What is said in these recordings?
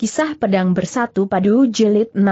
Kisah Pedang Bersatu Padu Jelit 16.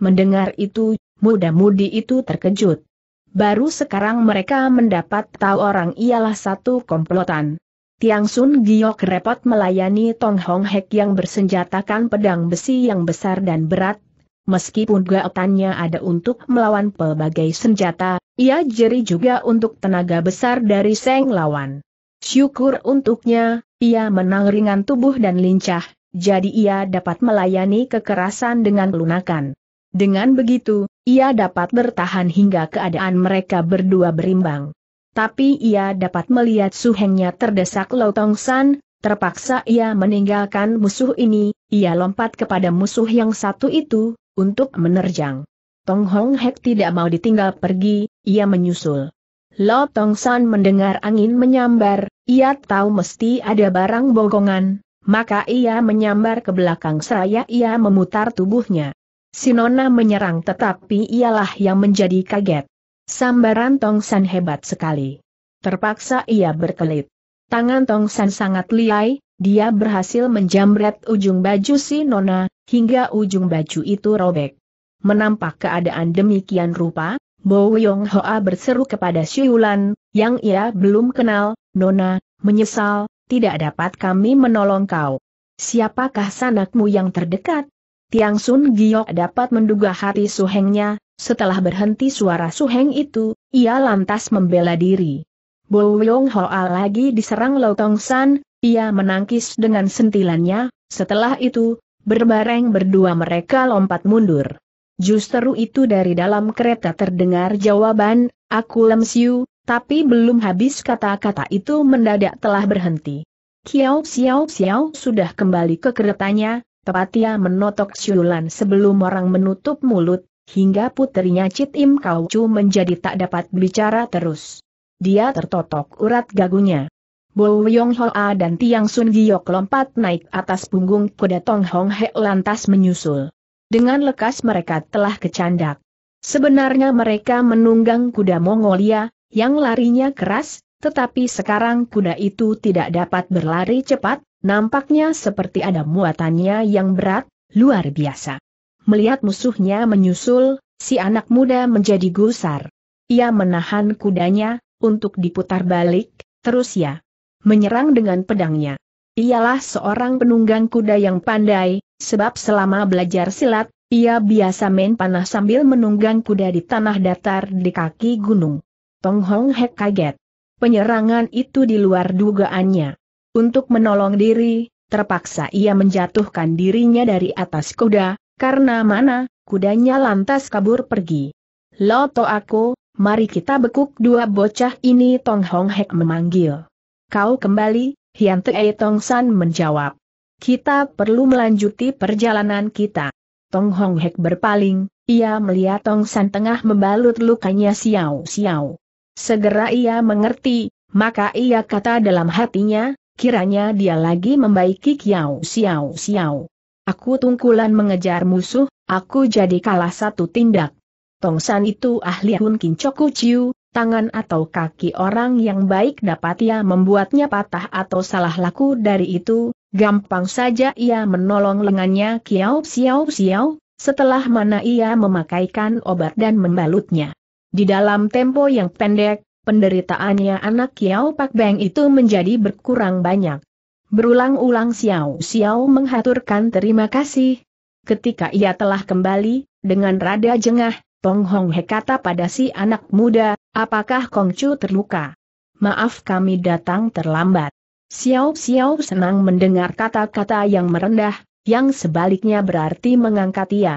Mendengar itu, muda-mudi itu terkejut. Baru sekarang mereka mendapat tahu orang ialah satu komplotan. Tiang Sun Giok repot melayani Tong Hong Hek yang bersenjatakan pedang besi yang besar dan berat. Meskipun gaotannya ada untuk melawan pelbagai senjata, ia jeri juga untuk tenaga besar dari seng lawan. Syukur untuknya, ia menang ringan tubuh dan lincah, jadi ia dapat melayani kekerasan dengan lunakan. Dengan begitu, ia dapat bertahan hingga keadaan mereka berdua berimbang. Tapi ia dapat melihat suhengnya terdesak Lautong San, terpaksa ia meninggalkan musuh ini, ia lompat kepada musuh yang satu itu, untuk menerjang. Tong Hong Hek tidak mau ditinggal pergi, ia menyusul. Lo Tong San mendengar angin menyambar, ia tahu mesti ada barang bogongan, maka ia menyambar ke belakang seraya ia memutar tubuhnya. Sinona menyerang tetapi ialah yang menjadi kaget. Sambaran Tong San hebat sekali. Terpaksa ia berkelit. Tangan Tong San sangat liai, dia berhasil menjamret ujung baju si Nona, hingga ujung baju itu robek. Menampak keadaan demikian rupa, Bo Yong Hoa berseru kepada Siulan, yang ia belum kenal, Nona, menyesal, tidak dapat kami menolong kau. Siapakah sanakmu yang terdekat? Tiang Sun Giok dapat menduga hati Suhengnya, setelah berhenti suara Suheng itu, ia lantas membela diri. Bo Yong Hoa lagi diserang Tong San, ia menangkis dengan sentilannya, setelah itu, berbareng berdua mereka lompat mundur. Justru itu dari dalam kereta terdengar jawaban, aku Lemsiu, tapi belum habis kata-kata itu mendadak telah berhenti. Xiao Xiao Xiao sudah kembali ke keretanya, tepat ia menotok siulan sebelum orang menutup mulut, hingga putrinya Cit Im Kau Chu menjadi tak dapat bicara terus. Dia tertotok urat gagunya. Bo Yong Hoa dan Tiang Sun Giok lompat naik atas punggung kuda Tong Hong He lantas menyusul. Dengan lekas mereka telah kecandak. Sebenarnya mereka menunggang kuda Mongolia, yang larinya keras, tetapi sekarang kuda itu tidak dapat berlari cepat, nampaknya seperti ada muatannya yang berat, luar biasa. Melihat musuhnya menyusul, si anak muda menjadi gusar. Ia menahan kudanya, untuk diputar balik, terus ya. Menyerang dengan pedangnya. Ialah seorang penunggang kuda yang pandai, sebab selama belajar silat, ia biasa main panah sambil menunggang kuda di tanah datar di kaki gunung. Tong Hong Hek kaget. Penyerangan itu di luar dugaannya. Untuk menolong diri, terpaksa ia menjatuhkan dirinya dari atas kuda, karena mana, kudanya lantas kabur pergi. Loto aku, mari kita bekuk dua bocah ini Tong Hong Hek memanggil. Kau kembali, Hian Tei Tong San menjawab. Kita perlu melanjuti perjalanan kita. Tong Hong Hek berpaling, ia melihat Tong San tengah membalut lukanya siau-siau. Segera ia mengerti, maka ia kata dalam hatinya, kiranya dia lagi membaiki kiau siau siau. Aku tungkulan mengejar musuh, aku jadi kalah satu tindak. Tong San itu ahli Hun Kincoku Chiu, tangan atau kaki orang yang baik dapat ia membuatnya patah atau salah laku dari itu, gampang saja ia menolong lengannya kiau siau siau. setelah mana ia memakaikan obat dan membalutnya. Di dalam tempo yang pendek, penderitaannya anak Xiao Pak Beng itu menjadi berkurang banyak. Berulang-ulang Xiao Xiao menghaturkan terima kasih. Ketika ia telah kembali, dengan rada jengah, Tong Hong He kata pada si anak muda, apakah Kong Chu terluka? Maaf kami datang terlambat. Xiao Xiao senang mendengar kata-kata yang merendah, yang sebaliknya berarti mengangkat ia.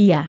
Iya,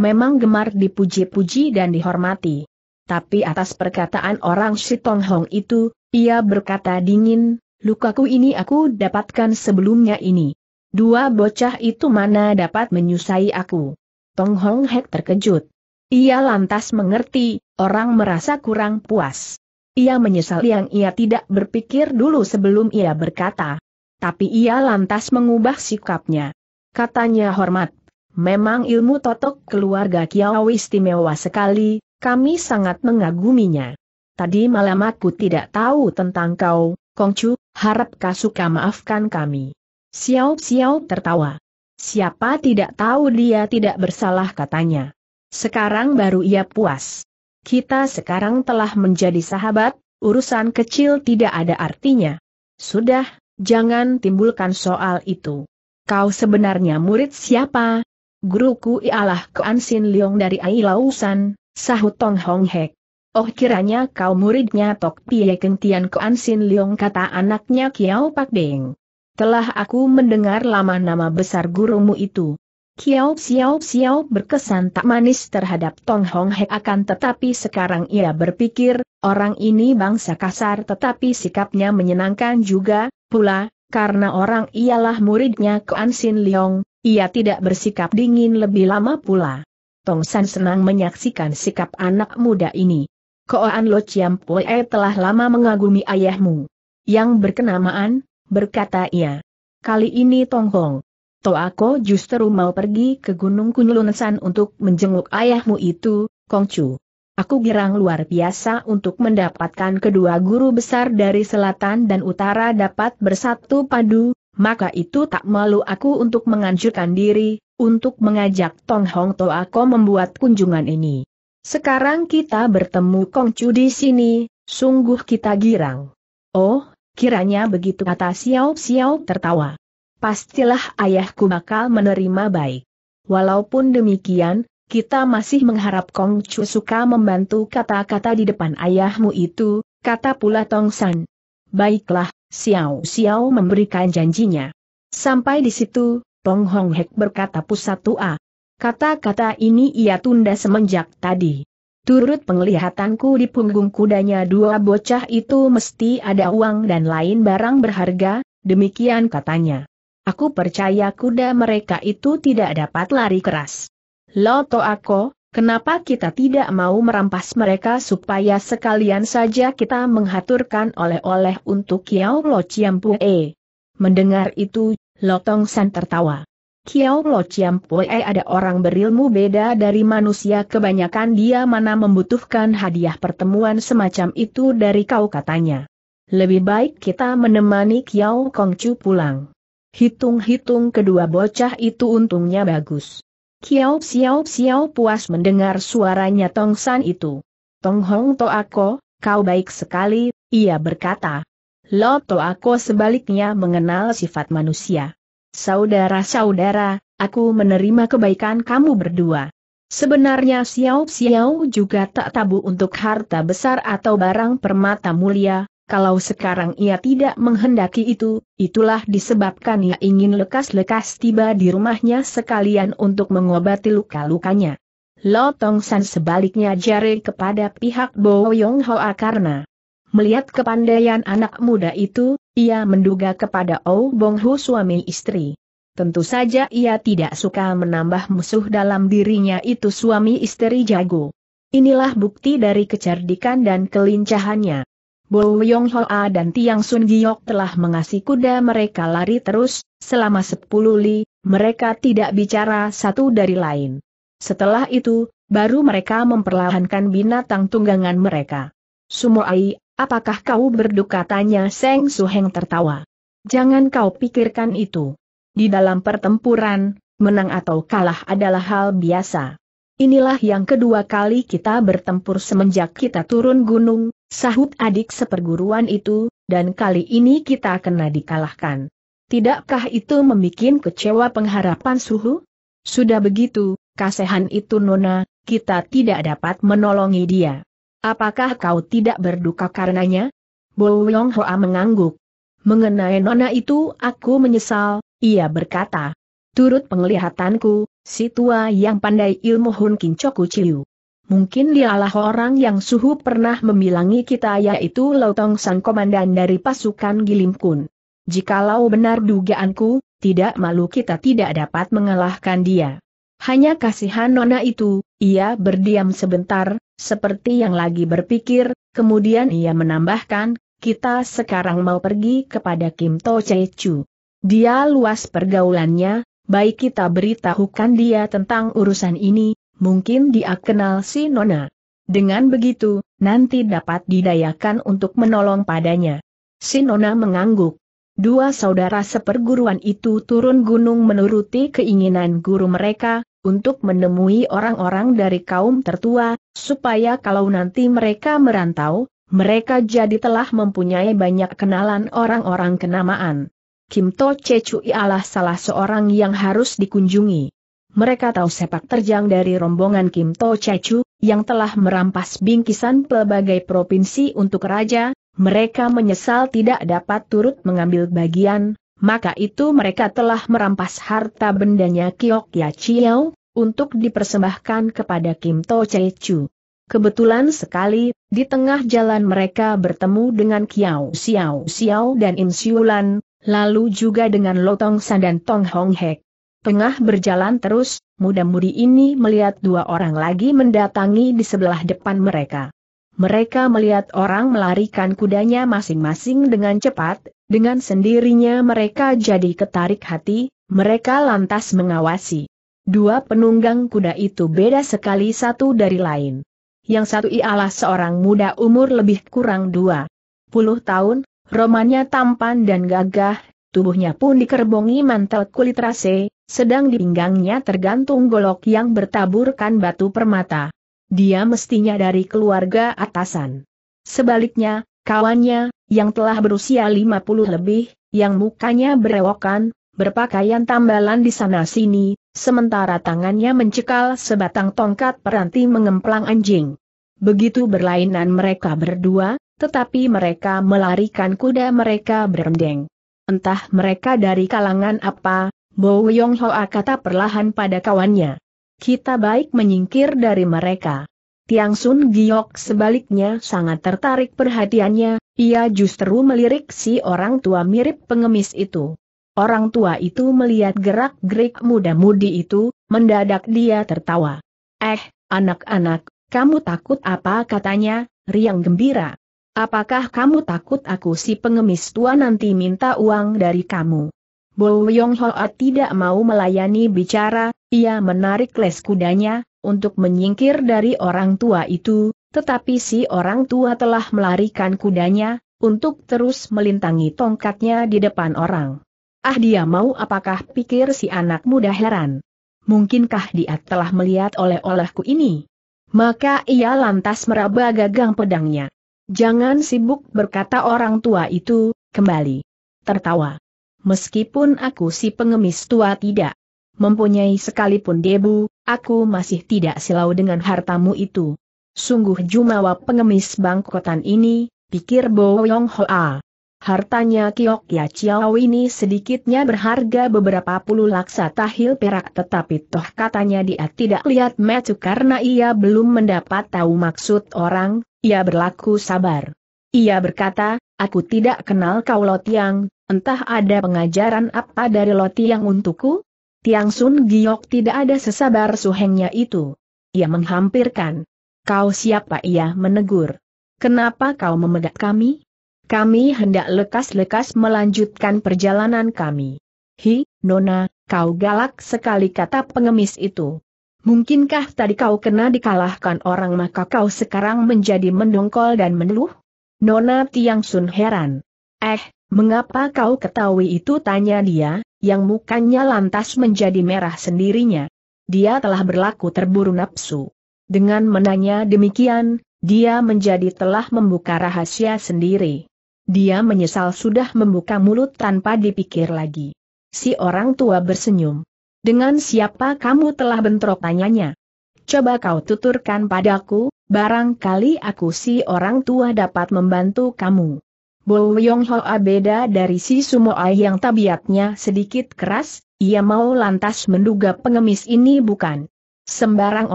memang gemar dipuji-puji dan dihormati. Tapi atas perkataan orang Sitong Hong itu, ia berkata dingin, lukaku ini aku dapatkan sebelumnya ini. Dua bocah itu mana dapat menyusai aku. Tong Hong Hek terkejut. Ia lantas mengerti, orang merasa kurang puas. Ia menyesal yang ia tidak berpikir dulu sebelum ia berkata. Tapi ia lantas mengubah sikapnya. Katanya hormat, Memang ilmu totok keluarga Kiau istimewa sekali, kami sangat mengaguminya. Tadi malam aku tidak tahu tentang kau, Kongcu, harap kau suka maafkan kami. Xiao Xiao tertawa. Siapa tidak tahu dia tidak bersalah katanya. Sekarang baru ia puas. Kita sekarang telah menjadi sahabat, urusan kecil tidak ada artinya. Sudah, jangan timbulkan soal itu. Kau sebenarnya murid siapa, Guruku ialah Kuan Sin Leong dari Ailausan, sahut Tong Hong Hek. Oh kiranya kau muridnya Tok Pie Kentian Kuan Sin Leong kata anaknya Kiao Pak Beng. Telah aku mendengar lama nama besar gurumu itu. Kiao Xiao Xiao berkesan tak manis terhadap Tong Hong Hek akan tetapi sekarang ia berpikir, orang ini bangsa kasar tetapi sikapnya menyenangkan juga, pula, karena orang ialah muridnya Kuan Sin Leong, ia tidak bersikap dingin lebih lama pula. Tong San senang menyaksikan sikap anak muda ini. Koan Lo Chiam Pue telah lama mengagumi ayahmu. Yang berkenamaan, berkata ia. Kali ini Tong Hong. aku justru mau pergi ke Gunung Kunlunsan untuk menjenguk ayahmu itu, Kong Chu. Aku girang luar biasa untuk mendapatkan kedua guru besar dari selatan dan utara dapat bersatu padu, maka itu tak malu aku untuk menganjurkan diri, untuk mengajak Tong Hong Toa Ko membuat kunjungan ini. Sekarang kita bertemu Kong Chu di sini, sungguh kita girang. Oh, kiranya begitu kata Xiao Xiao tertawa. Pastilah ayahku bakal menerima baik. Walaupun demikian, kita masih mengharap Kong Chu suka membantu kata-kata di depan ayahmu itu, kata pula Tong San. Baiklah, Xiao Xiao memberikan janjinya. Sampai di situ, Tong Hong Hek berkata pusat tua. Kata-kata ini ia tunda semenjak tadi. Turut penglihatanku di punggung kudanya dua bocah itu mesti ada uang dan lain barang berharga, demikian katanya. Aku percaya kuda mereka itu tidak dapat lari keras. Loto aku, Kenapa kita tidak mau merampas mereka supaya sekalian saja kita menghaturkan oleh-oleh untuk Kiao Lo Pue? Mendengar itu, Lotong San tertawa. Kiao Lo Pue ada orang berilmu beda dari manusia kebanyakan dia mana membutuhkan hadiah pertemuan semacam itu dari kau katanya. Lebih baik kita menemani Kiao Kong Chu pulang. Hitung-hitung kedua bocah itu untungnya bagus. Kiao Xiao Xiao puas mendengar suaranya Tong San itu. Tong Hong To Ako, kau baik sekali, ia berkata. Lo To Ako sebaliknya mengenal sifat manusia. Saudara-saudara, aku menerima kebaikan kamu berdua. Sebenarnya Xiao Xiao juga tak tabu untuk harta besar atau barang permata mulia, kalau sekarang ia tidak menghendaki itu, itulah disebabkan ia ingin lekas-lekas tiba di rumahnya sekalian untuk mengobati luka-lukanya. Lo Tong San sebaliknya jari kepada pihak Bo Yong Hoa karena melihat kepandaian anak muda itu, ia menduga kepada Oh Bong Hu suami istri. Tentu saja ia tidak suka menambah musuh dalam dirinya itu suami istri jago. Inilah bukti dari kecerdikan dan kelincahannya. Bo Yong Hoa dan Tiang Sun Giok telah mengasih kuda mereka lari terus, selama sepuluh li, mereka tidak bicara satu dari lain. Setelah itu, baru mereka memperlahankan binatang tunggangan mereka. Sumoai, apakah kau berduka tanya Seng Suheng tertawa. Jangan kau pikirkan itu. Di dalam pertempuran, menang atau kalah adalah hal biasa. Inilah yang kedua kali kita bertempur semenjak kita turun gunung, Sahut adik seperguruan itu, dan kali ini kita kena dikalahkan. Tidakkah itu membuat kecewa pengharapan suhu? Sudah begitu, kasihan itu nona, kita tidak dapat menolongi dia. Apakah kau tidak berduka karenanya? Bo Yong Hoa mengangguk. Mengenai nona itu aku menyesal, ia berkata. Turut penglihatanku, si tua yang pandai ilmu Hun Kincoku Ciliu mungkin dialah orang yang suhu pernah membilangi kita yaitu Lautong Sang Komandan dari pasukan Gilimkun. Jikalau benar dugaanku, tidak malu kita tidak dapat mengalahkan dia. Hanya kasihan Nona itu, ia berdiam sebentar, seperti yang lagi berpikir, kemudian ia menambahkan, kita sekarang mau pergi kepada Kim To Chu. Dia luas pergaulannya, baik kita beritahukan dia tentang urusan ini, mungkin dia kenal si Nona. Dengan begitu, nanti dapat didayakan untuk menolong padanya. Si Nona mengangguk. Dua saudara seperguruan itu turun gunung menuruti keinginan guru mereka, untuk menemui orang-orang dari kaum tertua, supaya kalau nanti mereka merantau, mereka jadi telah mempunyai banyak kenalan orang-orang kenamaan. Kim To Che Chui salah seorang yang harus dikunjungi. Mereka tahu sepak terjang dari rombongan Kim To Chechu, yang telah merampas bingkisan pelbagai provinsi untuk raja, mereka menyesal tidak dapat turut mengambil bagian, maka itu mereka telah merampas harta bendanya Kiok Ya Chiao, untuk dipersembahkan kepada Kim To Chechu. Kebetulan sekali, di tengah jalan mereka bertemu dengan Kiao Xiao Xiao dan Insiulan, lalu juga dengan Lotong San dan Tong Hong Hek. Tengah berjalan terus, muda-mudi ini melihat dua orang lagi mendatangi di sebelah depan mereka. Mereka melihat orang melarikan kudanya masing-masing dengan cepat, dengan sendirinya mereka jadi ketarik hati, mereka lantas mengawasi. Dua penunggang kuda itu beda sekali satu dari lain. Yang satu ialah seorang muda umur lebih kurang dua puluh tahun, romannya tampan dan gagah, tubuhnya pun dikerbongi mantel kulit rase, sedang di pinggangnya tergantung golok yang bertaburkan batu permata. Dia mestinya dari keluarga atasan. Sebaliknya, kawannya, yang telah berusia 50 lebih, yang mukanya berewokan, berpakaian tambalan di sana-sini, sementara tangannya mencekal sebatang tongkat peranti mengemplang anjing. Begitu berlainan mereka berdua, tetapi mereka melarikan kuda mereka berendeng entah mereka dari kalangan apa, Bo Yong Hoa kata perlahan pada kawannya. Kita baik menyingkir dari mereka. Tiang Sun Giok sebaliknya sangat tertarik perhatiannya, ia justru melirik si orang tua mirip pengemis itu. Orang tua itu melihat gerak-gerik muda-mudi itu, mendadak dia tertawa. Eh, anak-anak, kamu takut apa katanya, riang gembira. Apakah kamu takut aku si pengemis tua nanti minta uang dari kamu? Bo Yong Hoa tidak mau melayani bicara, ia menarik les kudanya, untuk menyingkir dari orang tua itu, tetapi si orang tua telah melarikan kudanya, untuk terus melintangi tongkatnya di depan orang. Ah dia mau apakah pikir si anak muda heran. Mungkinkah dia telah melihat oleh-olehku ini? Maka ia lantas meraba gagang pedangnya. Jangan sibuk berkata orang tua itu, kembali. Tertawa. Meskipun aku si pengemis tua tidak mempunyai sekalipun debu, aku masih tidak silau dengan hartamu itu. Sungguh jumawa pengemis bangkotan ini, pikir Bo Yong Hoa. Hartanya Kiok Ya Chiao ini sedikitnya berharga beberapa puluh laksa tahil perak tetapi toh katanya dia tidak lihat metu karena ia belum mendapat tahu maksud orang, ia berlaku sabar. Ia berkata, aku tidak kenal kau Lotiang, entah ada pengajaran apa dari Lotiang untukku? Tiang Sun Giok tidak ada sesabar suhengnya itu. Ia menghampirkan. Kau siapa ia menegur? Kenapa kau memedak kami? Kami hendak lekas-lekas melanjutkan perjalanan kami. Hi, Nona, kau galak sekali kata pengemis itu. Mungkinkah tadi kau kena dikalahkan orang maka kau sekarang menjadi mendongkol dan meneluh? Nona Tiang Sun heran. Eh, mengapa kau ketahui itu tanya dia, yang mukanya lantas menjadi merah sendirinya. Dia telah berlaku terburu nafsu. Dengan menanya demikian, dia menjadi telah membuka rahasia sendiri. Dia menyesal sudah membuka mulut tanpa dipikir lagi. Si orang tua bersenyum. Dengan siapa kamu telah bentrok tanyanya? Coba kau tuturkan padaku, barangkali aku si orang tua dapat membantu kamu. Bo Yong Hoa beda dari si Sumo Ai yang tabiatnya sedikit keras, ia mau lantas menduga pengemis ini bukan sembarang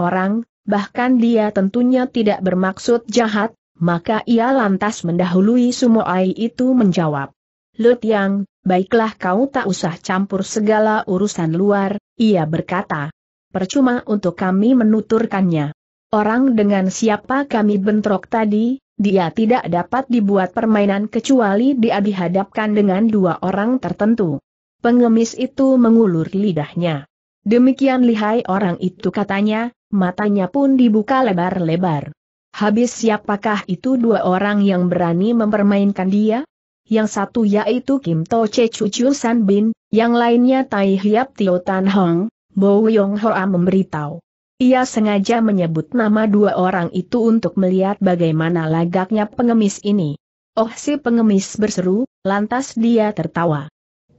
orang, bahkan dia tentunya tidak bermaksud jahat, maka ia lantas mendahului Sumo Ai itu menjawab. Lut Yang, baiklah kau tak usah campur segala urusan luar, ia berkata. Percuma untuk kami menuturkannya. Orang dengan siapa kami bentrok tadi, dia tidak dapat dibuat permainan kecuali dia dihadapkan dengan dua orang tertentu. Pengemis itu mengulur lidahnya. Demikian lihai orang itu katanya, matanya pun dibuka lebar-lebar. Habis siapakah itu dua orang yang berani mempermainkan dia? yang satu yaitu Kim To Che Chu Chu San Bin, yang lainnya Tai Hiap Tio Tan Hong, Bo Yong Hoa memberitahu. Ia sengaja menyebut nama dua orang itu untuk melihat bagaimana lagaknya pengemis ini. Oh si pengemis berseru, lantas dia tertawa.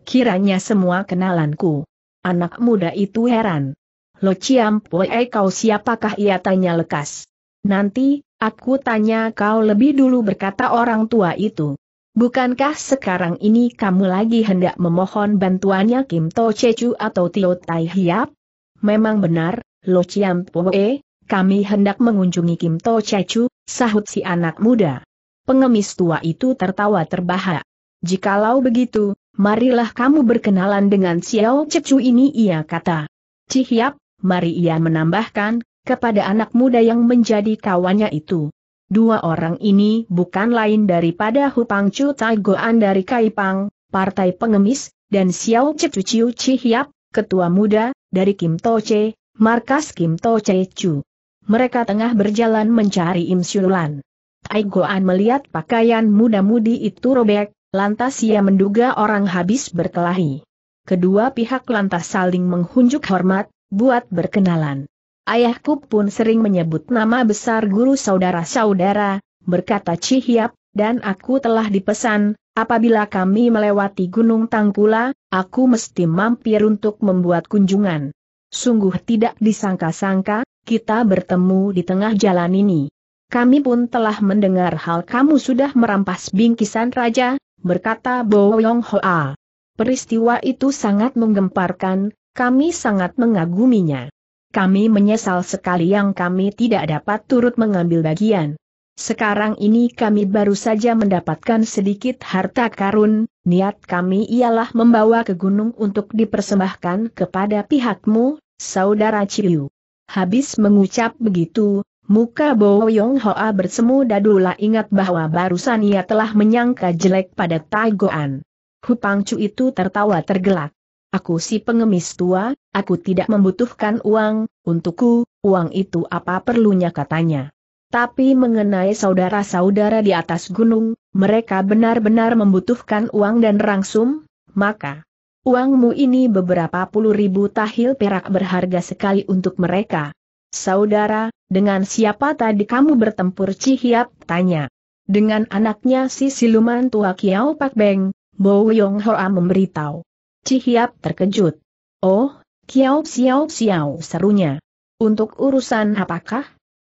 Kiranya semua kenalanku. Anak muda itu heran. Lo Ciam Pue kau siapakah ia tanya lekas. Nanti, aku tanya kau lebih dulu berkata orang tua itu. Bukankah sekarang ini kamu lagi hendak memohon bantuannya Kim To Chechu atau Tio Tai Hiap? Memang benar, Lo Chiam Poe, kami hendak mengunjungi Kim To Chechu, sahut si anak muda. Pengemis tua itu tertawa terbahak. Jikalau begitu, marilah kamu berkenalan dengan Xiao Chechu ini ia kata. Cihiap, mari ia menambahkan, kepada anak muda yang menjadi kawannya itu. Dua orang ini bukan lain daripada Hupang Chu Tai Goan dari Kaipang, Partai Pengemis, dan Xiao Chu Chiu Chi Hiap, Ketua Muda, dari Kim Toche, Markas Kim Toche Chu. Mereka tengah berjalan mencari Im Siulan. Tai Goan melihat pakaian muda-mudi itu robek, lantas ia menduga orang habis berkelahi. Kedua pihak lantas saling menghunjuk hormat, buat berkenalan. Ayahku pun sering menyebut nama besar guru saudara-saudara, berkata Cihiap, dan aku telah dipesan, apabila kami melewati Gunung Tangkula, aku mesti mampir untuk membuat kunjungan. Sungguh tidak disangka-sangka, kita bertemu di tengah jalan ini. Kami pun telah mendengar hal kamu sudah merampas bingkisan raja, berkata Boyong Hoa. Peristiwa itu sangat menggemparkan, kami sangat mengaguminya. Kami menyesal sekali yang kami tidak dapat turut mengambil bagian. Sekarang ini kami baru saja mendapatkan sedikit harta karun, niat kami ialah membawa ke gunung untuk dipersembahkan kepada pihakmu, saudara Ciu. Habis mengucap begitu, muka Boyong Hoa bersemu dadulah ingat bahwa barusan ia telah menyangka jelek pada Tagoan. Hupangcu itu tertawa tergelak. Aku si pengemis tua, aku tidak membutuhkan uang, untukku, uang itu apa perlunya katanya. Tapi mengenai saudara-saudara di atas gunung, mereka benar-benar membutuhkan uang dan rangsum, maka uangmu ini beberapa puluh ribu tahil perak berharga sekali untuk mereka. Saudara, dengan siapa tadi kamu bertempur Cihiap? tanya. Dengan anaknya si siluman tua Kiao Pak Beng, Bo Yong Hoa memberitahu. Cihiap terkejut. Oh, kiau Xiao Xiao serunya. Untuk urusan apakah?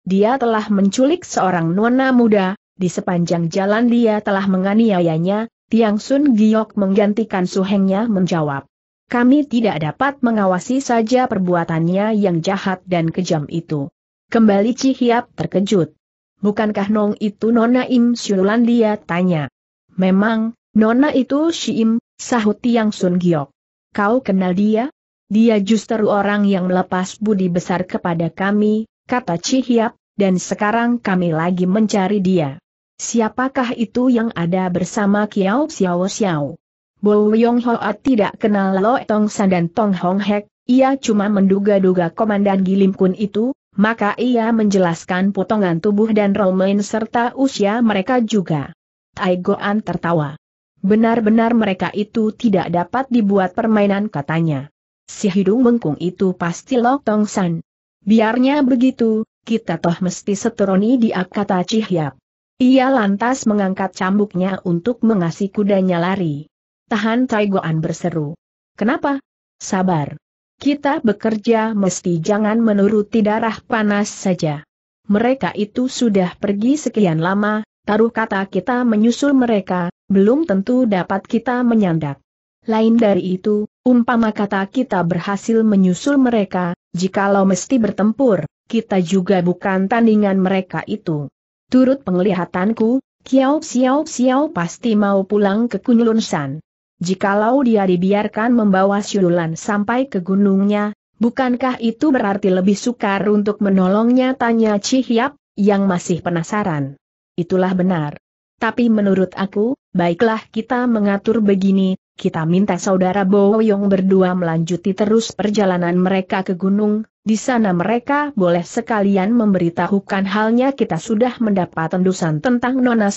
Dia telah menculik seorang nona muda, di sepanjang jalan dia telah menganiayanya, Tiang Sun Giok menggantikan Su Hengnya menjawab. Kami tidak dapat mengawasi saja perbuatannya yang jahat dan kejam itu. Kembali Cihiap terkejut. Bukankah Nong itu Nona Im Siulan dia tanya. Memang, Nona itu Shiim, sahut Tiang Sun Giok. Kau kenal dia? Dia justru orang yang melepas budi besar kepada kami, kata Cihiap, dan sekarang kami lagi mencari dia. Siapakah itu yang ada bersama Kiao Xiao Xiao? Bo Yong Hoa tidak kenal Lo Tong San dan Tong Hong Hek, ia cuma menduga-duga Komandan Gilim Kun itu, maka ia menjelaskan potongan tubuh dan romain serta usia mereka juga. Tai Goan tertawa. Benar-benar mereka itu tidak dapat dibuat permainan katanya. Si hidung bengkung itu pasti Lok Tong San. Biarnya begitu, kita toh mesti seteroni dia kata Cihyap. Ia lantas mengangkat cambuknya untuk mengasih kudanya lari. Tahan Taigoan berseru. Kenapa? Sabar. Kita bekerja mesti jangan menuruti darah panas saja. Mereka itu sudah pergi sekian lama, taruh kata kita menyusul mereka, belum tentu dapat kita menyandak. Lain dari itu, umpama kata kita berhasil menyusul mereka, jikalau mesti bertempur, kita juga bukan tandingan mereka itu. Turut penglihatanku, Kiao Xiao Xiao pasti mau pulang ke Kunlun San. Jikalau dia dibiarkan membawa siulan sampai ke gunungnya, bukankah itu berarti lebih sukar untuk menolongnya tanya Cihyap, yang masih penasaran. Itulah benar. Tapi menurut aku, baiklah kita mengatur begini, kita minta saudara Boyong berdua melanjuti terus perjalanan mereka ke gunung, di sana mereka boleh sekalian memberitahukan halnya kita sudah mendapat tendusan tentang Nona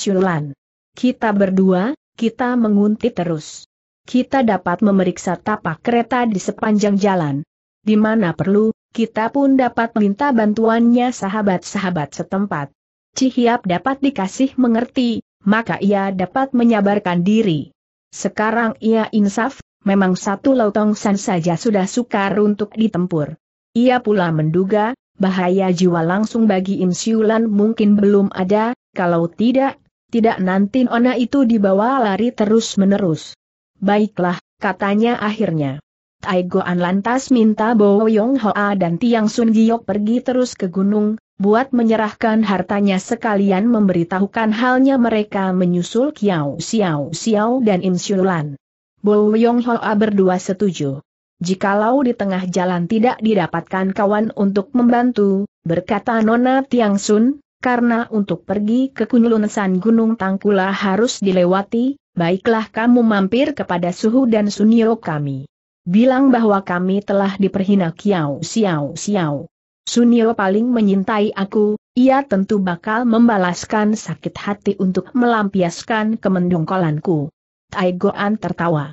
Kita berdua, kita menguntit terus. Kita dapat memeriksa tapak kereta di sepanjang jalan. Di mana perlu, kita pun dapat minta bantuannya sahabat-sahabat setempat. Cihiap dapat dikasih mengerti, maka ia dapat menyabarkan diri. Sekarang ia insaf, memang satu lautong san saja sudah sukar untuk ditempur. Ia pula menduga, bahaya jiwa langsung bagi Im Siulan mungkin belum ada, kalau tidak, tidak nanti Ona itu dibawa lari terus-menerus. Baiklah, katanya akhirnya. Goan lantas minta Bo Yong Hoa dan Tiang Sun Giok pergi terus ke gunung, buat menyerahkan hartanya sekalian memberitahukan halnya mereka menyusul Kiao Xiao Xiao dan Im Siulan. Bo Yong Hoa berdua setuju. Jikalau di tengah jalan tidak didapatkan kawan untuk membantu, berkata Nona Tiang Sun, karena untuk pergi ke Kunlunsan Gunung Tangkula harus dilewati, baiklah kamu mampir kepada Suhu dan Sunio kami. Bilang bahwa kami telah diperhina Kiao Xiao Xiao. Sunio paling menyintai aku, ia tentu bakal membalaskan sakit hati untuk melampiaskan kemendongkolanku. Taigoan tertawa.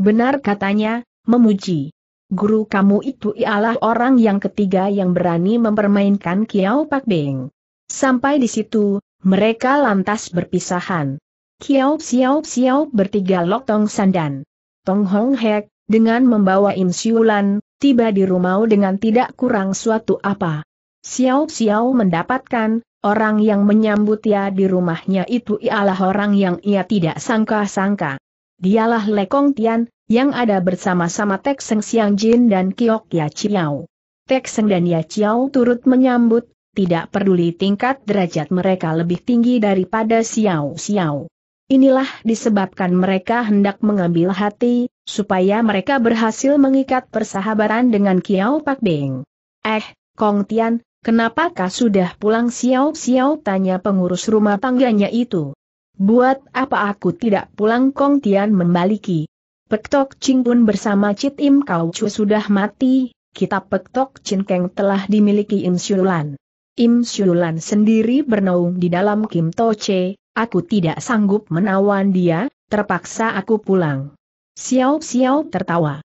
Benar katanya, memuji. Guru kamu itu ialah orang yang ketiga yang berani mempermainkan Kiao Pak Beng. Sampai di situ, mereka lantas berpisahan. Kiao Xiao Xiao bertiga lotong sandan. Tong Hong Hek, dengan membawa insiulan, tiba di rumah dengan tidak kurang suatu apa. Xiao Xiao mendapatkan, orang yang menyambutnya di rumahnya itu ialah orang yang ia tidak sangka-sangka. Dialah Lekong Tian, yang ada bersama-sama Tek Seng Xiang Jin dan Kiok Ya Chiao. Tek Seng dan Ya Chiao turut menyambut, tidak peduli tingkat derajat mereka lebih tinggi daripada Xiao Xiao. Inilah disebabkan mereka hendak mengambil hati, supaya mereka berhasil mengikat persahabatan dengan Kiao Pak Beng. Eh, Kong Tian, kenapakah sudah pulang siau-siau tanya pengurus rumah tangganya itu. Buat apa aku tidak pulang Kong Tian membaliki. Pektok Ching pun bersama Cit Im Kau Chu sudah mati, kitab Pektok Ching Keng telah dimiliki Im Siulan. Im Siulan sendiri bernaung di dalam Kim To Che, Aku tidak sanggup menawan dia, terpaksa aku pulang. Xiao-xiao tertawa.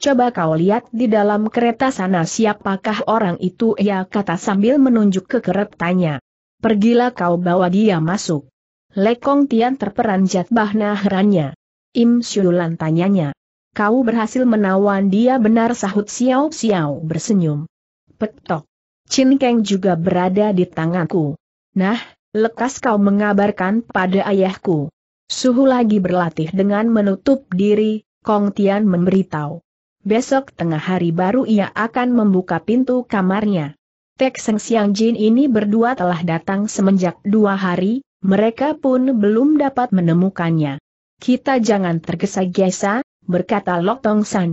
Coba kau lihat di dalam kereta sana siapakah orang itu Ya, kata sambil menunjuk ke keretanya. Pergilah kau bawa dia masuk. Lekong Tian terperanjat bahna herannya. Im Syulan tanyanya. Kau berhasil menawan dia benar sahut Xiao Xiao bersenyum. Petok. Chin Keng juga berada di tanganku. Nah, lekas kau mengabarkan pada ayahku. Suhu lagi berlatih dengan menutup diri, Kong Tian memberitahu. Besok tengah hari baru ia akan membuka pintu kamarnya. Tek Seng Siang Jin ini berdua telah datang semenjak dua hari, mereka pun belum dapat menemukannya. Kita jangan tergesa-gesa, berkata Lok Tong San.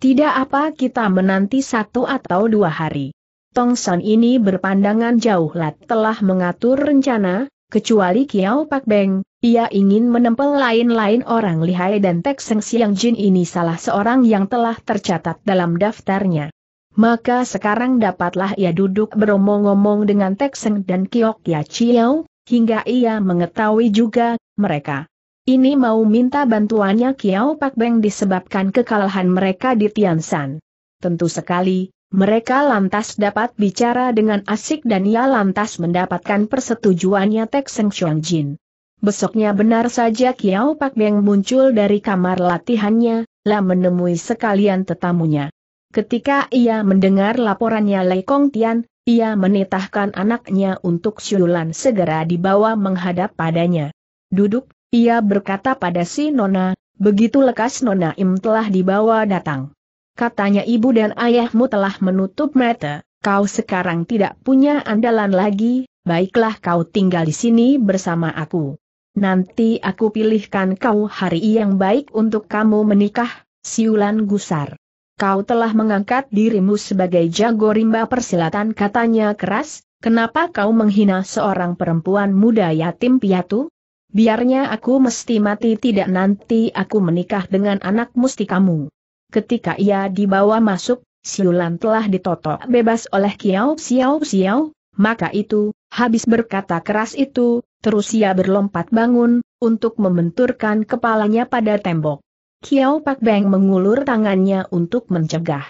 Tidak apa kita menanti satu atau dua hari. Tong San ini berpandangan jauh lat telah mengatur rencana, kecuali Kiao Pak Beng, ia ingin menempel lain-lain orang lihai dan Tek Seng Siang Jin ini salah seorang yang telah tercatat dalam daftarnya. Maka sekarang dapatlah ia duduk beromong-omong dengan Tek Seng dan Kiok Ya Chiao, hingga ia mengetahui juga, mereka. Ini mau minta bantuannya Kiao Pak Beng disebabkan kekalahan mereka di Tian San. Tentu sekali, mereka lantas dapat bicara dengan asik dan ia lantas mendapatkan persetujuannya Tek Seng Chuan Jin. Besoknya benar saja Kiao Pak Beng muncul dari kamar latihannya, lah menemui sekalian tetamunya. Ketika ia mendengar laporannya Lei Kong Tian, ia menitahkan anaknya untuk Siulan segera dibawa menghadap padanya. Duduk, ia berkata pada si Nona, begitu lekas Nona Im telah dibawa datang. Katanya ibu dan ayahmu telah menutup mata, kau sekarang tidak punya andalan lagi, baiklah kau tinggal di sini bersama aku. Nanti aku pilihkan kau hari yang baik untuk kamu menikah, siulan gusar. Kau telah mengangkat dirimu sebagai jago rimba persilatan katanya keras, kenapa kau menghina seorang perempuan muda yatim piatu? Biarnya aku mesti mati tidak nanti aku menikah dengan anak musti kamu ketika ia dibawa masuk, Siulan telah ditotok bebas oleh Kiao Xiao Xiao, maka itu, habis berkata keras itu, terus ia berlompat bangun, untuk membenturkan kepalanya pada tembok. Kiao Pak Beng mengulur tangannya untuk mencegah.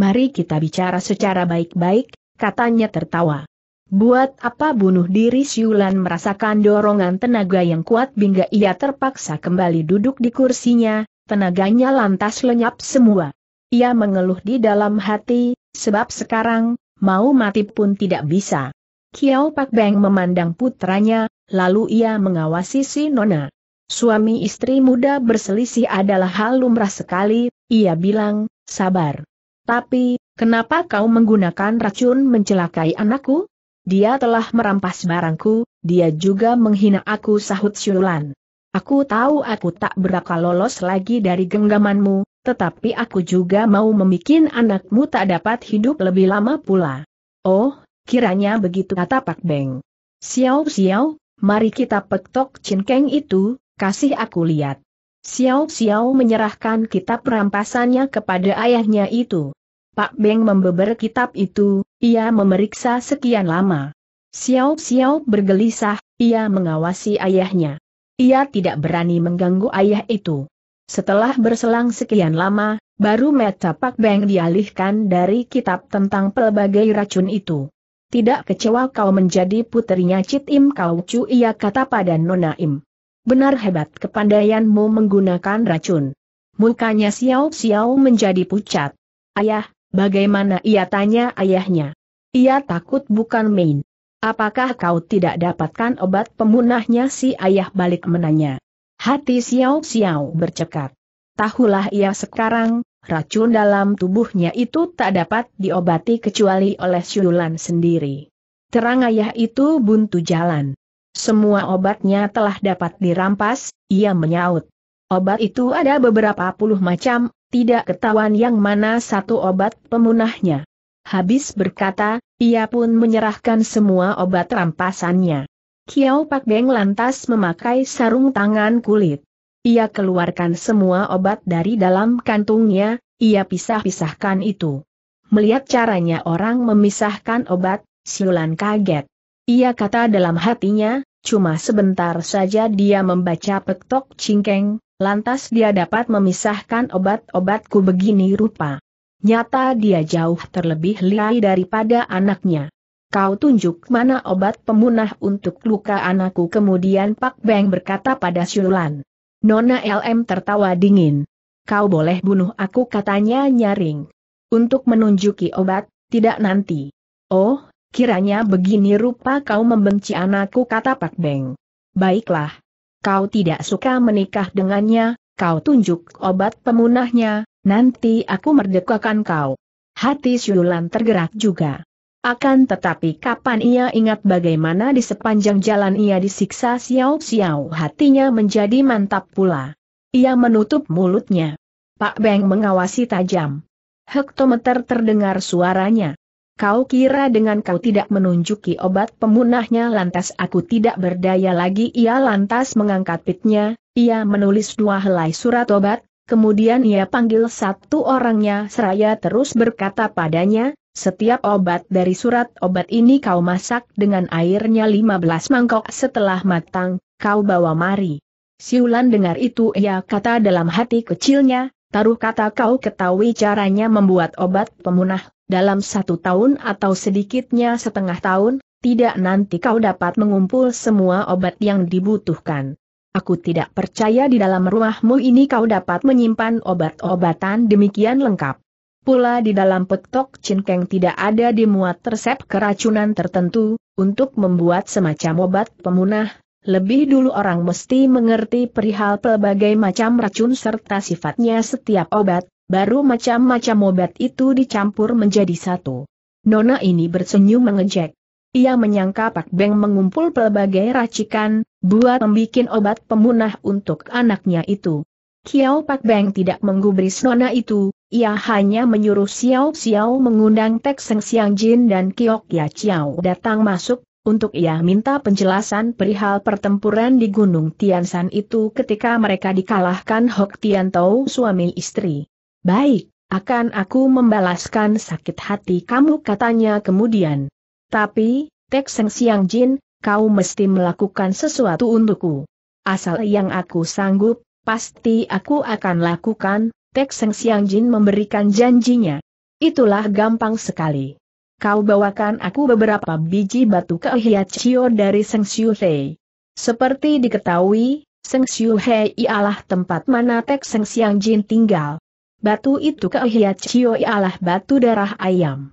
Mari kita bicara secara baik-baik, katanya tertawa. Buat apa bunuh diri Siulan merasakan dorongan tenaga yang kuat hingga ia terpaksa kembali duduk di kursinya, tenaganya lantas lenyap semua. Ia mengeluh di dalam hati, sebab sekarang, mau mati pun tidak bisa. Kiao Pak Beng memandang putranya, lalu ia mengawasi si Nona. Suami istri muda berselisih adalah hal lumrah sekali, ia bilang, sabar. Tapi, kenapa kau menggunakan racun mencelakai anakku? Dia telah merampas barangku, dia juga menghina aku sahut Syulan. Aku tahu aku tak berakal lolos lagi dari genggamanmu, tetapi aku juga mau membuat anakmu tak dapat hidup lebih lama pula. Oh, kiranya begitu kata Pak Beng. Siau-siau, mari kita petok cinkeng itu, kasih aku lihat. Siau-siau menyerahkan kitab rampasannya kepada ayahnya itu. Pak Beng membeber kitab itu, ia memeriksa sekian lama. Siau-siau bergelisah, ia mengawasi ayahnya. Ia tidak berani mengganggu ayah itu. Setelah berselang sekian lama, baru Meta Pak Beng dialihkan dari kitab tentang pelbagai racun itu. Tidak kecewa kau menjadi putrinya Cit Im Kau cu ia kata pada Nona Im. Benar hebat kepandaianmu menggunakan racun. Mukanya Xiao Xiao menjadi pucat. Ayah, bagaimana ia tanya ayahnya? Ia takut bukan main. Apakah kau tidak dapatkan obat pemunahnya si ayah balik menanya. Hati Xiao Xiao bercekat. Tahulah ia sekarang, racun dalam tubuhnya itu tak dapat diobati kecuali oleh Syulan sendiri. Terang ayah itu buntu jalan. Semua obatnya telah dapat dirampas, ia menyaut. Obat itu ada beberapa puluh macam, tidak ketahuan yang mana satu obat pemunahnya. Habis berkata, ia pun menyerahkan semua obat rampasannya. Kiao Pak Beng lantas memakai sarung tangan kulit. Ia keluarkan semua obat dari dalam kantungnya, ia pisah-pisahkan itu. Melihat caranya orang memisahkan obat, Siulan kaget. Ia kata dalam hatinya, cuma sebentar saja dia membaca petok cingkeng, lantas dia dapat memisahkan obat-obatku begini rupa. Nyata dia jauh terlebih liai daripada anaknya. Kau tunjuk mana obat pemunah untuk luka anakku kemudian Pak Beng berkata pada Syulan. Nona LM tertawa dingin. Kau boleh bunuh aku katanya nyaring. Untuk menunjuki obat, tidak nanti. Oh, kiranya begini rupa kau membenci anakku kata Pak Beng. Baiklah. Kau tidak suka menikah dengannya, kau tunjuk obat pemunahnya, Nanti aku merdekakan kau. Hati Syulan tergerak juga. Akan tetapi kapan ia ingat bagaimana di sepanjang jalan ia disiksa siau-siau hatinya menjadi mantap pula. Ia menutup mulutnya. Pak Beng mengawasi tajam. Hektometer terdengar suaranya. Kau kira dengan kau tidak menunjuki obat pemunahnya lantas aku tidak berdaya lagi ia lantas mengangkat pitnya, ia menulis dua helai surat obat, Kemudian ia panggil satu orangnya seraya terus berkata padanya, setiap obat dari surat obat ini kau masak dengan airnya 15 mangkok setelah matang, kau bawa mari. Siulan dengar itu ia kata dalam hati kecilnya, taruh kata kau ketahui caranya membuat obat pemunah, dalam satu tahun atau sedikitnya setengah tahun, tidak nanti kau dapat mengumpul semua obat yang dibutuhkan. Aku tidak percaya di dalam rumahmu ini kau dapat menyimpan obat-obatan demikian lengkap. Pula di dalam petok cinkeng tidak ada dimuat resep keracunan tertentu, untuk membuat semacam obat pemunah, lebih dulu orang mesti mengerti perihal pelbagai macam racun serta sifatnya setiap obat, baru macam-macam obat itu dicampur menjadi satu. Nona ini bersenyum mengejek. Ia menyangka Pak Beng mengumpul pelbagai racikan, buat membuat obat pemunah untuk anaknya itu. Kiao Pak Beng tidak menggubris nona itu, ia hanya menyuruh Xiao Xiao mengundang Tek Seng Siang Jin dan Kiok Ya Chiao datang masuk, untuk ia minta penjelasan perihal pertempuran di Gunung Tiansan itu ketika mereka dikalahkan Hok Tian Tiantou suami istri. Baik, akan aku membalaskan sakit hati kamu katanya kemudian. Tapi, Tek Seng Siang Jin, kau mesti melakukan sesuatu untukku. Asal yang aku sanggup, pasti aku akan lakukan, Tek Seng Siang Jin memberikan janjinya. Itulah gampang sekali. Kau bawakan aku beberapa biji batu ke Hiachio dari Seng Siu Hei. Seperti diketahui, Seng Siu Hei ialah tempat mana Tek Seng Siang Jin tinggal. Batu itu ke Hiachio ialah batu darah ayam.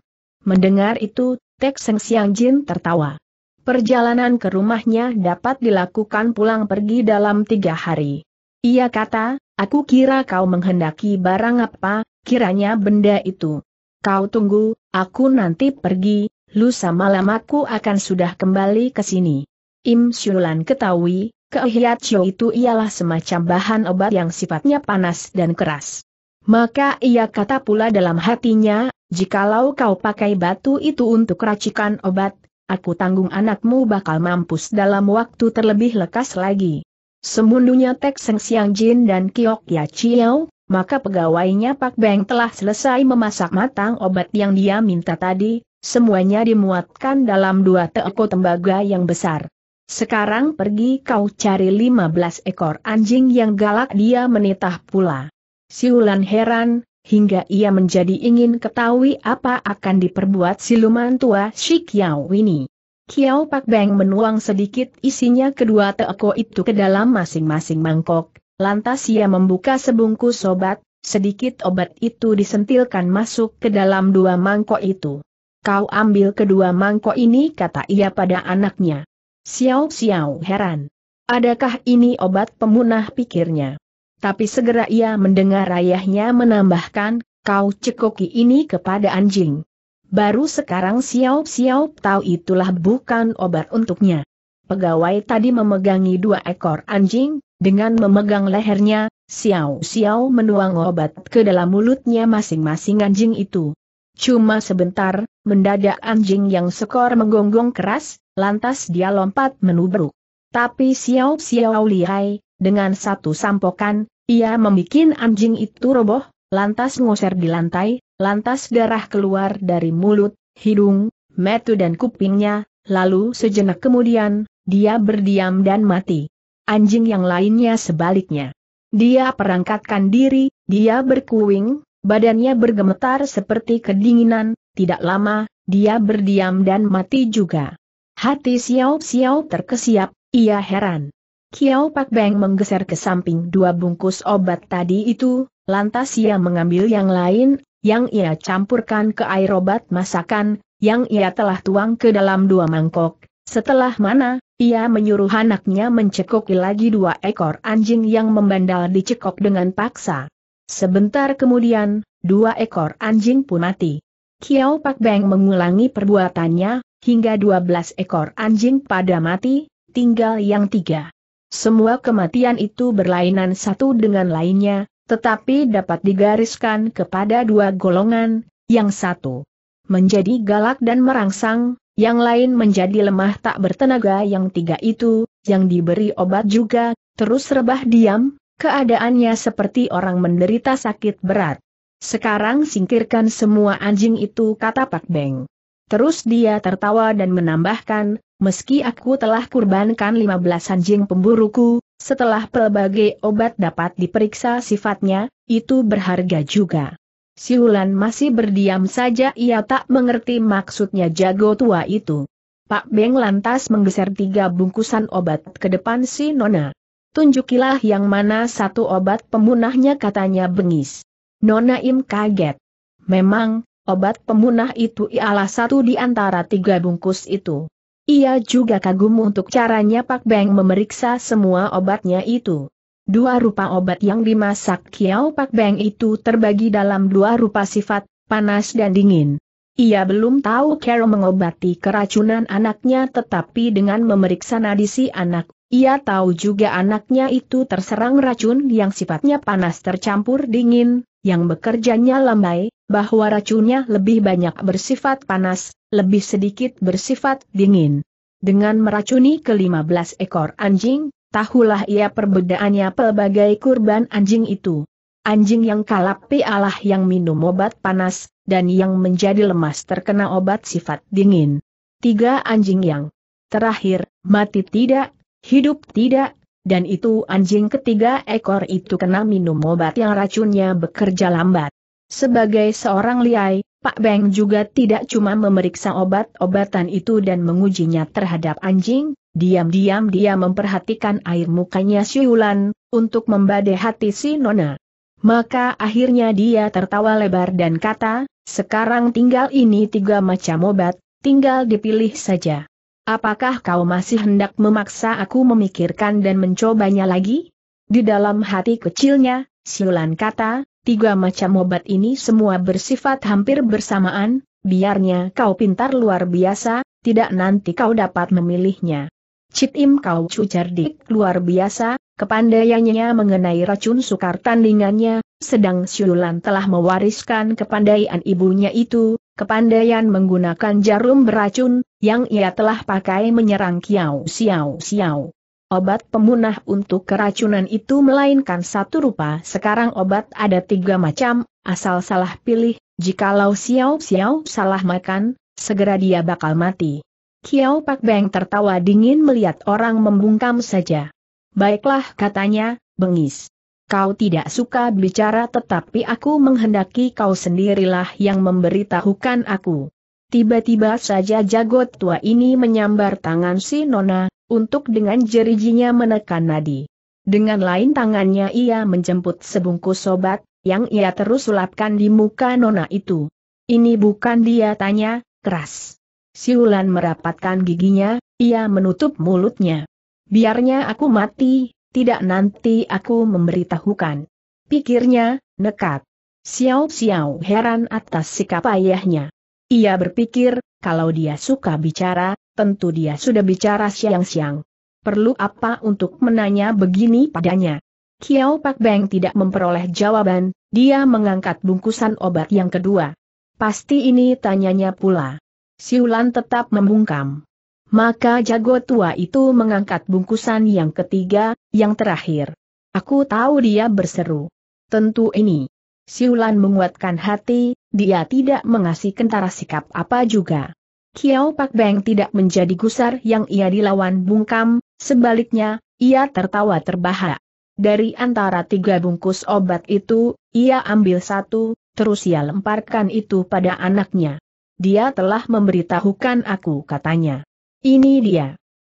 Mendengar itu, Tek Seng Siang Jin tertawa. Perjalanan ke rumahnya dapat dilakukan pulang pergi dalam tiga hari. Ia kata, aku kira kau menghendaki barang apa, kiranya benda itu. Kau tunggu, aku nanti pergi, lusa malam aku akan sudah kembali ke sini. Im Syulan ketahui, kehiat itu ialah semacam bahan obat yang sifatnya panas dan keras. Maka ia kata pula dalam hatinya, jikalau kau pakai batu itu untuk racikan obat, aku tanggung anakmu bakal mampus dalam waktu terlebih lekas lagi. Semundunya Tek Seng Siang Jin dan Kiok Ya Chiao, maka pegawainya Pak Beng telah selesai memasak matang obat yang dia minta tadi, semuanya dimuatkan dalam dua teko tembaga yang besar. Sekarang pergi kau cari 15 ekor anjing yang galak dia menitah pula. Siulan heran, hingga ia menjadi ingin ketahui apa akan diperbuat siluman tua si Kiao ini. Kiao Pak Beng menuang sedikit isinya kedua teko itu ke dalam masing-masing mangkok, lantas ia membuka sebungkus obat, sedikit obat itu disentilkan masuk ke dalam dua mangkok itu. Kau ambil kedua mangkok ini kata ia pada anaknya. Xiao Xiao heran. Adakah ini obat pemunah pikirnya? Tapi segera ia mendengar ayahnya menambahkan, kau cekoki ini kepada anjing. Baru sekarang siau siau tahu itulah bukan obat untuknya. Pegawai tadi memegangi dua ekor anjing, dengan memegang lehernya, siau-siau menuang obat ke dalam mulutnya masing-masing anjing itu. Cuma sebentar, mendadak anjing yang sekor menggonggong keras, lantas dia lompat menubruk. Tapi siau-siau lihai, dengan satu sampokan, ia membuat anjing itu roboh, lantas ngoser di lantai, lantas darah keluar dari mulut, hidung, metu dan kupingnya, lalu sejenak kemudian, dia berdiam dan mati. Anjing yang lainnya sebaliknya. Dia perangkatkan diri, dia berkuing, badannya bergemetar seperti kedinginan, tidak lama, dia berdiam dan mati juga. Hati Xiao Xiao terkesiap, ia heran. Kiao Pak Beng menggeser ke samping dua bungkus obat tadi itu, lantas ia mengambil yang lain, yang ia campurkan ke air obat masakan, yang ia telah tuang ke dalam dua mangkok, setelah mana, ia menyuruh anaknya mencekoki lagi dua ekor anjing yang membandal dicekok dengan paksa. Sebentar kemudian, dua ekor anjing pun mati. Kiao Pak Beng mengulangi perbuatannya, hingga dua belas ekor anjing pada mati, tinggal yang tiga. Semua kematian itu berlainan satu dengan lainnya, tetapi dapat digariskan kepada dua golongan, yang satu menjadi galak dan merangsang, yang lain menjadi lemah tak bertenaga yang tiga itu, yang diberi obat juga, terus rebah diam, keadaannya seperti orang menderita sakit berat. Sekarang singkirkan semua anjing itu kata Pak Beng. Terus dia tertawa dan menambahkan, meski aku telah kurbankan 15 anjing pemburuku, setelah pelbagai obat dapat diperiksa sifatnya, itu berharga juga. Siulan masih berdiam saja ia tak mengerti maksudnya jago tua itu. Pak Beng lantas menggeser tiga bungkusan obat ke depan si Nona. Tunjukilah yang mana satu obat pemunahnya katanya bengis. Nona Im kaget. Memang, obat pemunah itu ialah satu di antara tiga bungkus itu. Ia juga kagum untuk caranya Pak Beng memeriksa semua obatnya itu. Dua rupa obat yang dimasak Kiao Pak Beng itu terbagi dalam dua rupa sifat, panas dan dingin. Ia belum tahu Carol mengobati keracunan anaknya tetapi dengan memeriksa nadi si anak, ia tahu juga anaknya itu terserang racun yang sifatnya panas tercampur dingin, yang bekerjanya lambai, bahwa racunnya lebih banyak bersifat panas, lebih sedikit bersifat dingin. Dengan meracuni ke-15 ekor anjing, tahulah ia perbedaannya pelbagai kurban anjing itu. Anjing yang kalap pialah yang minum obat panas, dan yang menjadi lemas terkena obat sifat dingin. Tiga anjing yang terakhir, mati tidak, hidup tidak, dan itu anjing ketiga ekor itu kena minum obat yang racunnya bekerja lambat. Sebagai seorang liai, Pak Beng juga tidak cuma memeriksa obat-obatan itu dan mengujinya terhadap anjing, diam-diam dia memperhatikan air mukanya Siulan, untuk membadai hati si Nona. Maka akhirnya dia tertawa lebar dan kata, sekarang tinggal ini tiga macam obat, tinggal dipilih saja. Apakah kau masih hendak memaksa aku memikirkan dan mencobanya lagi? Di dalam hati kecilnya, Siulan kata, Tiga macam obat ini semua bersifat hampir bersamaan, biarnya kau pintar luar biasa, tidak nanti kau dapat memilihnya. Cit Kau Chu cerdik luar biasa, kepandaiannya mengenai racun sukar tandingannya, sedang Siulan telah mewariskan kepandaian ibunya itu, kepandaian menggunakan jarum beracun, yang ia telah pakai menyerang Kiao Xiao Xiao obat pemunah untuk keracunan itu melainkan satu rupa. Sekarang obat ada tiga macam, asal salah pilih, jikalau Xiao Xiao salah makan, segera dia bakal mati. Kiao Pak Beng tertawa dingin melihat orang membungkam saja. Baiklah katanya, bengis. Kau tidak suka bicara tetapi aku menghendaki kau sendirilah yang memberitahukan aku. Tiba-tiba saja jagot tua ini menyambar tangan si Nona, untuk dengan jerijinya menekan nadi. Dengan lain tangannya ia menjemput sebungkus sobat, yang ia terus sulapkan di muka nona itu. Ini bukan dia tanya, keras. Siulan merapatkan giginya, ia menutup mulutnya. Biarnya aku mati, tidak nanti aku memberitahukan. Pikirnya, nekat. Siau-siau heran atas sikap ayahnya. Ia berpikir, kalau dia suka bicara, tentu dia sudah bicara siang-siang. Perlu apa untuk menanya begini padanya? Kiao Pak Beng tidak memperoleh jawaban, dia mengangkat bungkusan obat yang kedua. Pasti ini tanyanya pula. Siulan tetap membungkam. Maka jago tua itu mengangkat bungkusan yang ketiga, yang terakhir. Aku tahu dia berseru. Tentu ini. Siulan menguatkan hati, dia tidak mengasih kentara sikap apa juga. Kiao Pak Beng tidak menjadi gusar yang ia dilawan bungkam, sebaliknya, ia tertawa terbahak. Dari antara tiga bungkus obat itu, ia ambil satu, terus ia lemparkan itu pada anaknya. Dia telah memberitahukan aku katanya. Ini dia.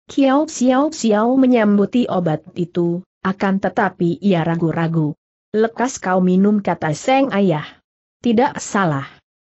Kiao Xiao Xiao menyambuti obat itu, akan tetapi ia ragu-ragu. Lekas kau minum kata Seng Ayah. Tidak salah.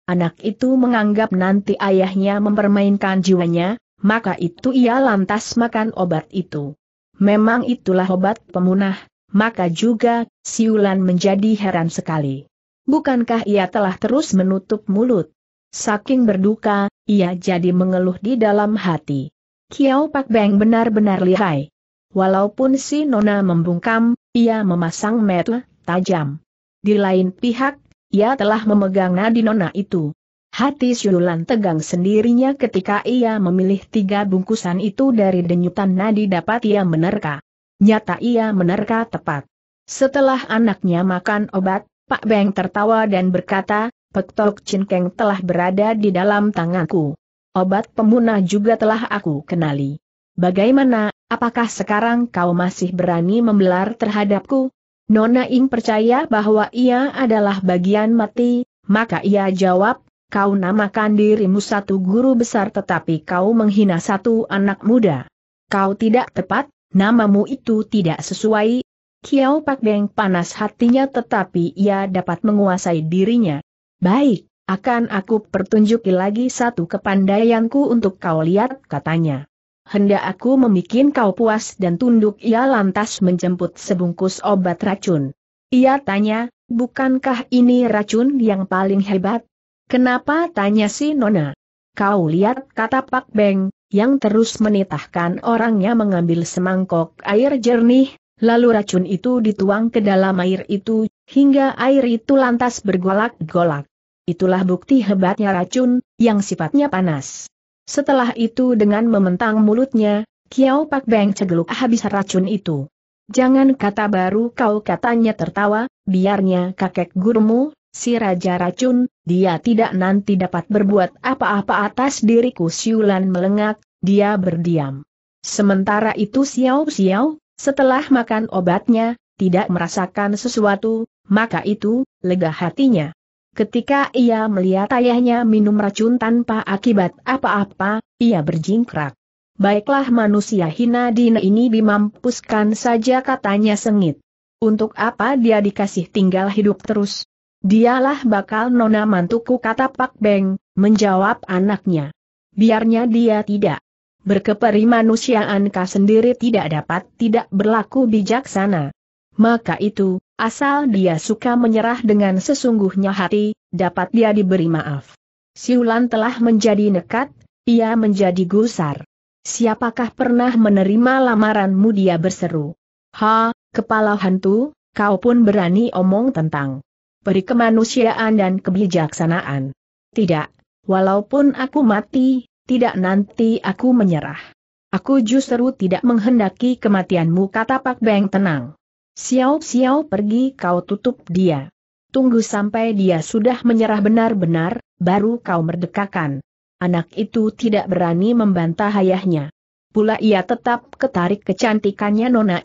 Anak itu menganggap nanti ayahnya mempermainkan jiwanya, maka itu ia lantas makan obat itu. Memang itulah obat pemunah, maka juga, siulan menjadi heran sekali. Bukankah ia telah terus menutup mulut? Saking berduka, ia jadi mengeluh di dalam hati. Kiao Pak Beng benar-benar lihai. Walaupun si Nona membungkam, ia memasang mata tajam. Di lain pihak, ia telah memegang nadi nona itu. Hati Syulan tegang sendirinya ketika ia memilih tiga bungkusan itu dari denyutan nadi dapat ia menerka. Nyata ia menerka tepat. Setelah anaknya makan obat, Pak Beng tertawa dan berkata, Pektok Cinkeng telah berada di dalam tanganku. Obat pemunah juga telah aku kenali. Bagaimana, apakah sekarang kau masih berani membelar terhadapku? Nona Ing percaya bahwa ia adalah bagian mati, maka ia jawab, kau namakan dirimu satu guru besar tetapi kau menghina satu anak muda. Kau tidak tepat, namamu itu tidak sesuai. Kiao Pak Beng panas hatinya tetapi ia dapat menguasai dirinya. Baik, akan aku pertunjuki lagi satu kepandaianku untuk kau lihat katanya hendak aku memikin kau puas dan tunduk ia lantas menjemput sebungkus obat racun. Ia tanya, bukankah ini racun yang paling hebat? Kenapa tanya si Nona? Kau lihat kata Pak Beng, yang terus menitahkan orangnya mengambil semangkok air jernih, lalu racun itu dituang ke dalam air itu, hingga air itu lantas bergolak-golak. Itulah bukti hebatnya racun, yang sifatnya panas. Setelah itu dengan mementang mulutnya, Kiao Pak Beng cegeluk habis racun itu. Jangan kata baru kau katanya tertawa, biarnya kakek gurumu, si Raja Racun, dia tidak nanti dapat berbuat apa-apa atas diriku siulan melengak, dia berdiam. Sementara itu Xiao Xiao, setelah makan obatnya, tidak merasakan sesuatu, maka itu, lega hatinya. Ketika ia melihat ayahnya minum racun tanpa akibat apa-apa, ia berjingkrak. Baiklah manusia hina dina ini dimampuskan saja katanya sengit. Untuk apa dia dikasih tinggal hidup terus? Dialah bakal nona mantuku kata Pak Beng, menjawab anaknya. Biarnya dia tidak. Berkeperi manusiaankah sendiri tidak dapat tidak berlaku bijaksana. Maka itu, Asal dia suka menyerah dengan sesungguhnya hati, dapat dia diberi maaf. Siulan telah menjadi nekat, ia menjadi gusar. Siapakah pernah menerima lamaranmu dia berseru. Ha, kepala hantu, kau pun berani omong tentang peri kemanusiaan dan kebijaksanaan. Tidak, walaupun aku mati, tidak nanti aku menyerah. Aku justru tidak menghendaki kematianmu kata Pak Beng tenang. Xiao-xiao pergi kau tutup dia. Tunggu sampai dia sudah menyerah benar-benar, baru kau merdekakan. Anak itu tidak berani membantah ayahnya. Pula ia tetap ketarik kecantikannya Nona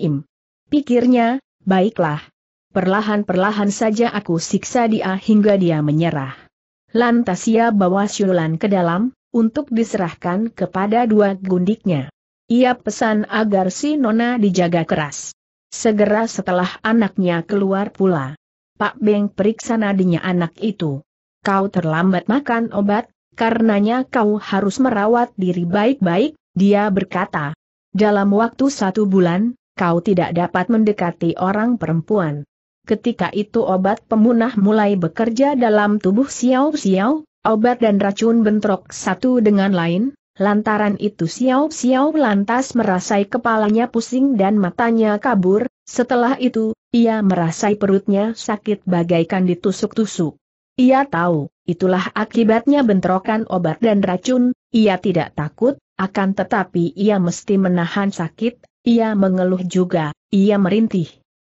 Pikirnya, baiklah. Perlahan-perlahan saja aku siksa dia hingga dia menyerah. Lantas ia bawa siulan ke dalam, untuk diserahkan kepada dua gundiknya. Ia pesan agar si Nona dijaga keras. Segera setelah anaknya keluar pula. Pak Beng periksa nadinya anak itu. Kau terlambat makan obat, karenanya kau harus merawat diri baik-baik, dia berkata. Dalam waktu satu bulan, kau tidak dapat mendekati orang perempuan. Ketika itu obat pemunah mulai bekerja dalam tubuh Xiao Xiao, obat dan racun bentrok satu dengan lain, Lantaran itu Xiao Xiao lantas merasai kepalanya pusing dan matanya kabur, setelah itu, ia merasai perutnya sakit bagaikan ditusuk-tusuk. Ia tahu, itulah akibatnya bentrokan obat dan racun, ia tidak takut, akan tetapi ia mesti menahan sakit, ia mengeluh juga, ia merintih.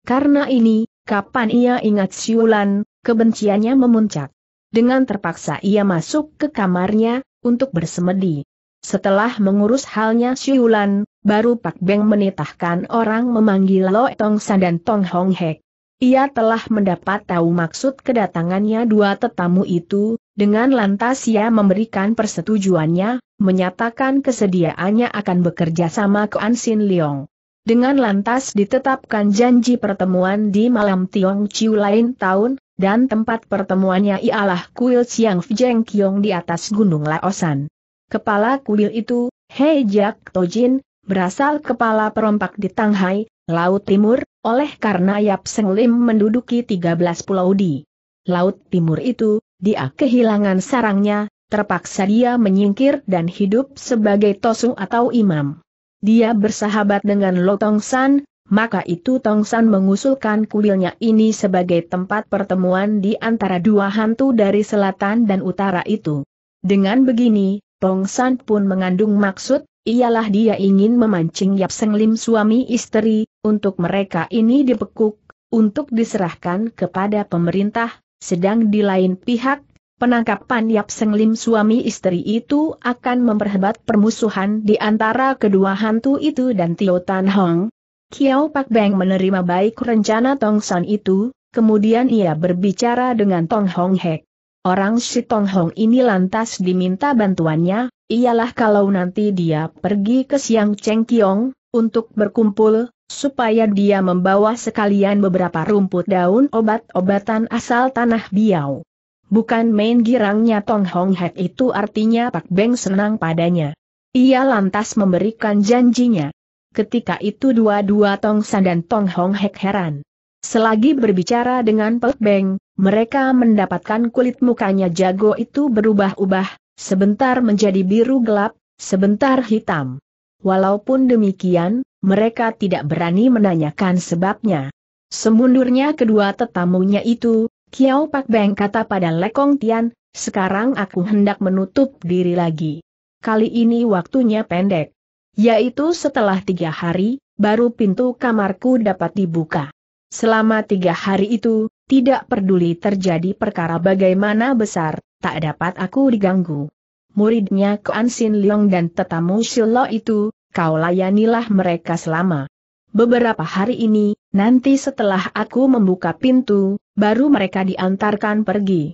Karena ini, kapan ia ingat siulan, kebenciannya memuncak. Dengan terpaksa ia masuk ke kamarnya, untuk bersemedi. Setelah mengurus halnya Siulan, baru Pak Beng menitahkan orang memanggil Lo Tong San dan Tong Hong Hek. Ia telah mendapat tahu maksud kedatangannya dua tetamu itu, dengan lantas ia memberikan persetujuannya, menyatakan kesediaannya akan bekerja sama ke An Sin Leong. Dengan lantas ditetapkan janji pertemuan di malam Tiong Chiu lain tahun, dan tempat pertemuannya ialah kuil Siang Fjeng Kiong di atas Gunung Laosan. Kepala kuil itu, Hei Jack Tojin, berasal kepala perompak di Tanghai, Laut Timur, oleh karena Yap Seng Lim menduduki 13 pulau di Laut Timur itu, dia kehilangan sarangnya, terpaksa dia menyingkir dan hidup sebagai tosung atau imam. Dia bersahabat dengan Lotong San, maka itu Tong San mengusulkan kuilnya ini sebagai tempat pertemuan di antara dua hantu dari selatan dan utara itu. Dengan begini, Tong San pun mengandung maksud, ialah dia ingin memancing Yap Seng Lim suami istri, untuk mereka ini dipekuk, untuk diserahkan kepada pemerintah, sedang di lain pihak, penangkapan Yap Seng Lim suami istri itu akan memperhebat permusuhan di antara kedua hantu itu dan Tio Tan Hong. Kiao Pak Beng menerima baik rencana Tong San itu, kemudian ia berbicara dengan Tong Hong Hek. Orang si Tong Hong ini lantas diminta bantuannya, ialah kalau nanti dia pergi ke Siang Cheng Kiong, untuk berkumpul, supaya dia membawa sekalian beberapa rumput daun obat-obatan asal tanah biau. Bukan main girangnya Tong Hong Hek itu artinya Pak Beng senang padanya. Ia lantas memberikan janjinya. Ketika itu dua-dua Tong San dan Tong Hong Hek heran. Selagi berbicara dengan Pak Beng, mereka mendapatkan kulit mukanya jago itu berubah-ubah, sebentar menjadi biru gelap, sebentar hitam. Walaupun demikian, mereka tidak berani menanyakan sebabnya. Semundurnya kedua tetamunya itu, Kiao Pak Beng kata pada Lekong Tian, sekarang aku hendak menutup diri lagi. Kali ini waktunya pendek. Yaitu setelah tiga hari, baru pintu kamarku dapat dibuka. Selama tiga hari itu, tidak peduli terjadi perkara bagaimana besar, tak dapat aku diganggu. Muridnya Kuan Sin Leong dan tetamu Shilo itu, kau layanilah mereka selama beberapa hari ini, nanti setelah aku membuka pintu, baru mereka diantarkan pergi.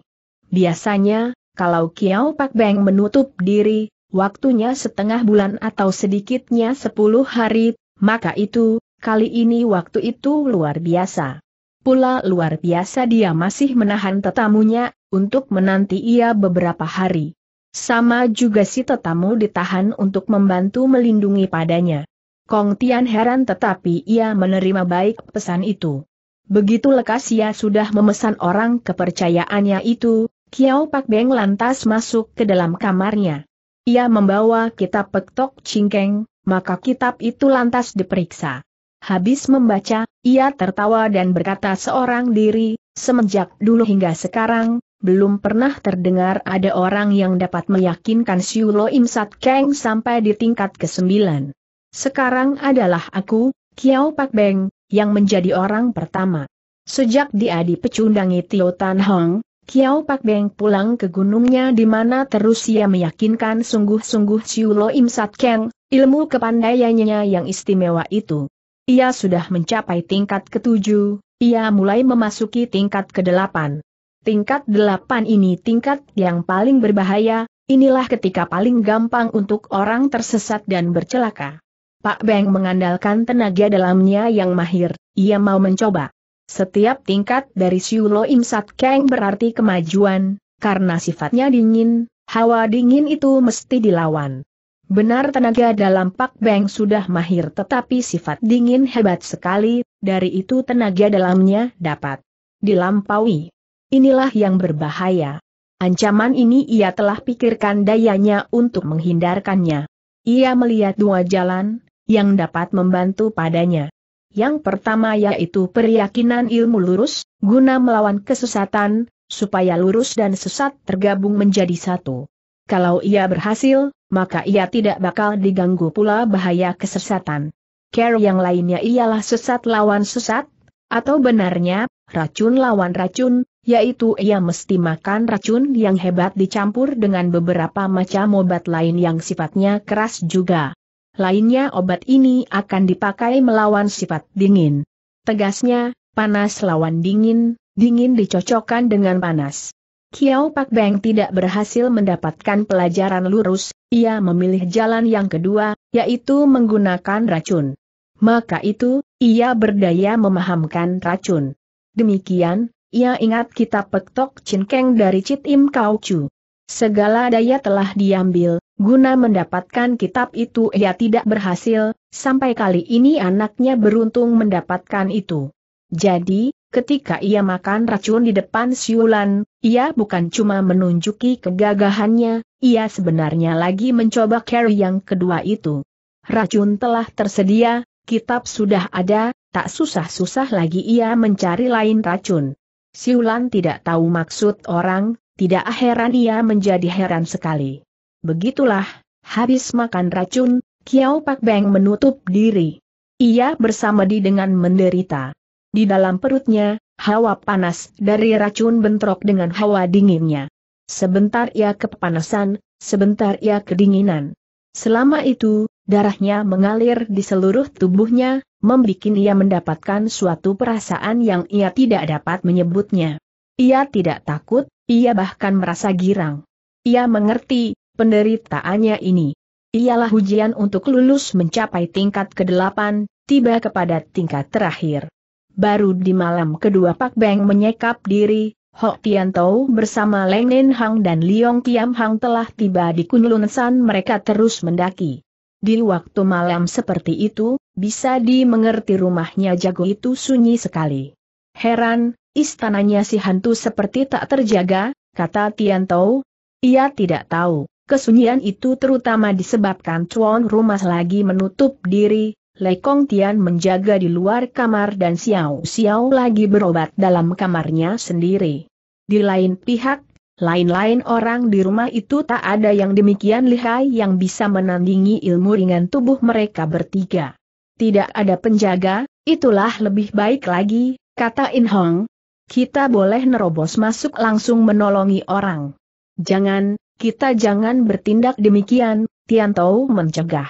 Biasanya, kalau Kiao Pak Beng menutup diri, waktunya setengah bulan atau sedikitnya sepuluh hari, maka itu, kali ini waktu itu luar biasa. Pula luar biasa dia masih menahan tetamunya, untuk menanti ia beberapa hari. Sama juga si tetamu ditahan untuk membantu melindungi padanya. Kong Tian heran tetapi ia menerima baik pesan itu. Begitu lekas ia sudah memesan orang kepercayaannya itu, Kiao Pak Beng lantas masuk ke dalam kamarnya. Ia membawa kitab Pektok Cingkeng, maka kitab itu lantas diperiksa. Habis membaca, ia tertawa dan berkata seorang diri, semenjak dulu hingga sekarang, belum pernah terdengar ada orang yang dapat meyakinkan Siulo Im Sat Kang sampai di tingkat ke-9. Sekarang adalah aku, Kiao Pak Beng, yang menjadi orang pertama. Sejak dia dipecundangi Tio Tan Hong, Kiao Pak Beng pulang ke gunungnya di mana terus ia meyakinkan sungguh-sungguh Siulo Im Sat Kang, ilmu kepandaiannya yang istimewa itu. Ia sudah mencapai tingkat ketujuh, ia mulai memasuki tingkat kedelapan. Tingkat delapan ini tingkat yang paling berbahaya, inilah ketika paling gampang untuk orang tersesat dan bercelaka. Pak Beng mengandalkan tenaga dalamnya yang mahir, ia mau mencoba. Setiap tingkat dari Siulo Imsat Keng berarti kemajuan, karena sifatnya dingin, hawa dingin itu mesti dilawan. Benar tenaga dalam Pak Beng sudah mahir tetapi sifat dingin hebat sekali, dari itu tenaga dalamnya dapat dilampaui. Inilah yang berbahaya. Ancaman ini ia telah pikirkan dayanya untuk menghindarkannya. Ia melihat dua jalan, yang dapat membantu padanya. Yang pertama yaitu peryakinan ilmu lurus, guna melawan kesesatan, supaya lurus dan sesat tergabung menjadi satu. Kalau ia berhasil, maka ia tidak bakal diganggu pula bahaya kesesatan. Care yang lainnya ialah sesat lawan sesat, atau benarnya, racun lawan racun, yaitu ia mesti makan racun yang hebat dicampur dengan beberapa macam obat lain yang sifatnya keras juga. Lainnya obat ini akan dipakai melawan sifat dingin. Tegasnya, panas lawan dingin, dingin dicocokkan dengan panas. Kiao Pak Beng tidak berhasil mendapatkan pelajaran lurus, ia memilih jalan yang kedua, yaitu menggunakan racun. Maka itu, ia berdaya memahamkan racun. Demikian, ia ingat kitab petok Cinkeng dari Cit Im Kau Chu. Segala daya telah diambil, guna mendapatkan kitab itu ia tidak berhasil, sampai kali ini anaknya beruntung mendapatkan itu. Jadi, ketika ia makan racun di depan siulan, ia bukan cuma menunjuki kegagahannya, ia sebenarnya lagi mencoba carry yang kedua itu. Racun telah tersedia, kitab sudah ada, tak susah-susah lagi ia mencari lain racun. Siulan tidak tahu maksud orang, tidak heran ia menjadi heran sekali. Begitulah, habis makan racun, Kiao Pak Beng menutup diri. Ia bersama di dengan menderita. Di dalam perutnya, Hawa panas dari racun bentrok dengan hawa dinginnya. Sebentar ia kepanasan, sebentar ia kedinginan. Selama itu, darahnya mengalir di seluruh tubuhnya, membuat ia mendapatkan suatu perasaan yang ia tidak dapat menyebutnya. Ia tidak takut, ia bahkan merasa girang. Ia mengerti, penderitaannya ini. Ialah ujian untuk lulus mencapai tingkat ke-8, tiba kepada tingkat terakhir. Baru di malam kedua Pak Beng menyekap diri, Hok Tian Tau bersama Leng Nen Hang dan Liong Kiam Hang telah tiba di Kunlun San mereka terus mendaki. Di waktu malam seperti itu, bisa dimengerti rumahnya jago itu sunyi sekali. Heran, istananya si hantu seperti tak terjaga, kata Tian Tau. Ia tidak tahu, kesunyian itu terutama disebabkan cuan rumah lagi menutup diri, Lekong Tian menjaga di luar kamar dan Xiao Xiao lagi berobat dalam kamarnya sendiri. Di lain pihak, lain-lain orang di rumah itu tak ada yang demikian lihai yang bisa menandingi ilmu ringan tubuh mereka bertiga. Tidak ada penjaga, itulah lebih baik lagi, kata In Hong. Kita boleh nerobos masuk langsung menolongi orang. Jangan, kita jangan bertindak demikian, Tian Tou mencegah.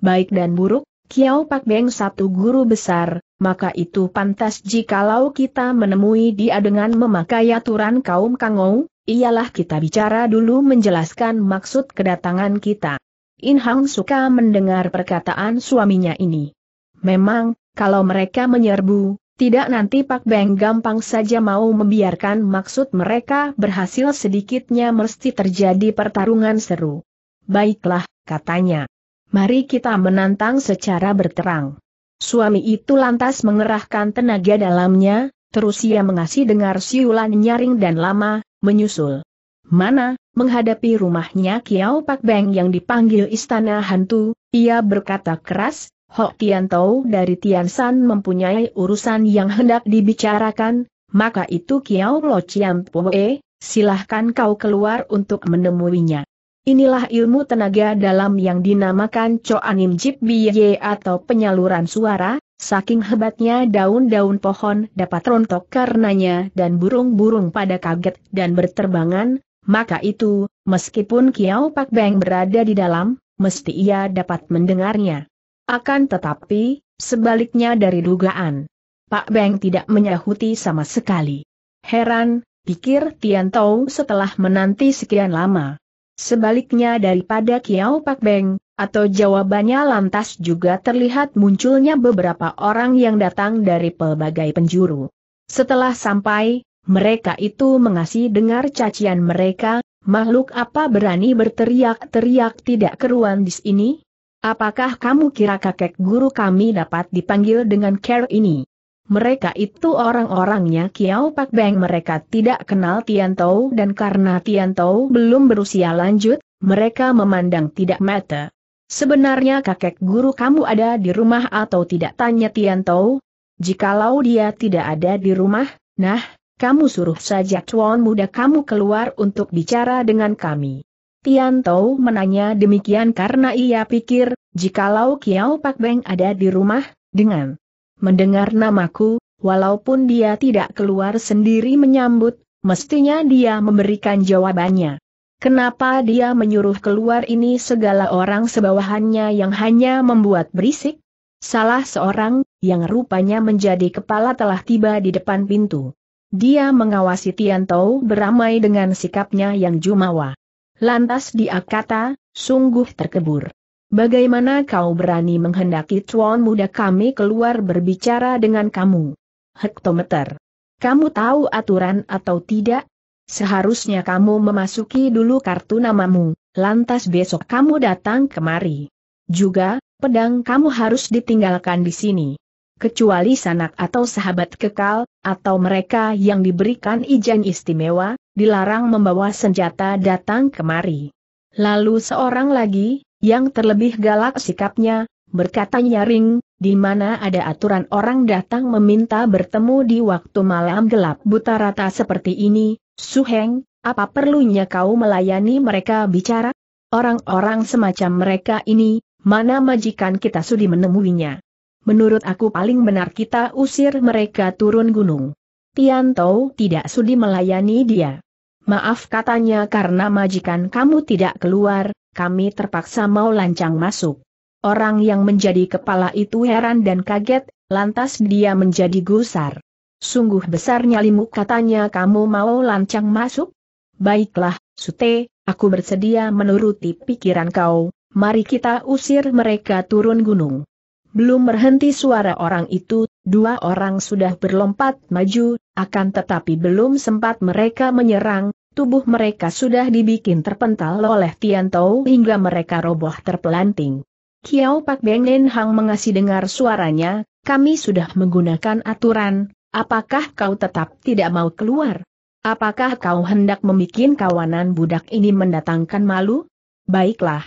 Baik dan buruk, Kiao Pak Beng satu guru besar, maka itu pantas jikalau kita menemui dia dengan memakai aturan kaum Kangou, ialah kita bicara dulu menjelaskan maksud kedatangan kita. In Hang suka mendengar perkataan suaminya ini. Memang, kalau mereka menyerbu, tidak nanti Pak Beng gampang saja mau membiarkan maksud mereka berhasil sedikitnya mesti terjadi pertarungan seru. Baiklah, katanya. Mari kita menantang secara berterang. Suami itu lantas mengerahkan tenaga dalamnya, terus ia mengasih dengar siulan nyaring dan lama, menyusul. Mana, menghadapi rumahnya Kiao Pak Beng yang dipanggil Istana Hantu, ia berkata keras, Hok Tian Tau dari Tian San mempunyai urusan yang hendak dibicarakan, maka itu Kiao Lo Chiam Poe, silahkan kau keluar untuk menemuinya. Inilah ilmu tenaga dalam yang dinamakan Choanim Jip Biye atau penyaluran suara, saking hebatnya daun-daun pohon dapat rontok karenanya dan burung-burung pada kaget dan berterbangan, maka itu, meskipun Kiao Pak Beng berada di dalam, mesti ia dapat mendengarnya. Akan tetapi, sebaliknya dari dugaan. Pak Beng tidak menyahuti sama sekali. Heran, pikir Tian Tau setelah menanti sekian lama. Sebaliknya daripada Kiau Pak Beng, atau jawabannya lantas juga terlihat munculnya beberapa orang yang datang dari pelbagai penjuru. Setelah sampai, mereka itu mengasih dengar cacian mereka, makhluk apa berani berteriak-teriak tidak keruan di sini? Apakah kamu kira kakek guru kami dapat dipanggil dengan care ini? Mereka itu orang-orangnya Kiau Pak Beng mereka tidak kenal Tian Tao dan karena Tian Tao belum berusia lanjut, mereka memandang tidak mata. Sebenarnya kakek guru kamu ada di rumah atau tidak tanya Tian Tao? Jikalau dia tidak ada di rumah, nah, kamu suruh saja cuan muda kamu keluar untuk bicara dengan kami. Tian Tao menanya demikian karena ia pikir, jikalau Kiau Pak Beng ada di rumah, dengan mendengar namaku, walaupun dia tidak keluar sendiri menyambut, mestinya dia memberikan jawabannya. Kenapa dia menyuruh keluar ini segala orang sebawahannya yang hanya membuat berisik? Salah seorang, yang rupanya menjadi kepala telah tiba di depan pintu. Dia mengawasi Tian Tao beramai dengan sikapnya yang jumawa. Lantas dia kata, sungguh terkebur. Bagaimana kau berani menghendaki tuan muda kami keluar berbicara dengan kamu? Hektometer. Kamu tahu aturan atau tidak? Seharusnya kamu memasuki dulu kartu namamu, lantas besok kamu datang kemari. Juga, pedang kamu harus ditinggalkan di sini. Kecuali sanak atau sahabat kekal, atau mereka yang diberikan izin istimewa, dilarang membawa senjata datang kemari. Lalu seorang lagi, yang terlebih galak sikapnya, berkata nyaring, di mana ada aturan orang datang meminta bertemu di waktu malam gelap buta rata seperti ini, Suheng, apa perlunya kau melayani mereka bicara? Orang-orang semacam mereka ini, mana majikan kita sudi menemuinya. Menurut aku paling benar kita usir mereka turun gunung. Tianto tidak sudi melayani dia. Maaf katanya karena majikan kamu tidak keluar, kami terpaksa mau lancang masuk. Orang yang menjadi kepala itu heran dan kaget, lantas dia menjadi gusar. Sungguh besarnya nyalimu katanya kamu mau lancang masuk? Baiklah, Sute, aku bersedia menuruti pikiran kau, mari kita usir mereka turun gunung. Belum berhenti suara orang itu, dua orang sudah berlompat maju, akan tetapi belum sempat mereka menyerang, tubuh mereka sudah dibikin terpental oleh Tian Tou hingga mereka roboh terpelanting. Kiao Pak Beng Nen Hang mengasih dengar suaranya, kami sudah menggunakan aturan, apakah kau tetap tidak mau keluar? Apakah kau hendak membuat kawanan budak ini mendatangkan malu? Baiklah.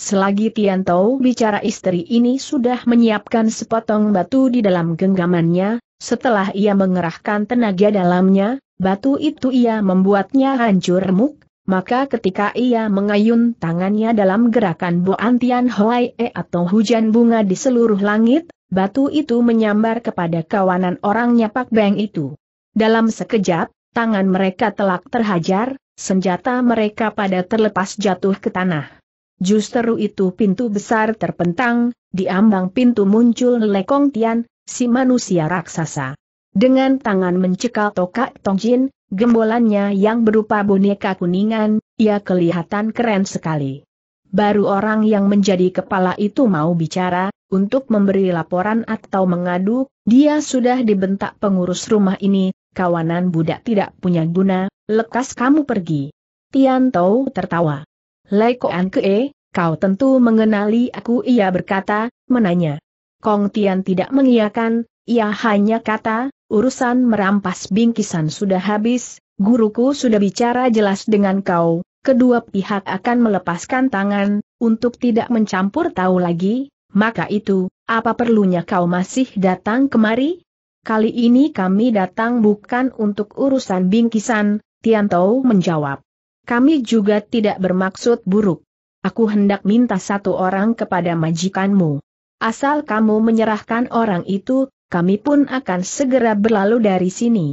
Selagi Tian Tou bicara istri ini sudah menyiapkan sepotong batu di dalam genggamannya, setelah ia mengerahkan tenaga dalamnya, Batu itu ia membuatnya hancur remuk, maka ketika ia mengayun tangannya dalam gerakan Bo Antian Hoai e atau hujan bunga di seluruh langit, batu itu menyambar kepada kawanan orangnya Pak Beng itu. Dalam sekejap, tangan mereka telak terhajar, senjata mereka pada terlepas jatuh ke tanah. Justru itu pintu besar terpentang, di ambang pintu muncul Lekong Tian, si manusia raksasa. Dengan tangan mencekal tokak Tongjin, gembolannya yang berupa boneka kuningan, ia kelihatan keren sekali. Baru orang yang menjadi kepala itu mau bicara, untuk memberi laporan atau mengadu, dia sudah dibentak pengurus rumah ini, kawanan budak tidak punya guna, lekas kamu pergi. Tian Tao tertawa. Lei Koan Kee, kau tentu mengenali aku ia berkata, menanya. Kong Tian tidak mengiyakan, ia hanya kata, urusan merampas bingkisan sudah habis, guruku sudah bicara jelas dengan kau, kedua pihak akan melepaskan tangan, untuk tidak mencampur tahu lagi, maka itu, apa perlunya kau masih datang kemari? Kali ini kami datang bukan untuk urusan bingkisan, Tianto menjawab. Kami juga tidak bermaksud buruk. Aku hendak minta satu orang kepada majikanmu. Asal kamu menyerahkan orang itu, kami pun akan segera berlalu dari sini.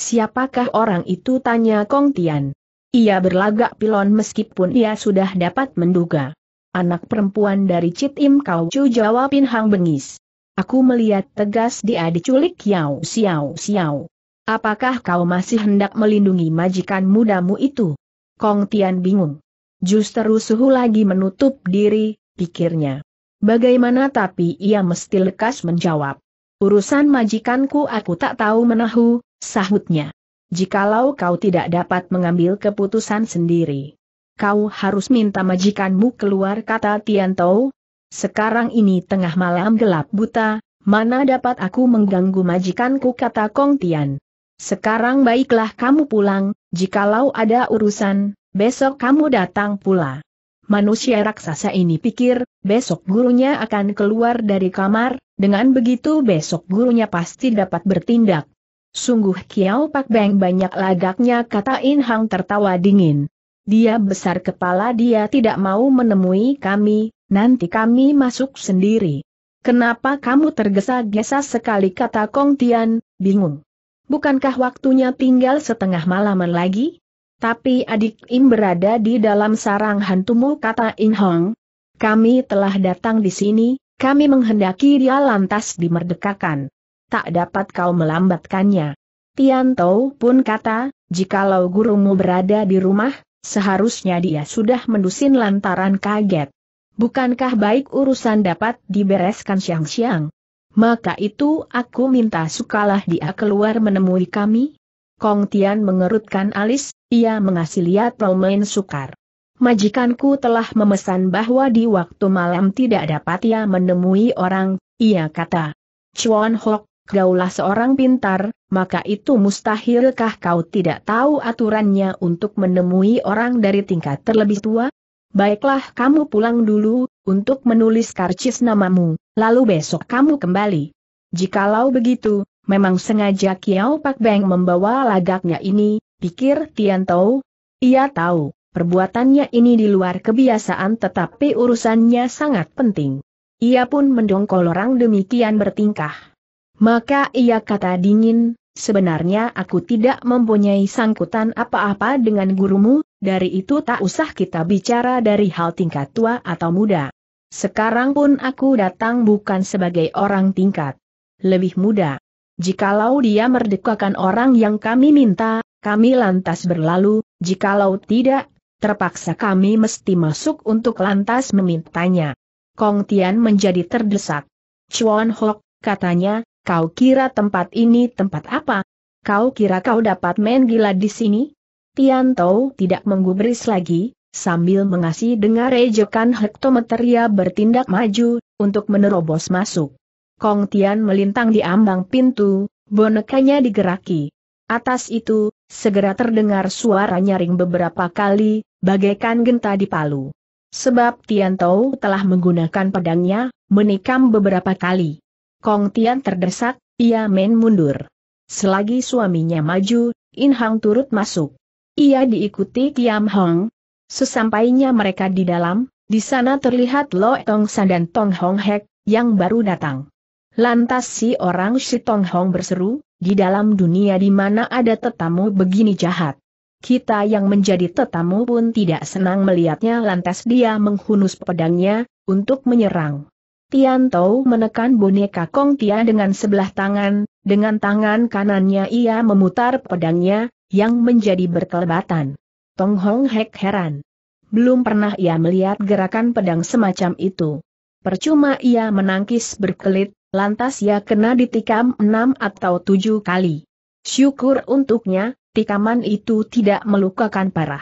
Siapakah orang itu tanya Kong Tian. Ia berlagak pilon meskipun ia sudah dapat menduga. Anak perempuan dari Cit Im Kau Chu jawabin Hang bengis. Aku melihat tegas dia diculik Yao Xiao Xiao. Apakah kau masih hendak melindungi majikan mudamu itu? Kong Tian bingung. Justru suhu lagi menutup diri, pikirnya. Bagaimana tapi ia mesti lekas menjawab. Urusan majikanku aku tak tahu menahu, sahutnya. Jikalau kau tidak dapat mengambil keputusan sendiri, kau harus minta majikanmu keluar kata Tian Tianto. Sekarang ini tengah malam gelap buta, mana dapat aku mengganggu majikanku kata Kong Tian. Sekarang baiklah kamu pulang, jikalau ada urusan, besok kamu datang pula. Manusia raksasa ini pikir, besok gurunya akan keluar dari kamar, dengan begitu besok gurunya pasti dapat bertindak. Sungguh Kiao Pak Beng banyak lagaknya kata In Hang tertawa dingin. Dia besar kepala dia tidak mau menemui kami, nanti kami masuk sendiri. Kenapa kamu tergesa-gesa sekali kata Kong Tian, bingung. Bukankah waktunya tinggal setengah malaman lagi? Tapi adik Im berada di dalam sarang hantumu kata In Hong. Kami telah datang di sini, kami menghendaki dia lantas dimerdekakan. Tak dapat kau melambatkannya. Tian Tou pun kata, jikalau gurumu berada di rumah, seharusnya dia sudah mendusin lantaran kaget. Bukankah baik urusan dapat dibereskan siang-siang? Maka itu aku minta sukalah dia keluar menemui kami. Kong Tian mengerutkan alis, ia mengasih lihat Romain sukar. Majikanku telah memesan bahwa di waktu malam tidak dapat ia menemui orang, ia kata. Chuan Hok, gaulah seorang pintar, maka itu mustahilkah kau tidak tahu aturannya untuk menemui orang dari tingkat terlebih tua? Baiklah kamu pulang dulu, untuk menulis karcis namamu, lalu besok kamu kembali. Jikalau begitu, memang sengaja kiau Pak Beng membawa lagaknya ini, pikir Tian Tao. Ia tahu, perbuatannya ini di luar kebiasaan tetapi urusannya sangat penting. Ia pun mendongkol orang demikian bertingkah. Maka ia kata dingin, sebenarnya aku tidak mempunyai sangkutan apa-apa dengan gurumu, dari itu tak usah kita bicara dari hal tingkat tua atau muda. Sekarang pun aku datang bukan sebagai orang tingkat lebih muda. Jikalau dia merdekakan orang yang kami minta, kami lantas berlalu, jikalau tidak, terpaksa kami mesti masuk untuk lantas memintanya. Kong Tian menjadi terdesak. Chuan Hok, katanya, kau kira tempat ini tempat apa? Kau kira kau dapat main gila di sini? Tian Tou tidak menggubris lagi, sambil mengasih dengar rejekan hektometeria bertindak maju, untuk menerobos masuk. Kong Tian melintang di ambang pintu, bonekanya digeraki. Atas itu, segera terdengar suara nyaring beberapa kali, bagaikan genta di palu. Sebab Tian Tao telah menggunakan pedangnya, menikam beberapa kali. Kong Tian terdesak, ia main mundur. Selagi suaminya maju, In Hang turut masuk. Ia diikuti Tiam Hong. Sesampainya mereka di dalam, di sana terlihat Lo Tong San dan Tong Hong Hek, yang baru datang. Lantas si orang si Tong Hong berseru, di dalam dunia di mana ada tetamu begini jahat. Kita yang menjadi tetamu pun tidak senang melihatnya lantas dia menghunus pedangnya, untuk menyerang. Tian Tao menekan boneka Kong Tia dengan sebelah tangan, dengan tangan kanannya ia memutar pedangnya, yang menjadi berkelebatan. Tong Hong Hek heran. Belum pernah ia melihat gerakan pedang semacam itu. Percuma ia menangkis berkelit, Lantas ia ya kena ditikam enam atau tujuh kali. Syukur untuknya, tikaman itu tidak melukakan parah.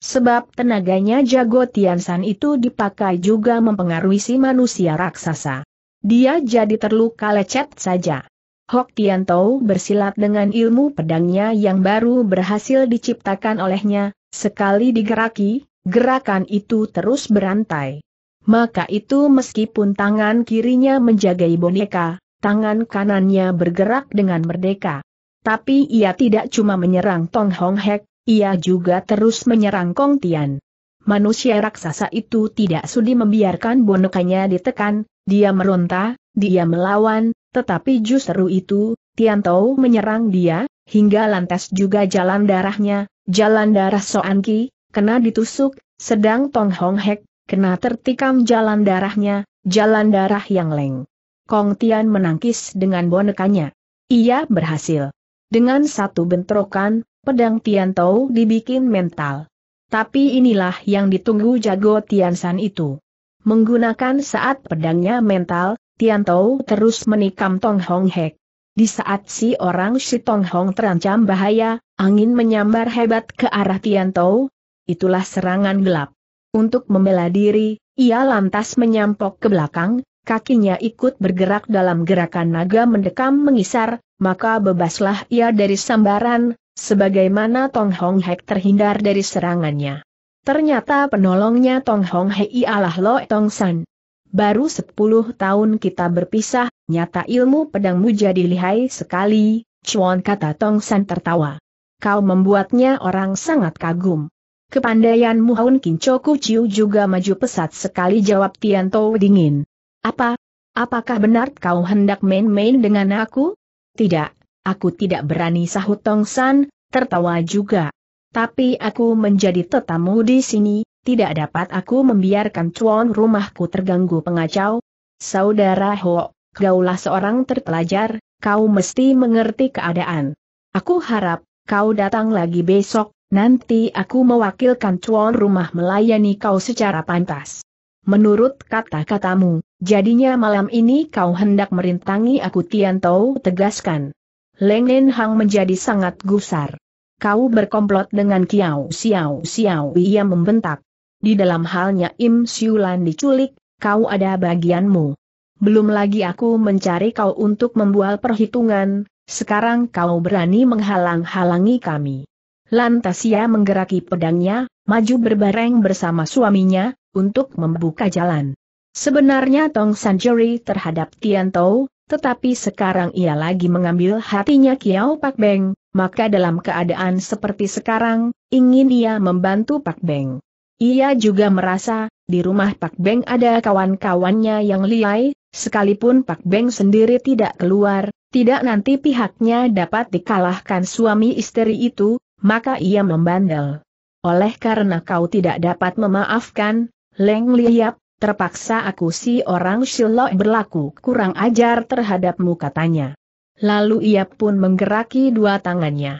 Sebab tenaganya jago Tiansan itu dipakai juga mempengaruhi si manusia raksasa. Dia jadi terluka lecet saja. Hok Tiantou bersilat dengan ilmu pedangnya yang baru berhasil diciptakan olehnya, sekali digeraki, gerakan itu terus berantai. Maka itu meskipun tangan kirinya menjagai boneka, tangan kanannya bergerak dengan merdeka. Tapi ia tidak cuma menyerang Tong Hong Hek, ia juga terus menyerang Kong Tian. Manusia raksasa itu tidak sudi membiarkan bonekanya ditekan, dia meronta, dia melawan, tetapi justru itu, Tian Tao menyerang dia, hingga lantas juga jalan darahnya, jalan darah Soan Ki, kena ditusuk, sedang Tong Hong Hek, Kena tertikam jalan darahnya, jalan darah yang leng. Kong Tian menangkis dengan bonekanya. Ia berhasil. Dengan satu bentrokan, pedang Tian Tou dibikin mental. Tapi inilah yang ditunggu jago Tian San itu. Menggunakan saat pedangnya mental, Tian Tou terus menikam Tong Hong Hek. Di saat si orang si Tong Hong terancam bahaya, angin menyambar hebat ke arah Tian Tou. Itulah serangan gelap. Untuk membela diri, ia lantas menyampok ke belakang, kakinya ikut bergerak dalam gerakan naga mendekam mengisar, maka bebaslah ia dari sambaran, sebagaimana Tong Hong Hek terhindar dari serangannya. Ternyata penolongnya Tong Hong Hek ialah Lo Tong San. Baru sepuluh tahun kita berpisah, nyata ilmu pedangmu jadi lihai sekali, Chuan kata Tong San tertawa. Kau membuatnya orang sangat kagum. Kepandaianmu Haun Kinchoku Chiu juga maju pesat sekali jawab Tianto dingin. Apa? Apakah benar kau hendak main-main dengan aku? Tidak, aku tidak berani sahut Tong San, tertawa juga. Tapi aku menjadi tetamu di sini, tidak dapat aku membiarkan cuan rumahku terganggu pengacau. Saudara Ho, kaulah seorang terpelajar, kau mesti mengerti keadaan. Aku harap, kau datang lagi besok, Nanti aku mewakilkan tuan rumah melayani kau secara pantas. Menurut kata-katamu, jadinya malam ini kau hendak merintangi aku Tian Tiantou tegaskan. Leng Nen Hang menjadi sangat gusar. Kau berkomplot dengan Kiao Xiao Xiao ia membentak. Di dalam halnya Im Siulan diculik, kau ada bagianmu. Belum lagi aku mencari kau untuk membual perhitungan, sekarang kau berani menghalang-halangi kami. Lantas ia menggeraki pedangnya, maju berbareng bersama suaminya, untuk membuka jalan. Sebenarnya Tong Sanjuri terhadap Tian Tao, tetapi sekarang ia lagi mengambil hatinya Kiao Pak Beng, maka dalam keadaan seperti sekarang, ingin ia membantu Pak Beng. Ia juga merasa, di rumah Pak Beng ada kawan-kawannya yang liai, sekalipun Pak Beng sendiri tidak keluar, tidak nanti pihaknya dapat dikalahkan suami istri itu, maka ia membandel. Oleh karena kau tidak dapat memaafkan, Leng Liap, terpaksa aku si orang Shilok berlaku kurang ajar terhadapmu katanya. Lalu ia pun menggeraki dua tangannya.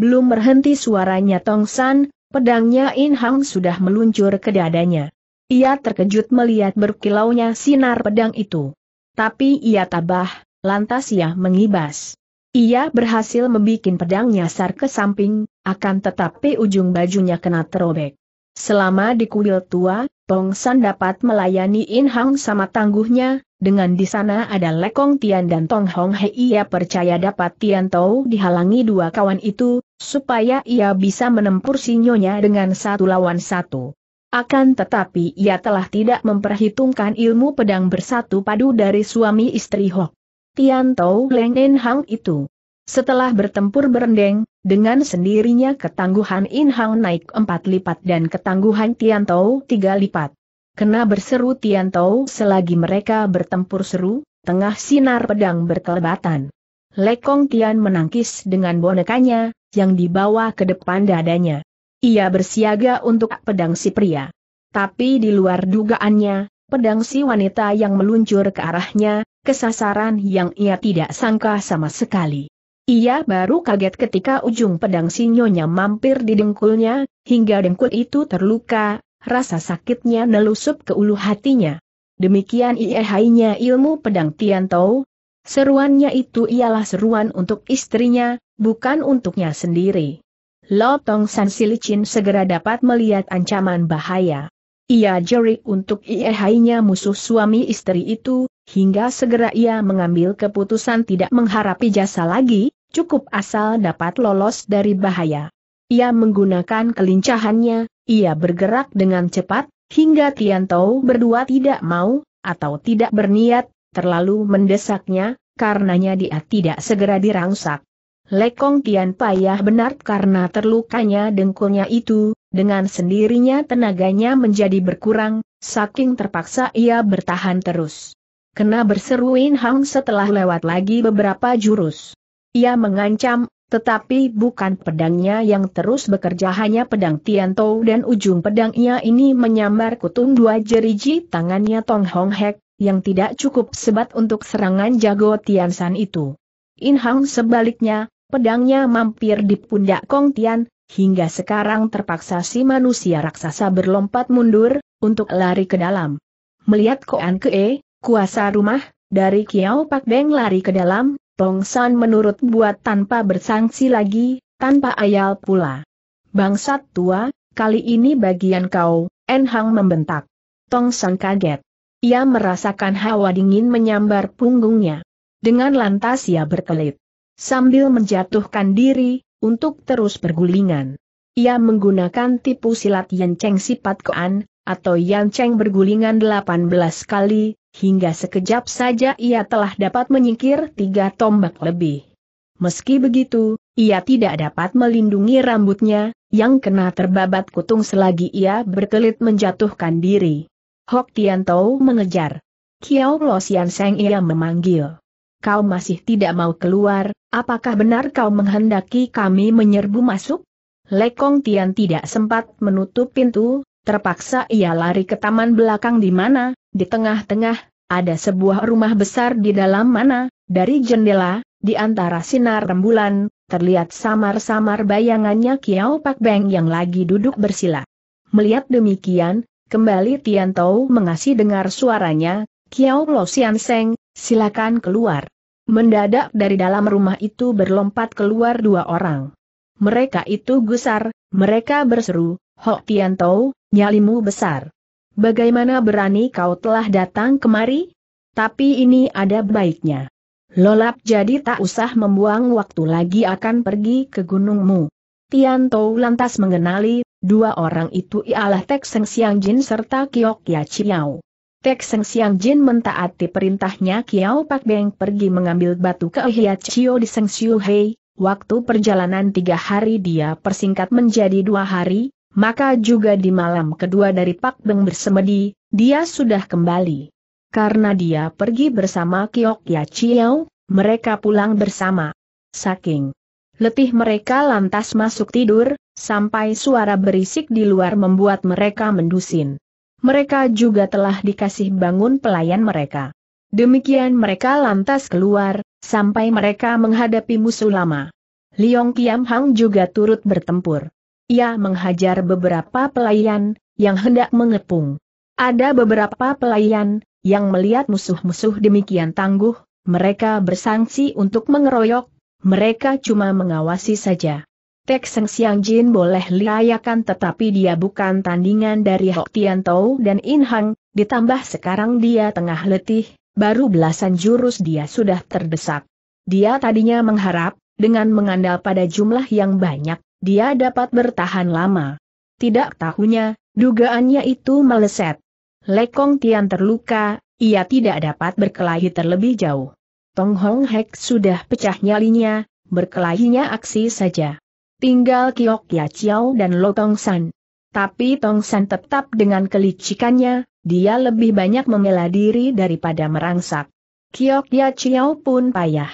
Belum berhenti suaranya Tong San, pedangnya In Hang sudah meluncur ke dadanya. Ia terkejut melihat berkilaunya sinar pedang itu. Tapi ia tabah, lantas ia mengibas. Ia berhasil membuat pedang nyasar ke samping, akan tetapi ujung bajunya kena terobek. Selama di kuil tua, Pong San dapat melayani In Hang sama tangguhnya, dengan di sana ada Lekong Tian dan Tong Hong Hei ia percaya dapat Tian Tau dihalangi dua kawan itu, supaya ia bisa menempur sinyonya dengan satu lawan satu. Akan tetapi ia telah tidak memperhitungkan ilmu pedang bersatu padu dari suami istri Hok. Tian Tou Leng In Hang itu. Setelah bertempur berendeng, dengan sendirinya ketangguhan In Hang naik empat lipat dan ketangguhan Tian Tou tiga lipat. Kena berseru Tian Tou selagi mereka bertempur seru, tengah sinar pedang berkelebatan. Lekong Tian menangkis dengan bonekanya, yang dibawa ke depan dadanya. Ia bersiaga untuk pedang si pria. Tapi di luar dugaannya, pedang si wanita yang meluncur ke arahnya, Kesasaran yang ia tidak sangka sama sekali. Ia baru kaget ketika ujung pedang sinyonya mampir di dengkulnya, hingga dengkul itu terluka, rasa sakitnya nelusup ke ulu hatinya. Demikian ia hanya ilmu pedang Tiantou, Seruannya itu ialah seruan untuk istrinya, bukan untuknya sendiri. Lo Tong San Silicin segera dapat melihat ancaman bahaya. Ia jerik untuk iehainya musuh suami istri itu, hingga segera ia mengambil keputusan tidak mengharapi jasa lagi, cukup asal dapat lolos dari bahaya. Ia menggunakan kelincahannya, ia bergerak dengan cepat, hingga Tian Tiantou berdua tidak mau, atau tidak berniat, terlalu mendesaknya, karenanya dia tidak segera dirangsak. Lekong Tian payah benar karena terlukanya dengkulnya itu, dengan sendirinya tenaganya menjadi berkurang, saking terpaksa ia bertahan terus. Kena berseru In Hang setelah lewat lagi beberapa jurus. Ia mengancam, tetapi bukan pedangnya yang terus bekerja hanya pedang Tian Tou dan ujung pedangnya ini menyambar kutung dua jeriji tangannya Tong Hong Hek, yang tidak cukup sebat untuk serangan jago Tian San itu. In Hang sebaliknya, pedangnya mampir di pundak Kong Tian, hingga sekarang terpaksa si manusia raksasa berlompat mundur, untuk lari ke dalam. Melihat Koan Kee, Kuasa rumah, dari Kiao Pak Beng lari ke dalam, Tong San menurut buat tanpa bersangsi lagi, tanpa ayal pula. Bangsat tua, kali ini bagian kau, En Hang membentak. Tong San kaget. Ia merasakan hawa dingin menyambar punggungnya. Dengan lantas ia berkelit. Sambil menjatuhkan diri, untuk terus bergulingan. Ia menggunakan tipu silat Yan Cheng sifat koan, atau Yan Cheng bergulingan 18 kali, hingga sekejap saja ia telah dapat menyingkir tiga tombak lebih. Meski begitu, ia tidak dapat melindungi rambutnya, yang kena terbabat kutung selagi ia berkelit menjatuhkan diri. Hok tian Tiantou mengejar. Kiao Lo Sian Seng ia memanggil. Kau masih tidak mau keluar, apakah benar kau menghendaki kami menyerbu masuk? Lekong Tian tidak sempat menutup pintu, Terpaksa ia lari ke taman belakang di mana, di tengah-tengah, ada sebuah rumah besar di dalam mana, dari jendela, di antara sinar rembulan, terlihat samar-samar bayangannya Kiao Pak Beng yang lagi duduk bersila. Melihat demikian, kembali Tian Tou mengasih dengar suaranya, Kiao Lo Sian Seng, silakan keluar. Mendadak dari dalam rumah itu berlompat keluar dua orang. Mereka itu gusar, mereka berseru, ho Tian Tou, Nyalimu besar. Bagaimana berani kau telah datang kemari? Tapi ini ada baiknya. Lolap jadi tak usah membuang waktu lagi akan pergi ke gunungmu. Tian Tou lantas mengenali, dua orang itu ialah Tek Seng Siang Jin serta Kiok Ya Chiao. Tek Seng Siang Jin mentaati perintahnya Kiao Pak Beng pergi mengambil batu ke Ohia Chio di Seng Siu Hei, waktu perjalanan tiga hari dia persingkat menjadi dua hari, maka juga di malam kedua dari Pak Beng bersemedi, dia sudah kembali. Karena dia pergi bersama Kiok Ya Chiyau, mereka pulang bersama. Saking letih mereka lantas masuk tidur, sampai suara berisik di luar membuat mereka mendusin. Mereka juga telah dikasih bangun pelayan mereka. Demikian mereka lantas keluar, sampai mereka menghadapi musuh lama. Liong Kiam Hang juga turut bertempur ia menghajar beberapa pelayan, yang hendak mengepung. Ada beberapa pelayan, yang melihat musuh-musuh demikian tangguh, mereka bersangsi untuk mengeroyok, mereka cuma mengawasi saja. Tek Seng Siang Jin boleh layakan tetapi dia bukan tandingan dari Hok Tian Tau dan In Hang, ditambah sekarang dia tengah letih, baru belasan jurus dia sudah terdesak. Dia tadinya mengharap, dengan mengandal pada jumlah yang banyak, dia dapat bertahan lama. Tidak tahunya, dugaannya itu meleset. Lekong Tian terluka, ia tidak dapat berkelahi terlebih jauh. Tong Hong Hek sudah pecah nyalinya, berkelahinya aksi saja. Tinggal Kiok Ya Chiao dan Lo Tong San. Tapi Tong San tetap dengan kelicikannya, dia lebih banyak membela diri daripada merangsak. Kiok Ya Chiao pun payah.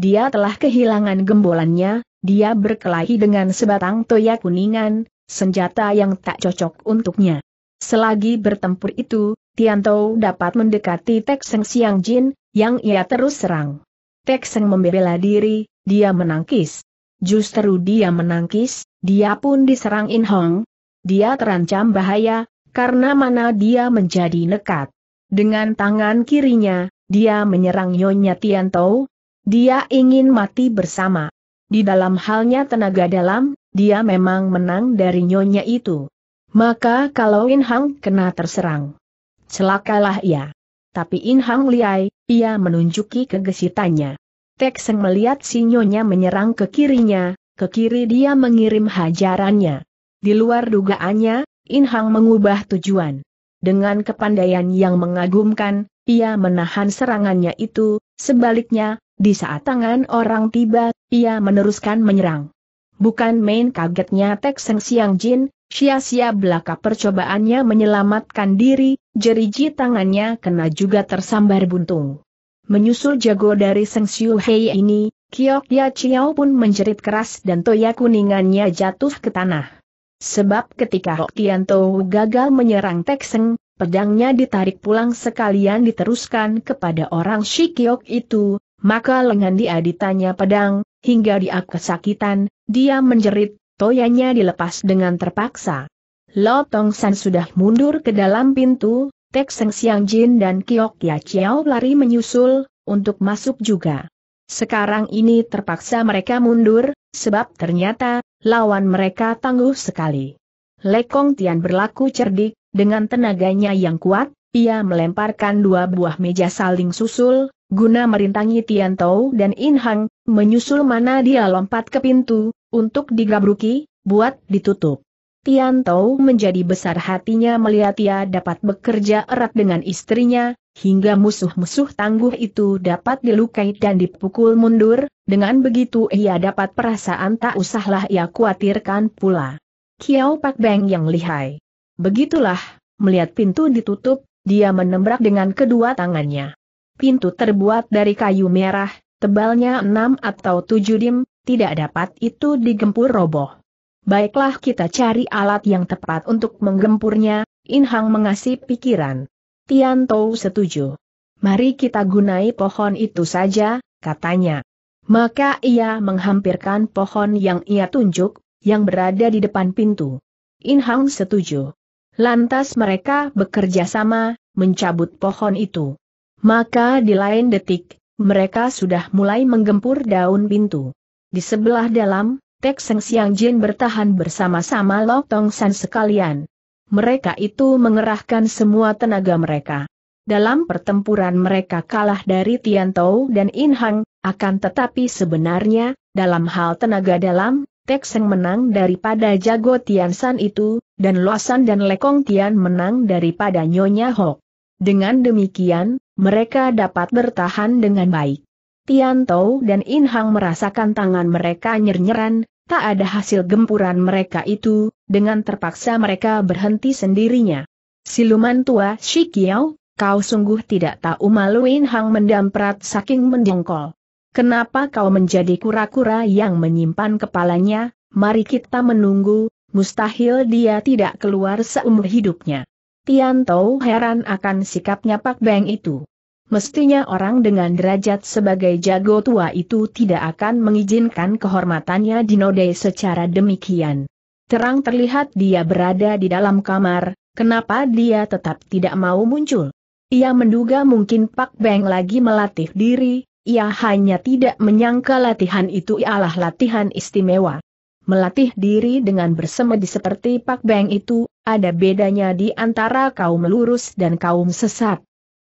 Dia telah kehilangan gembolannya, dia berkelahi dengan sebatang toya kuningan, senjata yang tak cocok untuknya. Selagi bertempur itu, Tianto dapat mendekati Tek Seng Siang Jin, yang ia terus serang. Tek Seng membela diri, dia menangkis. Justru dia menangkis, dia pun diserang In Hong. Dia terancam bahaya, karena mana dia menjadi nekat. Dengan tangan kirinya, dia menyerang Nyonya Tianto. Dia ingin mati bersama. Di dalam halnya tenaga dalam, dia memang menang dari nyonya itu. Maka kalau In Hang kena terserang. Celakalah ia. Tapi In Hang liai, ia menunjuki kegesitannya. Tek Seng melihat si nyonya menyerang ke kirinya, ke kiri dia mengirim hajarannya. Di luar dugaannya, In Hang mengubah tujuan. Dengan kepandaian yang mengagumkan, ia menahan serangannya itu, sebaliknya, di saat tangan orang tiba, ia meneruskan menyerang. Bukan main kagetnya Tek Seng Siang Jin, sia-sia belaka percobaannya menyelamatkan diri, jeriji tangannya kena juga tersambar buntung. Menyusul jago dari Seng Siu Hei ini, Kiok Ya Chiao pun menjerit keras dan toya kuningannya jatuh ke tanah. Sebab ketika Hok Tian Tou gagal menyerang Tek Seng, pedangnya ditarik pulang sekalian diteruskan kepada orang Shikiok itu, maka lengan dia ditanya pedang, hingga dia kesakitan, dia menjerit, toyanya dilepas dengan terpaksa. Lo Tong San sudah mundur ke dalam pintu, Tek Seng Siang Jin dan Kiok Ya Chiao lari menyusul, untuk masuk juga. Sekarang ini terpaksa mereka mundur, sebab ternyata, lawan mereka tangguh sekali. Lekong Tian berlaku cerdik, dengan tenaganya yang kuat, ia melemparkan dua buah meja saling susul, guna merintangi Tian Tao dan In Hang, menyusul mana dia lompat ke pintu, untuk digabruki, buat ditutup. Tian Tao menjadi besar hatinya melihat ia dapat bekerja erat dengan istrinya, hingga musuh-musuh tangguh itu dapat dilukai dan dipukul mundur, dengan begitu ia dapat perasaan tak usahlah ia khawatirkan pula. Kiao Pak Beng yang lihai. Begitulah, melihat pintu ditutup, dia menembrak dengan kedua tangannya. Pintu terbuat dari kayu merah, tebalnya enam atau tujuh dim, tidak dapat itu digempur roboh. Baiklah kita cari alat yang tepat untuk menggempurnya, Inhang mengasih pikiran. Tiantou setuju. Mari kita gunai pohon itu saja, katanya. Maka ia menghampirkan pohon yang ia tunjuk, yang berada di depan pintu. Inhang setuju. Lantas mereka bekerja sama, mencabut pohon itu. Maka di lain detik, mereka sudah mulai menggempur daun pintu. Di sebelah dalam, Tek Seng Siang Jin bertahan bersama-sama Lok Tong San sekalian. Mereka itu mengerahkan semua tenaga mereka. Dalam pertempuran mereka kalah dari Tian Tou dan In Hang, akan tetapi sebenarnya, dalam hal tenaga dalam, Tek Seng menang daripada Jago Tian San itu, dan Loasan dan Lekong Tian menang daripada Nyonya Hok. Dengan demikian, mereka dapat bertahan dengan baik. Tian Tou dan In Hang merasakan tangan mereka nyernyeran, tak ada hasil gempuran mereka itu, dengan terpaksa mereka berhenti sendirinya. Siluman tua Shi Shikiao, kau sungguh tidak tahu malu In Hang mendamprat saking mendongkol. Kenapa kau menjadi kura-kura yang menyimpan kepalanya, mari kita menunggu, mustahil dia tidak keluar seumur hidupnya. Tian Tou heran akan sikapnya Pak Beng itu. Mestinya orang dengan derajat sebagai jago tua itu tidak akan mengizinkan kehormatannya dinodai secara demikian. Terang terlihat dia berada di dalam kamar, kenapa dia tetap tidak mau muncul? Ia menduga mungkin Pak Beng lagi melatih diri, ia hanya tidak menyangka latihan itu ialah latihan istimewa. Melatih diri dengan bersemedi seperti Pak Beng itu, ada bedanya di antara kaum lurus dan kaum sesat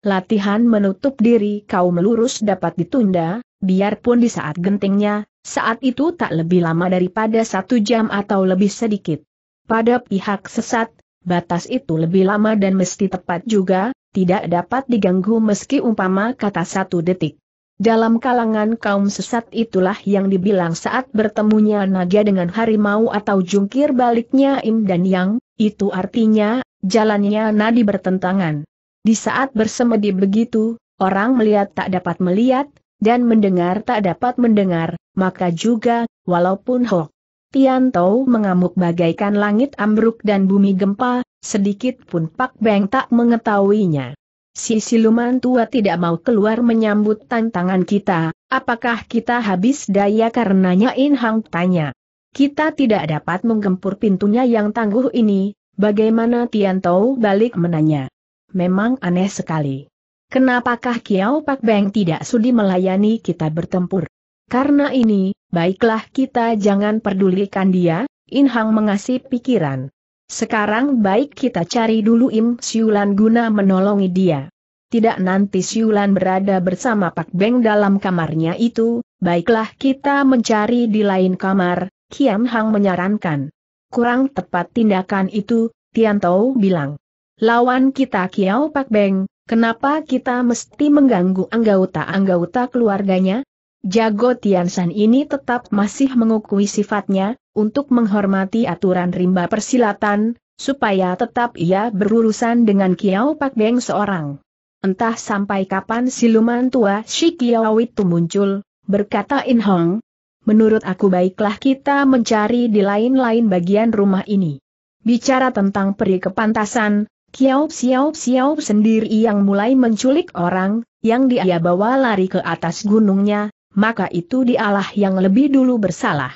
latihan menutup diri kaum lurus dapat ditunda, biarpun di saat gentingnya, saat itu tak lebih lama daripada satu jam atau lebih sedikit. Pada pihak sesat, batas itu lebih lama dan mesti tepat juga, tidak dapat diganggu meski umpama kata satu detik. Dalam kalangan kaum sesat itulah yang dibilang saat bertemunya naga dengan harimau atau jungkir baliknya im dan yang, itu artinya, jalannya nadi bertentangan. Di saat bersemedi begitu, orang melihat tak dapat melihat, dan mendengar tak dapat mendengar, maka juga, walaupun Hok Tianto mengamuk bagaikan langit ambruk dan bumi gempa, sedikit pun Pak Beng tak mengetahuinya. Si siluman tua tidak mau keluar menyambut tantangan kita, apakah kita habis daya karenanya In Hang tanya. Kita tidak dapat menggempur pintunya yang tangguh ini, bagaimana Tianto balik menanya memang aneh sekali. Kenapakah Kiao Pak Beng tidak sudi melayani kita bertempur? Karena ini, baiklah kita jangan pedulikan dia, In Hang mengasih pikiran. Sekarang baik kita cari dulu Im Siulan guna menolongi dia. Tidak nanti Siulan berada bersama Pak Beng dalam kamarnya itu, baiklah kita mencari di lain kamar, Kiam Hang menyarankan. Kurang tepat tindakan itu, Tian Tau bilang. Lawan kita kiau Pak Beng, kenapa kita mesti mengganggu anggota-anggota keluarganya? Jago Tiansan ini tetap masih mengukui sifatnya, untuk menghormati aturan rimba persilatan, supaya tetap ia berurusan dengan kiau Pak Beng seorang. Entah sampai kapan siluman tua si Kiao itu muncul, berkata In Hong. Menurut aku baiklah kita mencari di lain-lain bagian rumah ini. Bicara tentang peri kepantasan, Kiao Xiao Xiao sendiri yang mulai menculik orang, yang dia bawa lari ke atas gunungnya, maka itu dialah yang lebih dulu bersalah.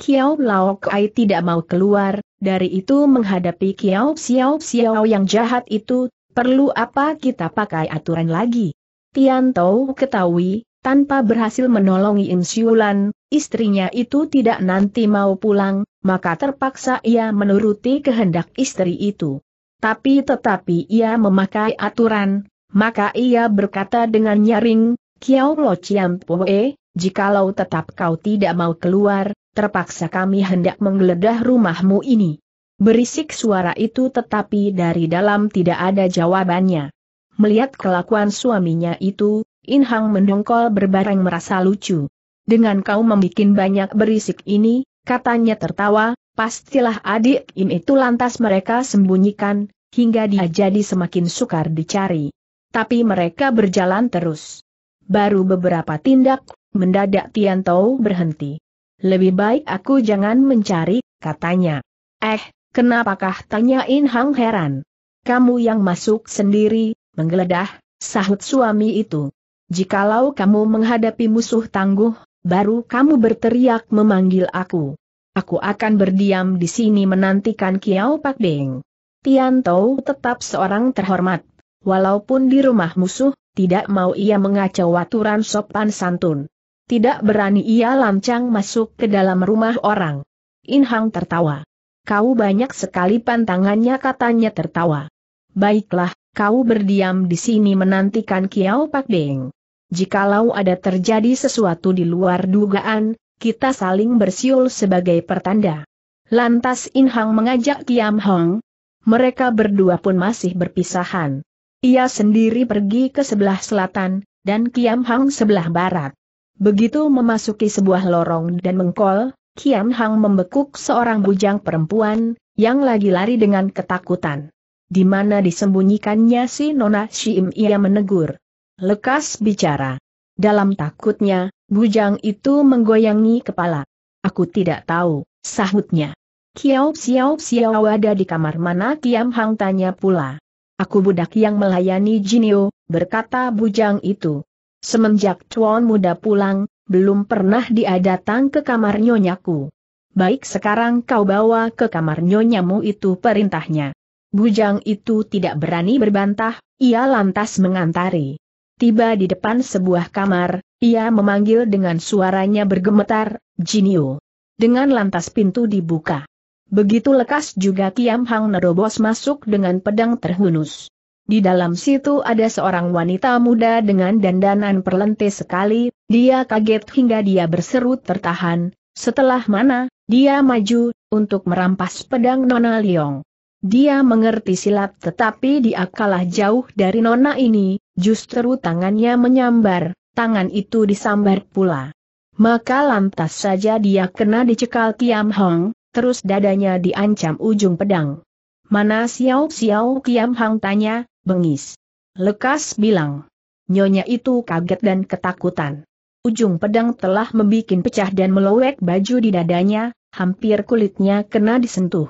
Kiao Lao Kai tidak mau keluar, dari itu menghadapi Kiao Xiao Xiao yang jahat itu, perlu apa kita pakai aturan lagi? Tian Tao ketahui, tanpa berhasil menolongi Insiulan, istrinya itu tidak nanti mau pulang, maka terpaksa ia menuruti kehendak istri itu. Tapi tetapi ia memakai aturan, maka ia berkata dengan nyaring, Kiao Lo Chiam Poe, jikalau tetap kau tidak mau keluar, terpaksa kami hendak menggeledah rumahmu ini. Berisik suara itu tetapi dari dalam tidak ada jawabannya. Melihat kelakuan suaminya itu, In Hang mendongkol berbareng merasa lucu. Dengan kau membuat banyak berisik ini, katanya tertawa, Pastilah adik Im itu lantas mereka sembunyikan, hingga dia jadi semakin sukar dicari. Tapi mereka berjalan terus. Baru beberapa tindak, mendadak Tian Tianto berhenti. Lebih baik aku jangan mencari, katanya. Eh, kenapakah tanyain Hang heran. Kamu yang masuk sendiri, menggeledah, sahut suami itu. Jikalau kamu menghadapi musuh tangguh, baru kamu berteriak memanggil aku. Aku akan berdiam di sini menantikan Kiao Pak Beng. Tian Tou tetap seorang terhormat. Walaupun di rumah musuh, tidak mau ia mengacau aturan sopan santun. Tidak berani ia lancang masuk ke dalam rumah orang. In Hang tertawa. Kau banyak sekali pantangannya katanya tertawa. Baiklah, kau berdiam di sini menantikan Kiao Pak Beng. Jikalau ada terjadi sesuatu di luar dugaan, kita saling bersiul sebagai pertanda. Lantas In Hang mengajak Kiam Hong. Mereka berdua pun masih berpisahan. Ia sendiri pergi ke sebelah selatan, dan Kiam Hang sebelah barat. Begitu memasuki sebuah lorong dan mengkol, Kiam Hang membekuk seorang bujang perempuan, yang lagi lari dengan ketakutan. Di mana disembunyikannya si Nona Shim ia menegur. Lekas bicara. Dalam takutnya, Bujang itu menggoyangi kepala. Aku tidak tahu, sahutnya. Kiao Xiao Xiao ada di kamar mana Kiam Hang tanya pula. Aku budak yang melayani Jinio, berkata bujang itu. Semenjak Chuan muda pulang, belum pernah dia datang ke kamar nyonyaku. Baik sekarang kau bawa ke kamar nyonyamu itu perintahnya. Bujang itu tidak berani berbantah, ia lantas mengantari tiba di depan sebuah kamar, ia memanggil dengan suaranya bergemetar, Jinio. Dengan lantas pintu dibuka. Begitu lekas juga Kiam Hang nerobos masuk dengan pedang terhunus. Di dalam situ ada seorang wanita muda dengan dandanan perlente sekali, dia kaget hingga dia berseru tertahan, setelah mana, dia maju, untuk merampas pedang Nona Leong. Dia mengerti silat tetapi dia kalah jauh dari nona ini, justru tangannya menyambar, tangan itu disambar pula. Maka lantas saja dia kena dicekal Kiam Hong, terus dadanya diancam ujung pedang. Mana Xiao Xiao Kiam Hong tanya, bengis. Lekas bilang. Nyonya itu kaget dan ketakutan. Ujung pedang telah membuat pecah dan melowek baju di dadanya, hampir kulitnya kena disentuh.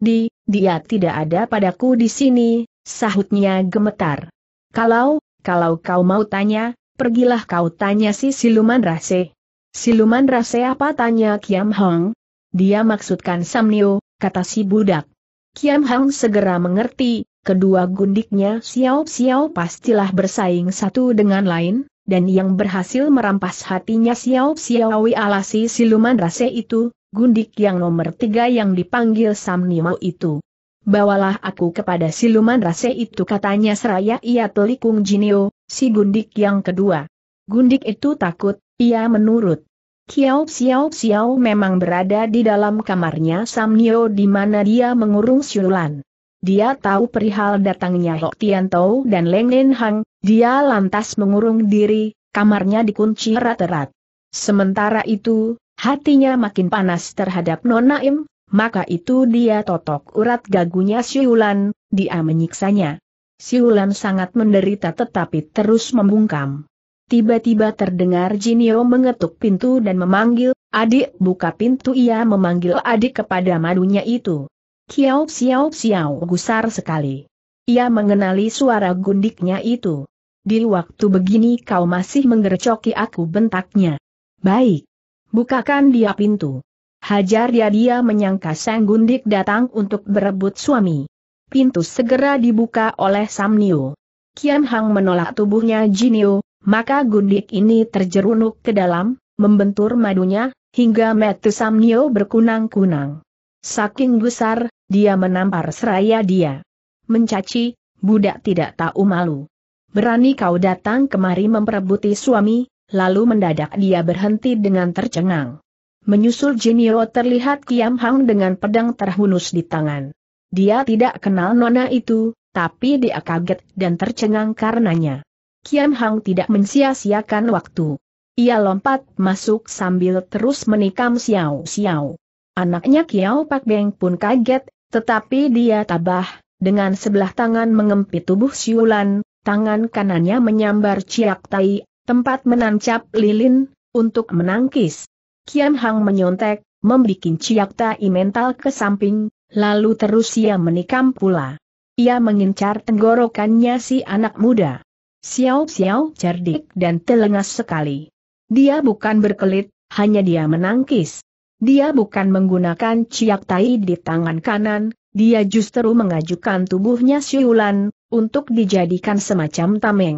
Di, dia tidak ada padaku di sini, sahutnya gemetar. Kalau, kalau kau mau tanya, pergilah kau tanya si siluman rase. Siluman rase apa tanya Kiam Hong? Dia maksudkan Samnio, kata si budak. Kiam Hong segera mengerti, kedua gundiknya Xiao-Xiao pastilah bersaing satu dengan lain, dan yang berhasil merampas hatinya Xiao xiao alasi siluman rase itu, gundik yang nomor tiga yang dipanggil Samnimo itu. Bawalah aku kepada siluman rase itu katanya seraya ia telikung Jinio, si gundik yang kedua. Gundik itu takut, ia menurut. Kiao Xiao Xiao memang berada di dalam kamarnya Samnio di mana dia mengurung Siulan. Dia tahu perihal datangnya Hok Tau dan Leng Nen Hang, dia lantas mengurung diri, kamarnya dikunci erat-erat. Sementara itu, Hatinya makin panas terhadap Nona Im, maka itu dia totok urat gagunya Siulan, dia menyiksanya. Siulan sangat menderita tetapi terus membungkam. Tiba-tiba terdengar Jinio mengetuk pintu dan memanggil, adik buka pintu ia memanggil adik kepada madunya itu. Kiao Xiao Xiao gusar sekali. Ia mengenali suara gundiknya itu. Di waktu begini kau masih menggercoki aku bentaknya. Baik. Bukakan dia pintu. Hajar dia dia menyangka Sang Gundik datang untuk berebut suami. Pintu segera dibuka oleh Samnio. Kian Hang menolak tubuhnya Jinio, maka Gundik ini terjerunuk ke dalam, membentur madunya, hingga Sam Samnio berkunang-kunang. Saking gusar, dia menampar seraya dia. Mencaci, budak tidak tahu malu. Berani kau datang kemari memperebuti suami, lalu mendadak dia berhenti dengan tercengang. Menyusul Jinio terlihat Kiam Hang dengan pedang terhunus di tangan. Dia tidak kenal nona itu, tapi dia kaget dan tercengang karenanya. Kiam Hang tidak mensia-siakan waktu. Ia lompat masuk sambil terus menikam Xiao Xiao. Anaknya Kiao Pak Beng pun kaget, tetapi dia tabah, dengan sebelah tangan mengempit tubuh Siulan, tangan kanannya menyambar Ciak Tai Tempat menancap lilin, untuk menangkis. Kian Hang menyontek, membikin Ciak Tai mental ke samping, lalu terus ia menikam pula. Ia mengincar tenggorokannya si anak muda. Xiao-xiao cerdik dan telengas sekali. Dia bukan berkelit, hanya dia menangkis. Dia bukan menggunakan ciak tai di tangan kanan, dia justru mengajukan tubuhnya siulan, untuk dijadikan semacam tameng.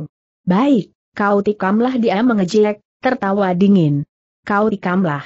Baik, Kau tikamlah dia mengejek, tertawa dingin. Kau tikamlah.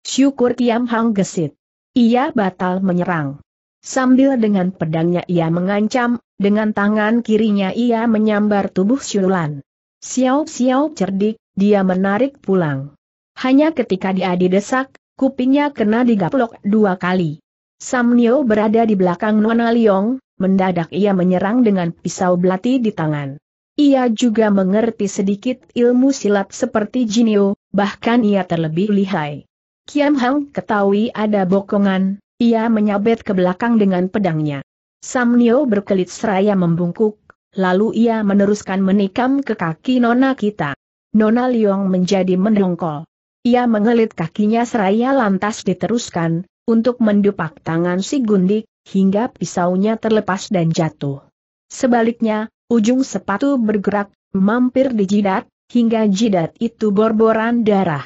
Syukur Tiam Hang gesit. Ia batal menyerang. Sambil dengan pedangnya ia mengancam, dengan tangan kirinya ia menyambar tubuh Syulan. Siau-siau cerdik, dia menarik pulang. Hanya ketika dia didesak, kupingnya kena digaplok dua kali. Sam Nio berada di belakang Nona Liong, mendadak ia menyerang dengan pisau belati di tangan. Ia juga mengerti sedikit ilmu silat seperti Jinio, bahkan ia terlebih lihai. Kiam Hang ketahui ada bokongan, ia menyabet ke belakang dengan pedangnya. Sam Nio berkelit seraya membungkuk, lalu ia meneruskan menikam ke kaki Nona kita. Nona Liong menjadi mendongkol. Ia mengelit kakinya seraya lantas diteruskan, untuk mendupak tangan si Gundik, hingga pisaunya terlepas dan jatuh. Sebaliknya, Ujung sepatu bergerak, mampir di jidat, hingga jidat itu borboran darah.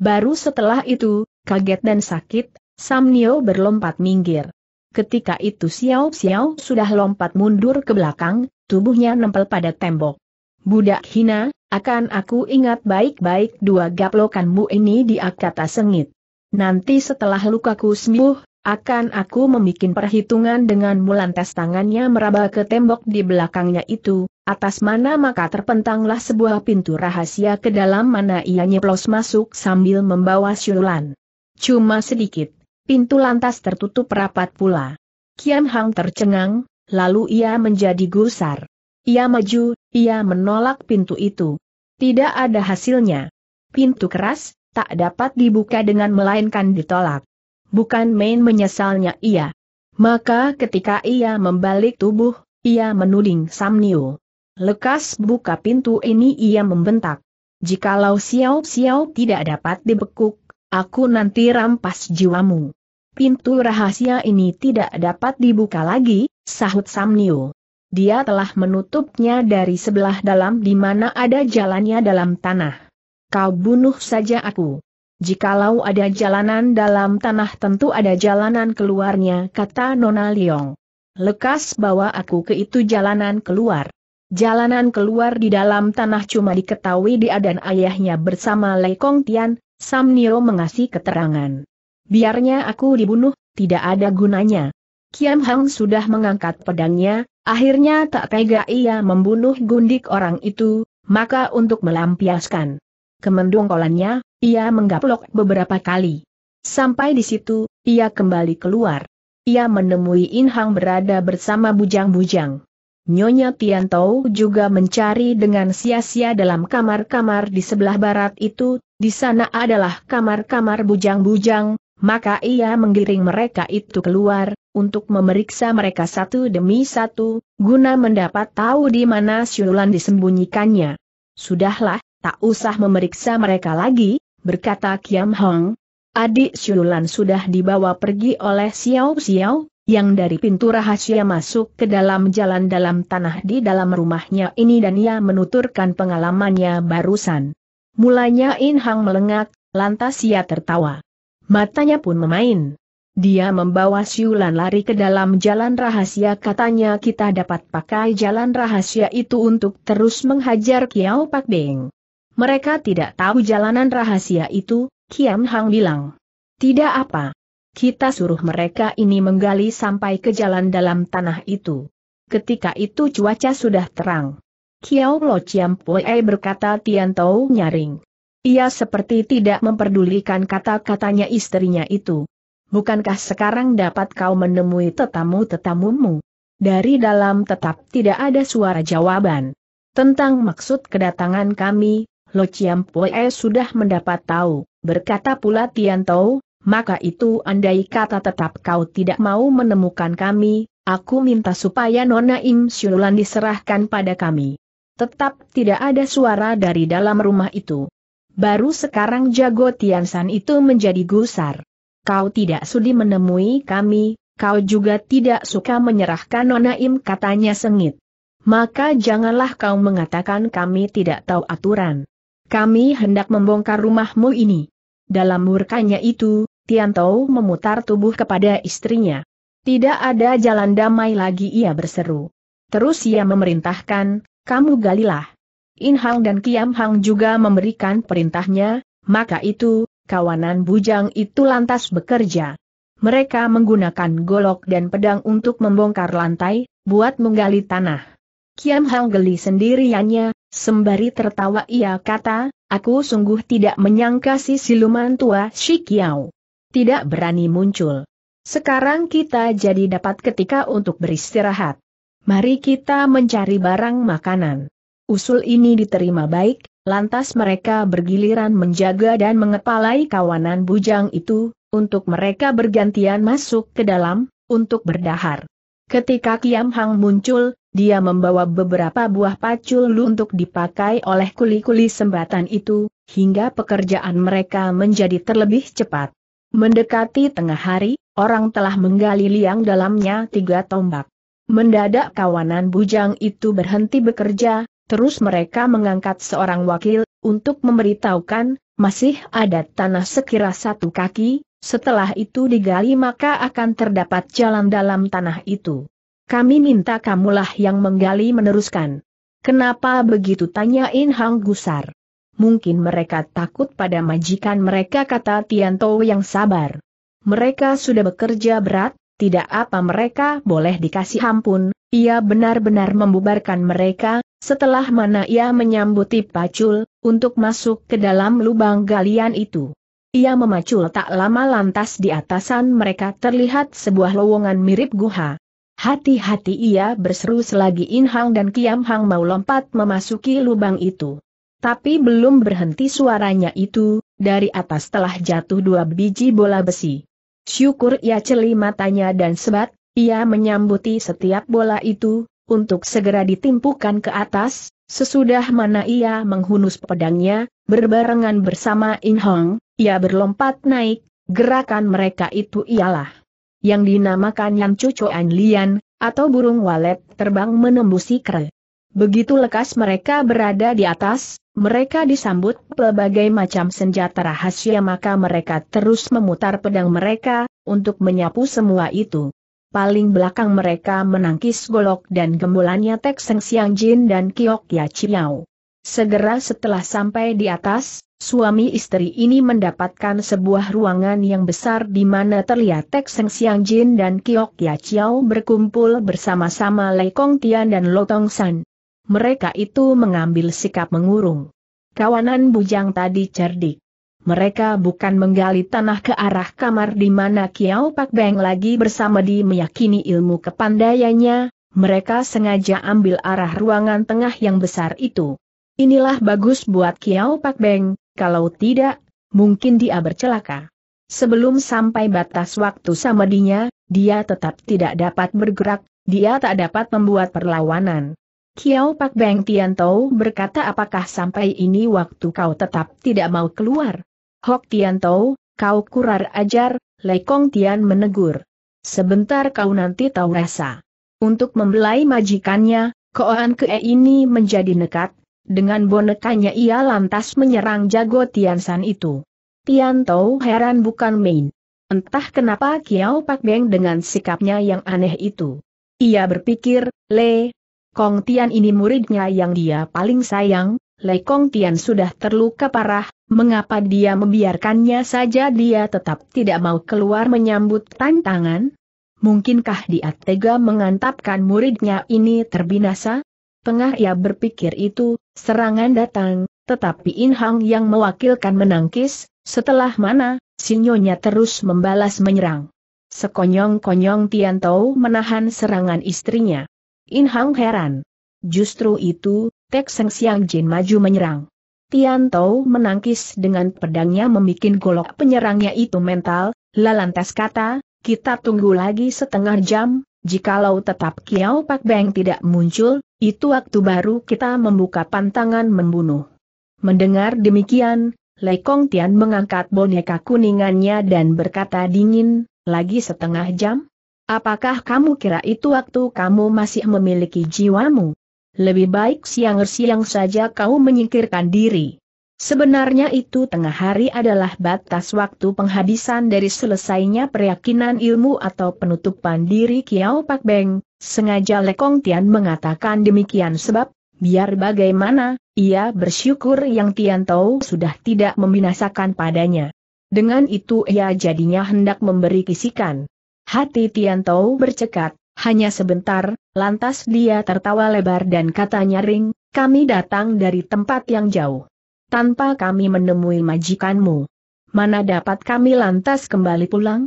Baru setelah itu, kaget dan sakit, Samnio berlompat minggir. Ketika itu Xiao Xiao sudah lompat mundur ke belakang, tubuhnya nempel pada tembok. Budak hina, akan aku ingat baik-baik dua gaplokanmu ini di akata sengit. Nanti setelah lukaku sembuh, akan aku membuat perhitungan denganmu lantas tangannya meraba ke tembok di belakangnya itu, atas mana maka terpentanglah sebuah pintu rahasia ke dalam mana ia nyeplos masuk sambil membawa siulan. Cuma sedikit, pintu lantas tertutup rapat pula. Kian Hang tercengang, lalu ia menjadi gusar. Ia maju, ia menolak pintu itu. Tidak ada hasilnya. Pintu keras, tak dapat dibuka dengan melainkan ditolak bukan main menyesalnya ia. Maka ketika ia membalik tubuh, ia menuding Samnio. Lekas buka pintu ini ia membentak. Jikalau siau-siau tidak dapat dibekuk, aku nanti rampas jiwamu. Pintu rahasia ini tidak dapat dibuka lagi, sahut Samnio. Dia telah menutupnya dari sebelah dalam di mana ada jalannya dalam tanah. Kau bunuh saja aku. Jikalau ada jalanan dalam tanah tentu ada jalanan keluarnya, kata Nona Liong. Lekas bawa aku ke itu jalanan keluar. Jalanan keluar di dalam tanah cuma diketahui dia dan ayahnya bersama Lei Kong Tian, Sam Niro mengasih keterangan. Biarnya aku dibunuh, tidak ada gunanya. Kiam Hang sudah mengangkat pedangnya, akhirnya tak tega ia membunuh gundik orang itu, maka untuk melampiaskan kemendung kolannya, ia menggaplok beberapa kali. Sampai di situ, ia kembali keluar. Ia menemui Inhang berada bersama bujang-bujang. Nyonya Tian Tiantou juga mencari dengan sia-sia dalam kamar-kamar di sebelah barat itu, di sana adalah kamar-kamar bujang-bujang, maka ia menggiring mereka itu keluar, untuk memeriksa mereka satu demi satu, guna mendapat tahu di mana Siulan disembunyikannya. Sudahlah, Tak usah memeriksa mereka lagi, berkata Kiam Hong. Adik Syululan sudah dibawa pergi oleh Xiao Xiao, yang dari pintu rahasia masuk ke dalam jalan dalam tanah di dalam rumahnya ini dan ia menuturkan pengalamannya barusan. Mulanya In Hang melengak, lantas ia tertawa. Matanya pun memain. Dia membawa Siulan lari ke dalam jalan rahasia katanya kita dapat pakai jalan rahasia itu untuk terus menghajar Kiao Pak Beng. Mereka tidak tahu jalanan rahasia itu, Kiam Hang bilang. Tidak apa. Kita suruh mereka ini menggali sampai ke jalan dalam tanah itu. Ketika itu cuaca sudah terang. Kiao Lo Chiam Pue berkata Tian Tou nyaring. Ia seperti tidak memperdulikan kata-katanya istrinya itu. Bukankah sekarang dapat kau menemui tetamu-tetamumu? Dari dalam tetap tidak ada suara jawaban. Tentang maksud kedatangan kami, Lo Chiam Poe sudah mendapat tahu, berkata pula Tian Tau, maka itu andai kata tetap kau tidak mau menemukan kami, aku minta supaya Nona Im Siulan diserahkan pada kami. Tetap tidak ada suara dari dalam rumah itu. Baru sekarang jago Tian San itu menjadi gusar. Kau tidak sudi menemui kami, kau juga tidak suka menyerahkan Nona Im katanya sengit. Maka janganlah kau mengatakan kami tidak tahu aturan. Kami hendak membongkar rumahmu ini. Dalam murkanya itu, Tiantou memutar tubuh kepada istrinya. Tidak ada jalan damai lagi ia berseru. Terus ia memerintahkan, kamu galilah. In Hang dan Kiam Hang juga memberikan perintahnya, maka itu, kawanan bujang itu lantas bekerja. Mereka menggunakan golok dan pedang untuk membongkar lantai, buat menggali tanah. Kiam Hang geli sendiriannya, Sembari tertawa ia kata, aku sungguh tidak menyangka si siluman tua Shikiao. Tidak berani muncul. Sekarang kita jadi dapat ketika untuk beristirahat. Mari kita mencari barang makanan. Usul ini diterima baik, lantas mereka bergiliran menjaga dan mengepalai kawanan bujang itu, untuk mereka bergantian masuk ke dalam, untuk berdahar. Ketika Kiam Hang muncul, dia membawa beberapa buah pacul untuk dipakai oleh kuli-kuli sembatan itu, hingga pekerjaan mereka menjadi terlebih cepat. Mendekati tengah hari, orang telah menggali liang dalamnya tiga tombak. Mendadak kawanan bujang itu berhenti bekerja, terus mereka mengangkat seorang wakil, untuk memberitahukan, masih ada tanah sekira satu kaki, setelah itu digali maka akan terdapat jalan dalam tanah itu. Kami minta kamulah yang menggali meneruskan. Kenapa begitu tanyain Hang Gusar? Mungkin mereka takut pada majikan mereka kata Tianto yang sabar. Mereka sudah bekerja berat, tidak apa mereka boleh dikasih ampun, ia benar-benar membubarkan mereka, setelah mana ia menyambuti pacul, untuk masuk ke dalam lubang galian itu. Ia memacul tak lama lantas di atasan mereka terlihat sebuah lowongan mirip guha. Hati-hati ia berseru selagi In Hang dan Kiam Hang mau lompat memasuki lubang itu. Tapi belum berhenti suaranya itu, dari atas telah jatuh dua biji bola besi. Syukur ia celi matanya dan sebat, ia menyambuti setiap bola itu, untuk segera ditimpukan ke atas, sesudah mana ia menghunus pedangnya, berbarengan bersama In Hong, ia berlompat naik, gerakan mereka itu ialah yang dinamakan yang Cucuan Lian, atau burung walet, terbang menembusi kre. Begitu lekas mereka berada di atas, mereka disambut pelbagai macam senjata rahasia maka mereka terus memutar pedang mereka, untuk menyapu semua itu. Paling belakang mereka menangkis golok dan gemulanya Tek Seng Siang Jin dan Kiok Ya Chiao. Segera setelah sampai di atas, Suami istri ini mendapatkan sebuah ruangan yang besar di mana terlihat Tek Seng Siang Jin dan Kiok Ya Chiao berkumpul bersama-sama Lei Kong Tian dan Lotong San. Mereka itu mengambil sikap mengurung. Kawanan bujang tadi cerdik. Mereka bukan menggali tanah ke arah kamar di mana Kiao Pak Beng lagi bersama di meyakini ilmu kepandaiannya, mereka sengaja ambil arah ruangan tengah yang besar itu. Inilah bagus buat Kiao Pak Beng, kalau tidak, mungkin dia bercelaka. Sebelum sampai batas waktu samadinya, dia tetap tidak dapat bergerak, dia tak dapat membuat perlawanan. Kiao Pak Beng Tian Tao berkata apakah sampai ini waktu kau tetap tidak mau keluar? Hok Tian Tao, kau kurar ajar, Kong Tian menegur. Sebentar kau nanti tahu rasa. Untuk membelai majikannya, Koan Kee ini menjadi nekat, dengan bonekanya ia lantas menyerang jago San itu. Tian Tao heran bukan main. Entah kenapa Kiao Pak Beng dengan sikapnya yang aneh itu. Ia berpikir, Le, Kong Tian ini muridnya yang dia paling sayang, Le Kong Tian sudah terluka parah, mengapa dia membiarkannya saja dia tetap tidak mau keluar menyambut tantangan? Mungkinkah dia tega mengantapkan muridnya ini terbinasa? Tengah ia berpikir itu, serangan datang, tetapi In Hang yang mewakilkan menangkis, setelah mana, sinyonya terus membalas menyerang. Sekonyong-konyong Tian Tou menahan serangan istrinya. In Hang heran. Justru itu, Tek Seng Siang Jin maju menyerang. Tian Tou menangkis dengan pedangnya membuat golok penyerangnya itu mental, lalantas kata, kita tunggu lagi setengah jam, Jikalau tetap kiau Pak Beng tidak muncul, itu waktu baru kita membuka pantangan membunuh. Mendengar demikian, Lei Kong Tian mengangkat boneka kuningannya dan berkata dingin, lagi setengah jam? Apakah kamu kira itu waktu kamu masih memiliki jiwamu? Lebih baik siang-siang saja kau menyingkirkan diri. Sebenarnya itu tengah hari adalah batas waktu penghabisan dari selesainya peryakinan ilmu atau penutupan diri Kiao Pak Beng, sengaja Lekong Tian mengatakan demikian sebab, biar bagaimana, ia bersyukur yang Tian Tau sudah tidak membinasakan padanya. Dengan itu ia jadinya hendak memberi kisikan. Hati Tian Tau bercekat, hanya sebentar, lantas dia tertawa lebar dan katanya ring, kami datang dari tempat yang jauh tanpa kami menemui majikanmu. Mana dapat kami lantas kembali pulang?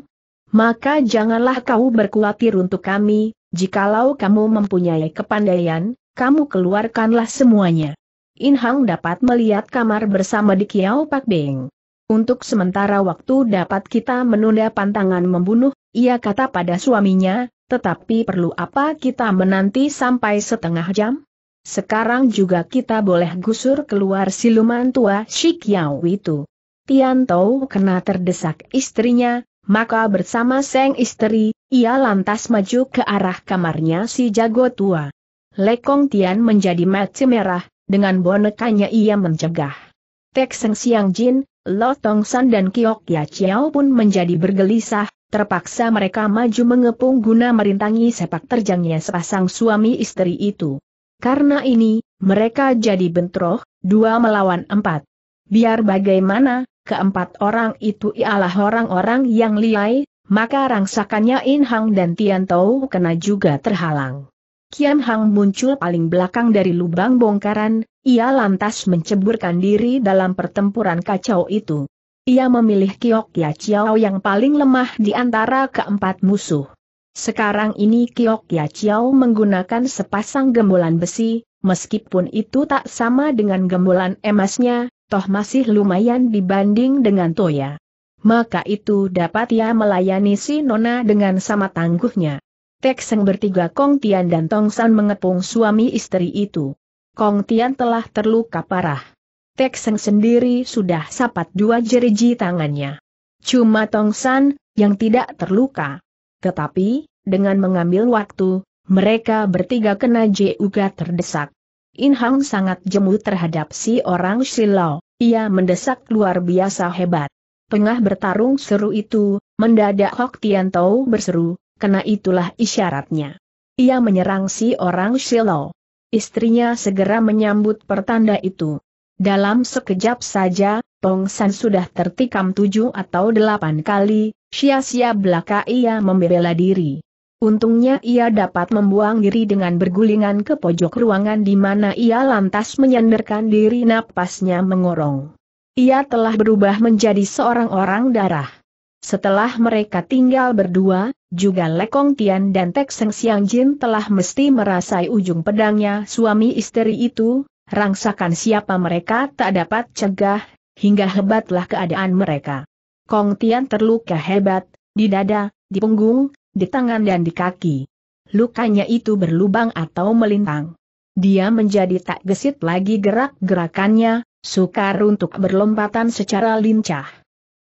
Maka janganlah kau berkuatir untuk kami, jikalau kamu mempunyai kepandaian, kamu keluarkanlah semuanya. Inhang dapat melihat kamar bersama di Kiao Pak Beng. Untuk sementara waktu dapat kita menunda pantangan membunuh, ia kata pada suaminya, tetapi perlu apa kita menanti sampai setengah jam? Sekarang juga kita boleh gusur keluar siluman tua Shik itu. Tian Tou kena terdesak istrinya, maka bersama Seng istri, ia lantas maju ke arah kamarnya si jago tua. Lekong Tian menjadi mati merah, dengan bonekanya ia mencegah. Tek Seng Siang Jin, Lo Tong San dan Kiok Ya Chiao pun menjadi bergelisah, terpaksa mereka maju mengepung guna merintangi sepak terjangnya sepasang suami istri itu. Karena ini, mereka jadi bentroh, dua melawan empat. Biar bagaimana, keempat orang itu ialah orang-orang yang liai, maka rangsakannya In Hang dan Tian Tou kena juga terhalang. Kian Hang muncul paling belakang dari lubang bongkaran, ia lantas menceburkan diri dalam pertempuran kacau itu. Ia memilih Kiok Ya Chiao yang paling lemah di antara keempat musuh. Sekarang ini Kiok Ya Chiao menggunakan sepasang gembolan besi, meskipun itu tak sama dengan gembolan emasnya, toh masih lumayan dibanding dengan Toya. Maka itu dapat ia melayani si Nona dengan sama tangguhnya. Tek Seng bertiga Kong Tian dan Tong San mengepung suami istri itu. Kong Tian telah terluka parah. Tek Seng sendiri sudah sapat dua jeriji tangannya. Cuma Tong San, yang tidak terluka tetapi, dengan mengambil waktu, mereka bertiga kena juga terdesak. In Hang sangat jemu terhadap si orang Silau, ia mendesak luar biasa hebat. Pengah bertarung seru itu, mendadak Hok Tian Tau berseru, kena itulah isyaratnya. Ia menyerang si orang Silau. Istrinya segera menyambut pertanda itu. Dalam sekejap saja, Tong San sudah tertikam tujuh atau delapan kali, sia-sia belaka ia membela diri. Untungnya ia dapat membuang diri dengan bergulingan ke pojok ruangan di mana ia lantas menyandarkan diri napasnya mengorong. Ia telah berubah menjadi seorang orang darah. Setelah mereka tinggal berdua, juga Lekong Tian dan Tek Seng Siang Jin telah mesti merasai ujung pedangnya suami istri itu, rangsakan siapa mereka tak dapat cegah, hingga hebatlah keadaan mereka. Kong Tian terluka hebat, di dada, di punggung, di tangan dan di kaki. Lukanya itu berlubang atau melintang. Dia menjadi tak gesit lagi gerak-gerakannya, sukar untuk berlompatan secara lincah.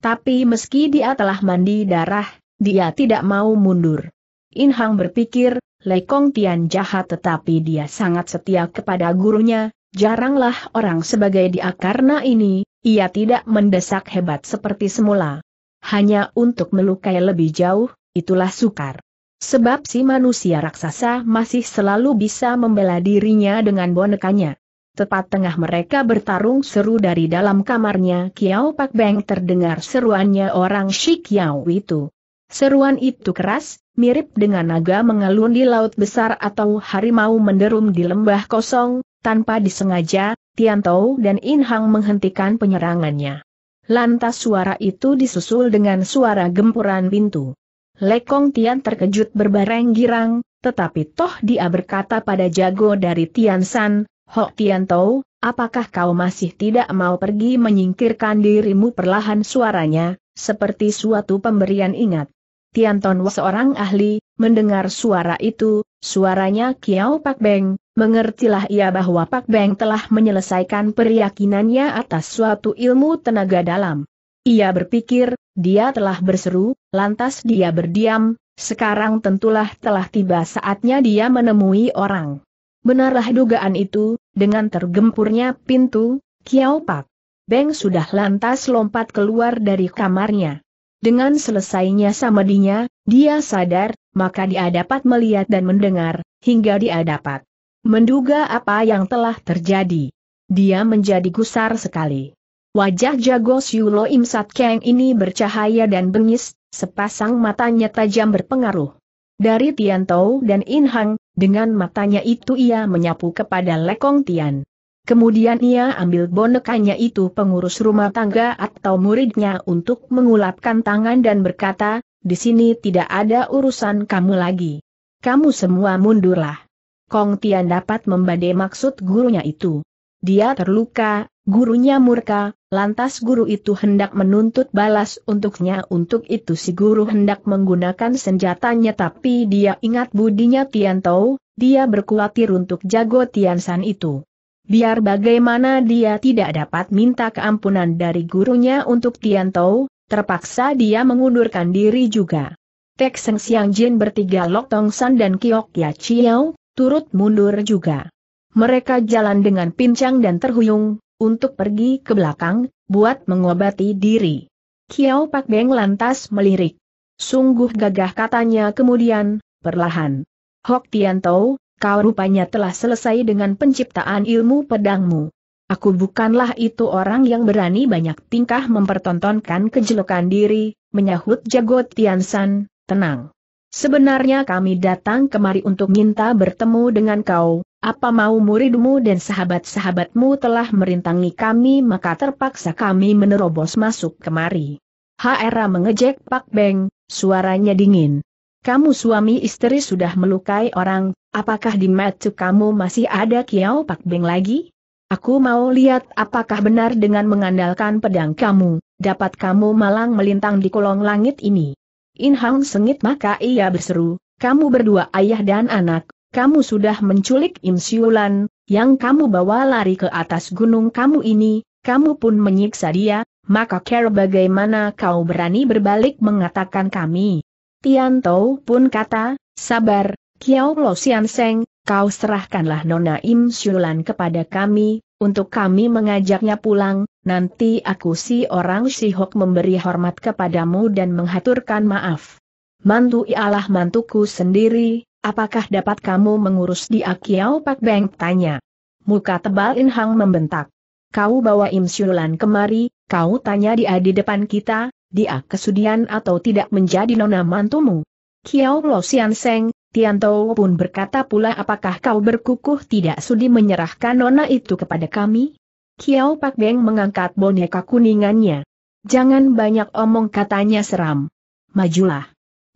Tapi meski dia telah mandi darah, dia tidak mau mundur. Inhang berpikir, Lekong Tian jahat tetapi dia sangat setia kepada gurunya, Jaranglah orang sebagai dia karena ini, ia tidak mendesak hebat seperti semula. Hanya untuk melukai lebih jauh, itulah sukar. Sebab si manusia raksasa masih selalu bisa membela dirinya dengan bonekanya. Tepat tengah mereka bertarung seru dari dalam kamarnya Kiao Pak Beng terdengar seruannya orang Shi Kiao itu. Seruan itu keras, mirip dengan naga mengalun di laut besar atau harimau menderum di lembah kosong, tanpa disengaja, Tian Tiantou dan In Hang menghentikan penyerangannya. Lantas suara itu disusul dengan suara gempuran pintu. Lekong Tian terkejut berbareng girang, tetapi toh dia berkata pada jago dari Tian San, Hok Tian Tou, apakah kau masih tidak mau pergi menyingkirkan dirimu perlahan suaranya, seperti suatu pemberian ingat. Tian Tong seorang ahli, mendengar suara itu, suaranya Kiao Pak Beng, Mengertilah ia bahwa Pak Beng telah menyelesaikan peryakinannya atas suatu ilmu tenaga dalam. Ia berpikir, dia telah berseru, lantas dia berdiam, sekarang tentulah telah tiba saatnya dia menemui orang. Benarlah dugaan itu, dengan tergempurnya pintu, Kiao Pak. Beng sudah lantas lompat keluar dari kamarnya. Dengan selesainya samadinya, dia sadar, maka dia dapat melihat dan mendengar, hingga dia dapat Menduga apa yang telah terjadi. Dia menjadi gusar sekali. Wajah jago Siulo Im Sat ini bercahaya dan bengis, sepasang matanya tajam berpengaruh. Dari Tian Tao dan In Hang, dengan matanya itu ia menyapu kepada Lekong Tian. Kemudian ia ambil bonekanya itu pengurus rumah tangga atau muridnya untuk mengulapkan tangan dan berkata, di sini tidak ada urusan kamu lagi. Kamu semua mundurlah. Kong Tian dapat membade maksud gurunya itu. Dia terluka, gurunya murka, lantas guru itu hendak menuntut balas untuknya untuk itu si guru hendak menggunakan senjatanya tapi dia ingat budinya Tian Tao, dia berkuatir untuk jago Tian San itu. Biar bagaimana dia tidak dapat minta keampunan dari gurunya untuk Tian Tao, terpaksa dia mengundurkan diri juga. Tek Seng Siang Jin bertiga Lok Tong San dan Kiok Ya Chiao, turut mundur juga. Mereka jalan dengan pincang dan terhuyung, untuk pergi ke belakang, buat mengobati diri. Kiao Pak Beng lantas melirik. Sungguh gagah katanya kemudian, perlahan. Hok Tian Tau, kau rupanya telah selesai dengan penciptaan ilmu pedangmu. Aku bukanlah itu orang yang berani banyak tingkah mempertontonkan kejelokan diri, menyahut jago Tian San, tenang. Sebenarnya kami datang kemari untuk minta bertemu dengan kau, apa mau muridmu dan sahabat-sahabatmu telah merintangi kami maka terpaksa kami menerobos masuk kemari. Hera mengejek Pak Beng, suaranya dingin. Kamu suami istri sudah melukai orang, apakah di metu kamu masih ada kiau Pak Beng lagi? Aku mau lihat apakah benar dengan mengandalkan pedang kamu, dapat kamu malang melintang di kolong langit ini. In Hang sengit maka ia berseru, kamu berdua ayah dan anak, kamu sudah menculik Im Siulan, yang kamu bawa lari ke atas gunung kamu ini, kamu pun menyiksa dia, maka care bagaimana kau berani berbalik mengatakan kami. Tian Tianto pun kata, sabar, Kiao Lo Sian Seng, kau serahkanlah Nona Im Siulan kepada kami, untuk kami mengajaknya pulang, Nanti aku si orang Sihok memberi hormat kepadamu dan menghaturkan maaf. Mantu ialah mantuku sendiri, apakah dapat kamu mengurus di Akiao Pak Beng tanya. Muka tebal In Hang membentak. Kau bawa Im Siulan kemari, kau tanya dia di depan kita, dia kesudian atau tidak menjadi nona mantumu. Kiao Lo Sian Seng, Tuo pun berkata pula apakah kau berkukuh tidak sudi menyerahkan nona itu kepada kami? Kiao Pak Beng mengangkat boneka kuningannya. Jangan banyak omong katanya seram. Majulah.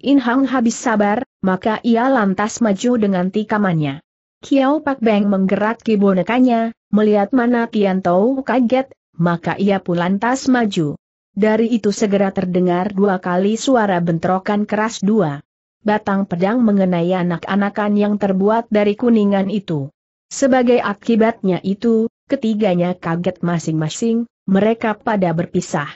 In Hang habis sabar, maka ia lantas maju dengan tikamannya. Kiao Pak Beng menggeraki bonekanya, melihat mana Tou kaget, maka ia pun lantas maju. Dari itu segera terdengar dua kali suara bentrokan keras dua. Batang pedang mengenai anak-anakan yang terbuat dari kuningan itu. Sebagai akibatnya itu, ketiganya kaget masing-masing, mereka pada berpisah.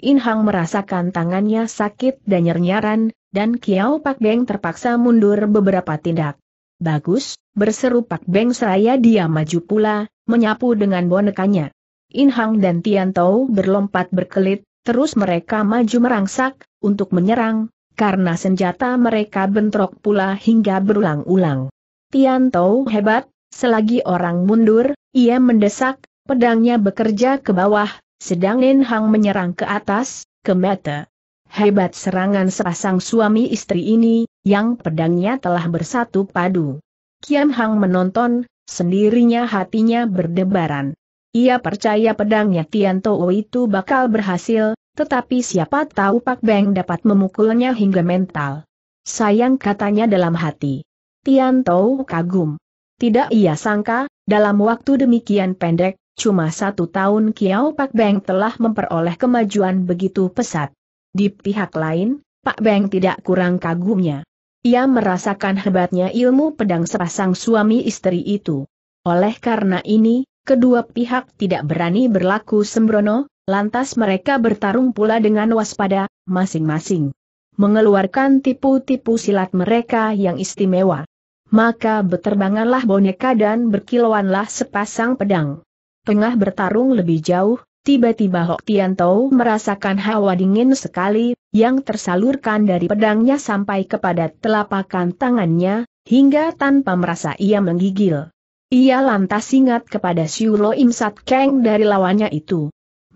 Inhang merasakan tangannya sakit dan nyernyaran, dan Kiao Pak Beng terpaksa mundur beberapa tindak. Bagus, berseru Pak Beng seraya dia maju pula, menyapu dengan bonekanya. Inhang dan Tian Tiantou berlompat berkelit, terus mereka maju merangsak, untuk menyerang, karena senjata mereka bentrok pula hingga berulang-ulang. Tian Tiantou hebat, Selagi orang mundur, ia mendesak, pedangnya bekerja ke bawah, sedang Nen Hang menyerang ke atas, ke mata. Hebat serangan sepasang suami istri ini, yang pedangnya telah bersatu padu. Kiam Hang menonton, sendirinya hatinya berdebaran. Ia percaya pedangnya Tian Tou itu bakal berhasil, tetapi siapa tahu Pak Beng dapat memukulnya hingga mental. Sayang katanya dalam hati. Tian Tou kagum. Tidak ia sangka, dalam waktu demikian pendek, cuma satu tahun Kiau Pak Beng telah memperoleh kemajuan begitu pesat. Di pihak lain, Pak Beng tidak kurang kagumnya. Ia merasakan hebatnya ilmu pedang sepasang suami istri itu. Oleh karena ini, kedua pihak tidak berani berlaku sembrono, lantas mereka bertarung pula dengan waspada, masing-masing. Mengeluarkan tipu-tipu silat mereka yang istimewa maka beterbanganlah boneka dan berkilauanlah sepasang pedang. Tengah bertarung lebih jauh, tiba-tiba Hok Tianto merasakan hawa dingin sekali, yang tersalurkan dari pedangnya sampai kepada telapakan tangannya, hingga tanpa merasa ia menggigil. Ia lantas ingat kepada Siulo Im Sat Kang dari lawannya itu.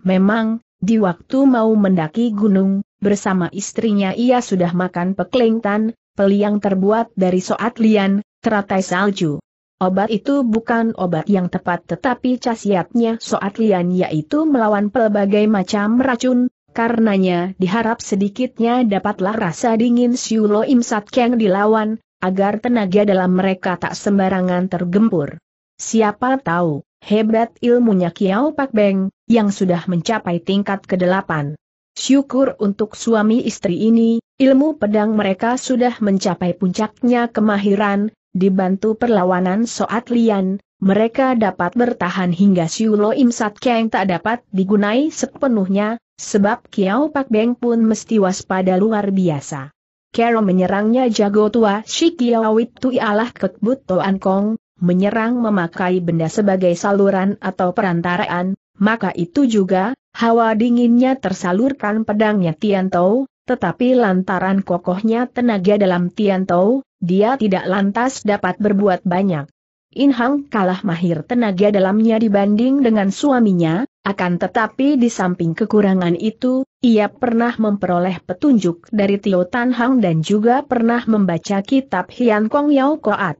Memang, di waktu mau mendaki gunung, bersama istrinya ia sudah makan peklingtan, Peli yang terbuat dari soat lian, teratai salju. Obat itu bukan obat yang tepat tetapi casiatnya soat lian yaitu melawan pelbagai macam racun, karenanya diharap sedikitnya dapatlah rasa dingin siulo Lo Im Keng dilawan, agar tenaga dalam mereka tak sembarangan tergempur. Siapa tahu, hebat ilmunya Kiao Pak Beng, yang sudah mencapai tingkat ke-8. Syukur untuk suami istri ini, ilmu pedang mereka sudah mencapai puncaknya kemahiran, dibantu perlawanan Soat Lian, mereka dapat bertahan hingga Siulo Im Sat Keng tak dapat digunai sepenuhnya, sebab Kiao Pak Beng pun mesti waspada luar biasa. Kero menyerangnya jago tua si Kiawit Tui Allah Kekbut Toan Kong, menyerang memakai benda sebagai saluran atau perantaraan, maka itu juga, Hawa dinginnya tersalurkan pedangnya Tian Tou, tetapi lantaran kokohnya tenaga dalam Tian Tou, dia tidak lantas dapat berbuat banyak. In Hang kalah mahir tenaga dalamnya dibanding dengan suaminya, akan tetapi di samping kekurangan itu, ia pernah memperoleh petunjuk dari Tio Tan Hang dan juga pernah membaca kitab Hian Kong Yao Koat.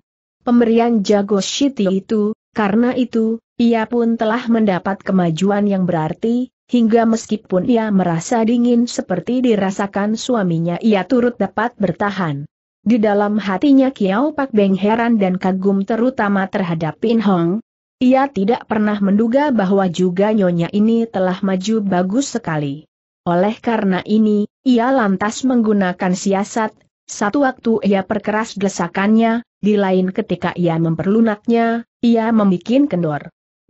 Pemberian jago Shiti itu, karena itu, ia pun telah mendapat kemajuan yang berarti, hingga meskipun ia merasa dingin seperti dirasakan suaminya ia turut dapat bertahan. Di dalam hatinya Kiao Pak Beng heran dan kagum terutama terhadap Pin Hong. Ia tidak pernah menduga bahwa juga nyonya ini telah maju bagus sekali. Oleh karena ini, ia lantas menggunakan siasat, satu waktu ia perkeras desakannya, di lain ketika ia memperlunaknya, ia membuat kendor.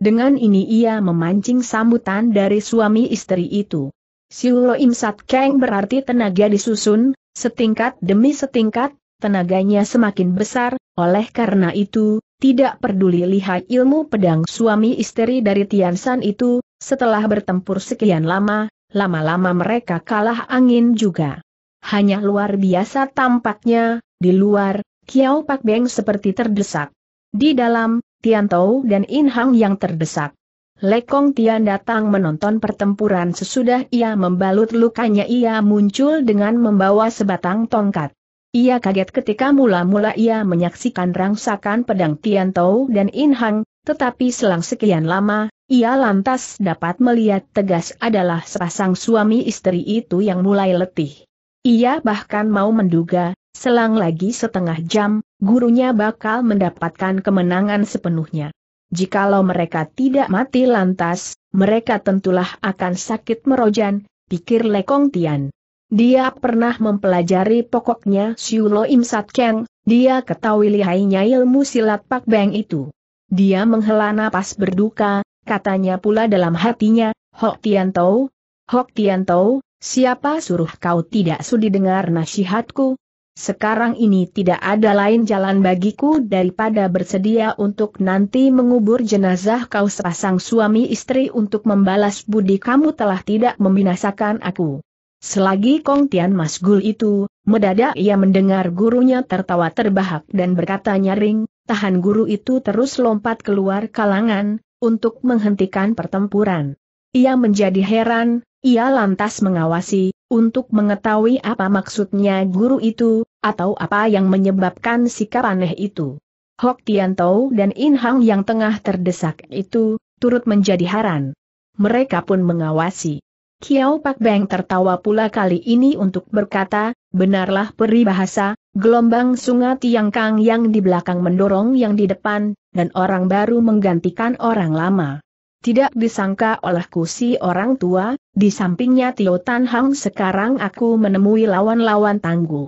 Dengan ini ia memancing sambutan dari suami istri itu. Siulo Imsat berarti tenaga disusun, setingkat demi setingkat, tenaganya semakin besar, oleh karena itu, tidak peduli lihat ilmu pedang suami istri dari Tian Tiansan itu, setelah bertempur sekian lama, lama-lama mereka kalah angin juga. Hanya luar biasa tampaknya, di luar, Kiao Pak Beng seperti terdesak. Di dalam, Tian Tou dan In Hang yang terdesak. Lekong Tian datang menonton pertempuran sesudah ia membalut lukanya ia muncul dengan membawa sebatang tongkat. Ia kaget ketika mula-mula ia menyaksikan rangsakan pedang Tian Tou dan In Hang, tetapi selang sekian lama, ia lantas dapat melihat tegas adalah sepasang suami istri itu yang mulai letih. Ia bahkan mau menduga, selang lagi setengah jam, gurunya bakal mendapatkan kemenangan sepenuhnya. Jikalau mereka tidak mati lantas, mereka tentulah akan sakit merojan, pikir Lekong Tian. Dia pernah mempelajari pokoknya Siulo Im Sat Keng, dia ketahui lihainya ilmu silat Pak Beng itu. Dia menghela napas berduka, katanya pula dalam hatinya, Hok Tian Tau, Hok Tian Tau, siapa suruh kau tidak sudi dengar nasihatku, sekarang ini tidak ada lain jalan bagiku daripada bersedia untuk nanti mengubur jenazah kau sepasang suami istri untuk membalas budi kamu telah tidak membinasakan aku. Selagi Kong Tian Masgul itu, mendadak ia mendengar gurunya tertawa terbahak dan berkata nyaring, tahan guru itu terus lompat keluar kalangan, untuk menghentikan pertempuran. Ia menjadi heran, ia lantas mengawasi, untuk mengetahui apa maksudnya guru itu, atau apa yang menyebabkan sikap aneh itu. Hok Tahu dan In Hang yang tengah terdesak itu, turut menjadi haran. Mereka pun mengawasi. Kiao Pak Beng tertawa pula kali ini untuk berkata, benarlah peribahasa, gelombang sungai Tiang Kang yang di belakang mendorong yang di depan, dan orang baru menggantikan orang lama. Tidak disangka oleh kusi orang tua, di sampingnya Tio Tan Hang sekarang aku menemui lawan-lawan tangguh.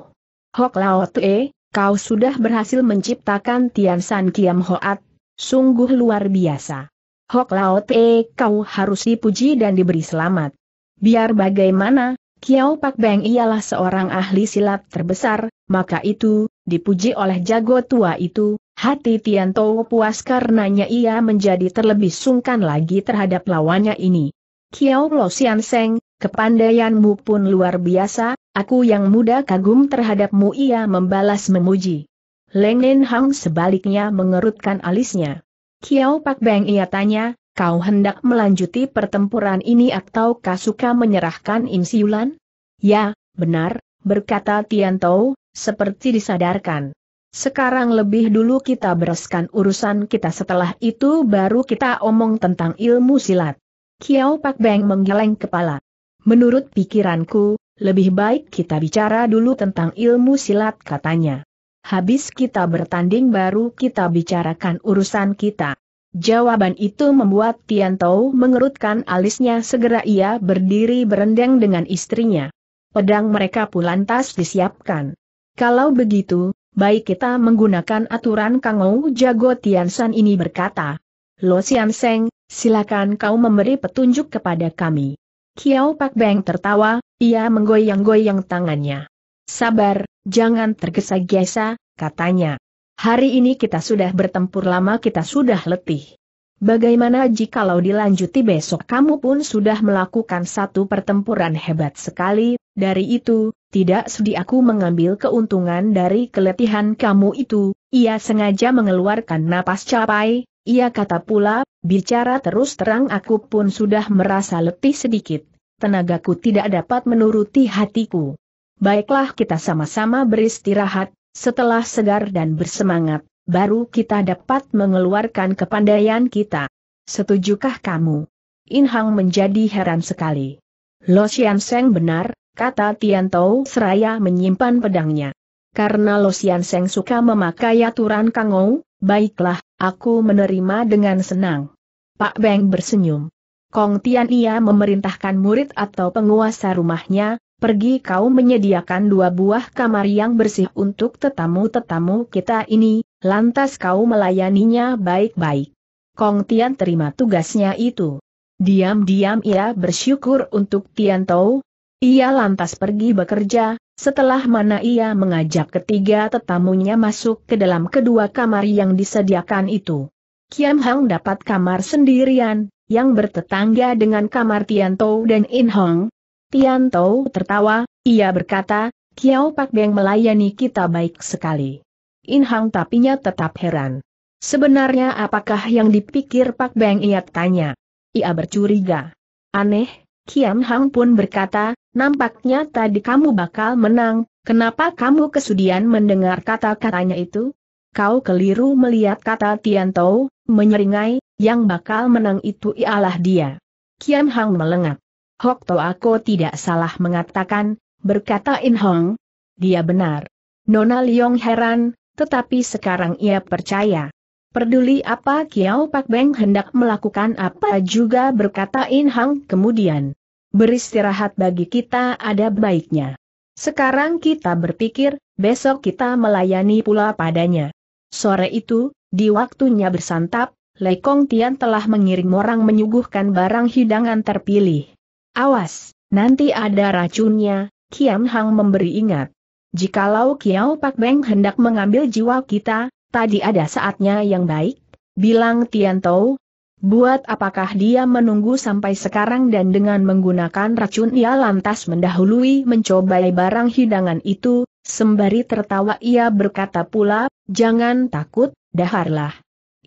Hok Lao Tue, kau sudah berhasil menciptakan Tian San Kiam Hoat, sungguh luar biasa. Hok Lao Tue kau harus dipuji dan diberi selamat. Biar bagaimana, Kiao Pak Beng ialah seorang ahli silat terbesar, maka itu, dipuji oleh jago tua itu, Hati Tian Tianto puas karenanya ia menjadi terlebih sungkan lagi terhadap lawannya ini. Kiao Lo Sian Seng, kepandaianmu pun luar biasa, aku yang muda kagum terhadapmu ia membalas memuji. Leng Nen Hang sebaliknya mengerutkan alisnya. Kiao Pak Beng ia tanya, kau hendak melanjuti pertempuran ini atau kasuka menyerahkan Im Siulan? Ya, benar, berkata Tian Tianto, seperti disadarkan. Sekarang lebih dulu kita bereskan urusan kita setelah itu baru kita omong tentang ilmu silat. Kiao Pak Beng menggeleng kepala. Menurut pikiranku, lebih baik kita bicara dulu tentang ilmu silat katanya. Habis kita bertanding baru kita bicarakan urusan kita. Jawaban itu membuat Tian Tao mengerutkan alisnya segera ia berdiri berendang dengan istrinya. Pedang mereka pun lantas disiapkan. Kalau begitu, baik kita menggunakan aturan Kangou Jago Tiansan ini berkata. Lo Sian Seng, silakan kau memberi petunjuk kepada kami. Kiao Pak Beng tertawa, ia menggoyang-goyang tangannya. Sabar, jangan tergesa-gesa, katanya. Hari ini kita sudah bertempur lama kita sudah letih. Bagaimana jikalau dilanjuti besok kamu pun sudah melakukan satu pertempuran hebat sekali, dari itu, tidak sudi aku mengambil keuntungan dari keletihan kamu itu, ia sengaja mengeluarkan napas capai, ia kata pula, bicara terus terang aku pun sudah merasa letih sedikit, tenagaku tidak dapat menuruti hatiku. Baiklah kita sama-sama beristirahat, setelah segar dan bersemangat, baru kita dapat mengeluarkan kepandaian kita. Setujukah kamu? In Hang menjadi heran sekali. Lo Xian Seng benar, kata Tian Tou seraya menyimpan pedangnya. Karena Lo Xian Seng suka memakai aturan Kangou, baiklah, aku menerima dengan senang. Pak Beng bersenyum. Kong Tian ia memerintahkan murid atau penguasa rumahnya, pergi kau menyediakan dua buah kamar yang bersih untuk tetamu-tetamu kita ini, lantas kau melayaninya baik-baik. Kong Tian terima tugasnya itu. Diam-diam ia bersyukur untuk Tian Tao. Ia lantas pergi bekerja, setelah mana ia mengajak ketiga tetamunya masuk ke dalam kedua kamar yang disediakan itu. Kiam Hang dapat kamar sendirian, yang bertetangga dengan kamar Tian Tao dan In Hong, Tian Tou tertawa, ia berkata, Kiao Pak Beng melayani kita baik sekali. In Hang tapinya tetap heran. Sebenarnya apakah yang dipikir Pak Beng ia tanya. Ia bercuriga. Aneh, Kian Hang pun berkata, nampaknya tadi kamu bakal menang, kenapa kamu kesudian mendengar kata-katanya itu? Kau keliru melihat kata Tian Tou, menyeringai, yang bakal menang itu ialah dia. Kian Hang melengak. Hok To aku tidak salah mengatakan, berkata In Hong. Dia benar. Nona Liong heran, tetapi sekarang ia percaya. Peduli apa Kiao Pak Beng hendak melakukan apa juga berkata In Hong kemudian. Beristirahat bagi kita ada baiknya. Sekarang kita berpikir, besok kita melayani pula padanya. Sore itu, di waktunya bersantap, Lekong Tian telah mengirim orang menyuguhkan barang hidangan terpilih. Awas, nanti ada racunnya, Kiam Hang memberi ingat. Jikalau Kiao Pak Beng hendak mengambil jiwa kita, tadi ada saatnya yang baik, bilang Tian Tiantou. Buat apakah dia menunggu sampai sekarang dan dengan menggunakan racun ia lantas mendahului mencobai barang hidangan itu, sembari tertawa ia berkata pula, jangan takut, daharlah.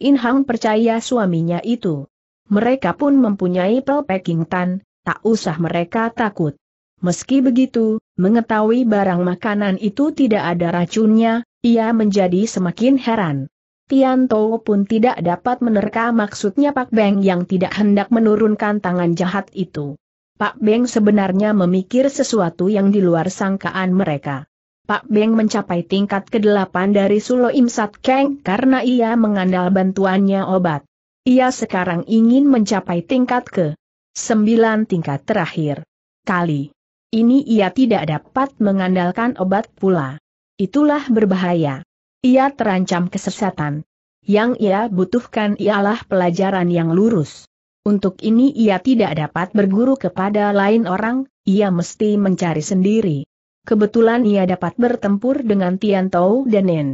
Inhang percaya suaminya itu. Mereka pun mempunyai pelpeking tan, tak usah mereka takut. Meski begitu, mengetahui barang makanan itu tidak ada racunnya, ia menjadi semakin heran. Tian Tou pun tidak dapat menerka maksudnya Pak Beng yang tidak hendak menurunkan tangan jahat itu. Pak Beng sebenarnya memikir sesuatu yang di luar sangkaan mereka. Pak Beng mencapai tingkat ke-8 dari Sulo Imsat Keng karena ia mengandalkan bantuannya obat. Ia sekarang ingin mencapai tingkat ke Sembilan tingkat terakhir. Kali. Ini ia tidak dapat mengandalkan obat pula. Itulah berbahaya. Ia terancam kesesatan. Yang ia butuhkan ialah pelajaran yang lurus. Untuk ini ia tidak dapat berguru kepada lain orang, ia mesti mencari sendiri. Kebetulan ia dapat bertempur dengan Tian Tao dan Nen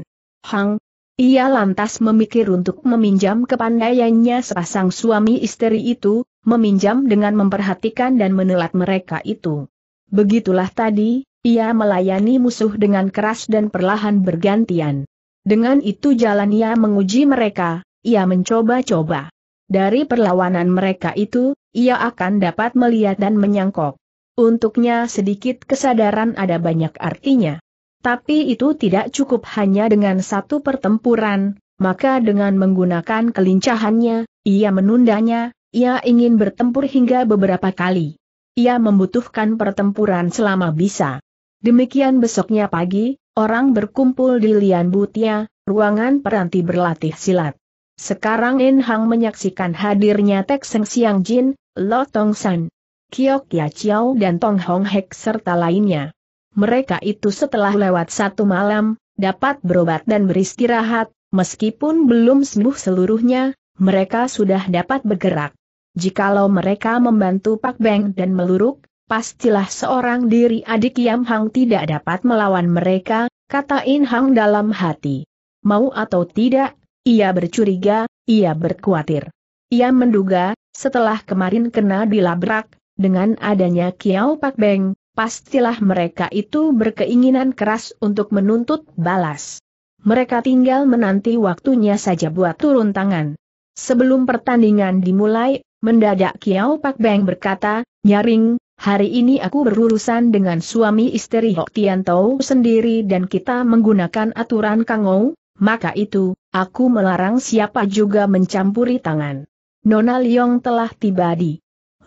Hang, ia lantas memikir untuk meminjam kepandaiannya sepasang suami istri itu, meminjam dengan memperhatikan dan menelat mereka itu. Begitulah tadi, ia melayani musuh dengan keras dan perlahan bergantian. Dengan itu jalan ia menguji mereka, ia mencoba-coba. Dari perlawanan mereka itu, ia akan dapat melihat dan menyangkok. Untuknya sedikit kesadaran ada banyak artinya. Tapi itu tidak cukup hanya dengan satu pertempuran, maka dengan menggunakan kelincahannya, ia menundanya, ia ingin bertempur hingga beberapa kali. Ia membutuhkan pertempuran selama bisa. Demikian besoknya pagi, orang berkumpul di Lian Butia, ruangan peranti berlatih silat. Sekarang In Hang menyaksikan hadirnya Tek Seng Siang Jin, Lo Tong San, Kiok Ya Chiao dan Tong Hong Hek serta lainnya mereka itu setelah lewat satu malam, dapat berobat dan beristirahat, meskipun belum sembuh seluruhnya, mereka sudah dapat bergerak. Jikalau mereka membantu Pak Beng dan meluruk, pastilah seorang diri adik Yam Hang tidak dapat melawan mereka, kata In Hang dalam hati. Mau atau tidak, ia bercuriga, ia berkhawatir. Ia menduga, setelah kemarin kena dilabrak, dengan adanya Kiao Pak Beng, pastilah mereka itu berkeinginan keras untuk menuntut balas. Mereka tinggal menanti waktunya saja buat turun tangan. Sebelum pertandingan dimulai, mendadak Kiao Pak Beng berkata, Nyaring, hari ini aku berurusan dengan suami istri Hok Tian Tiantou sendiri dan kita menggunakan aturan Kangou, maka itu, aku melarang siapa juga mencampuri tangan. Nona Liong telah tiba di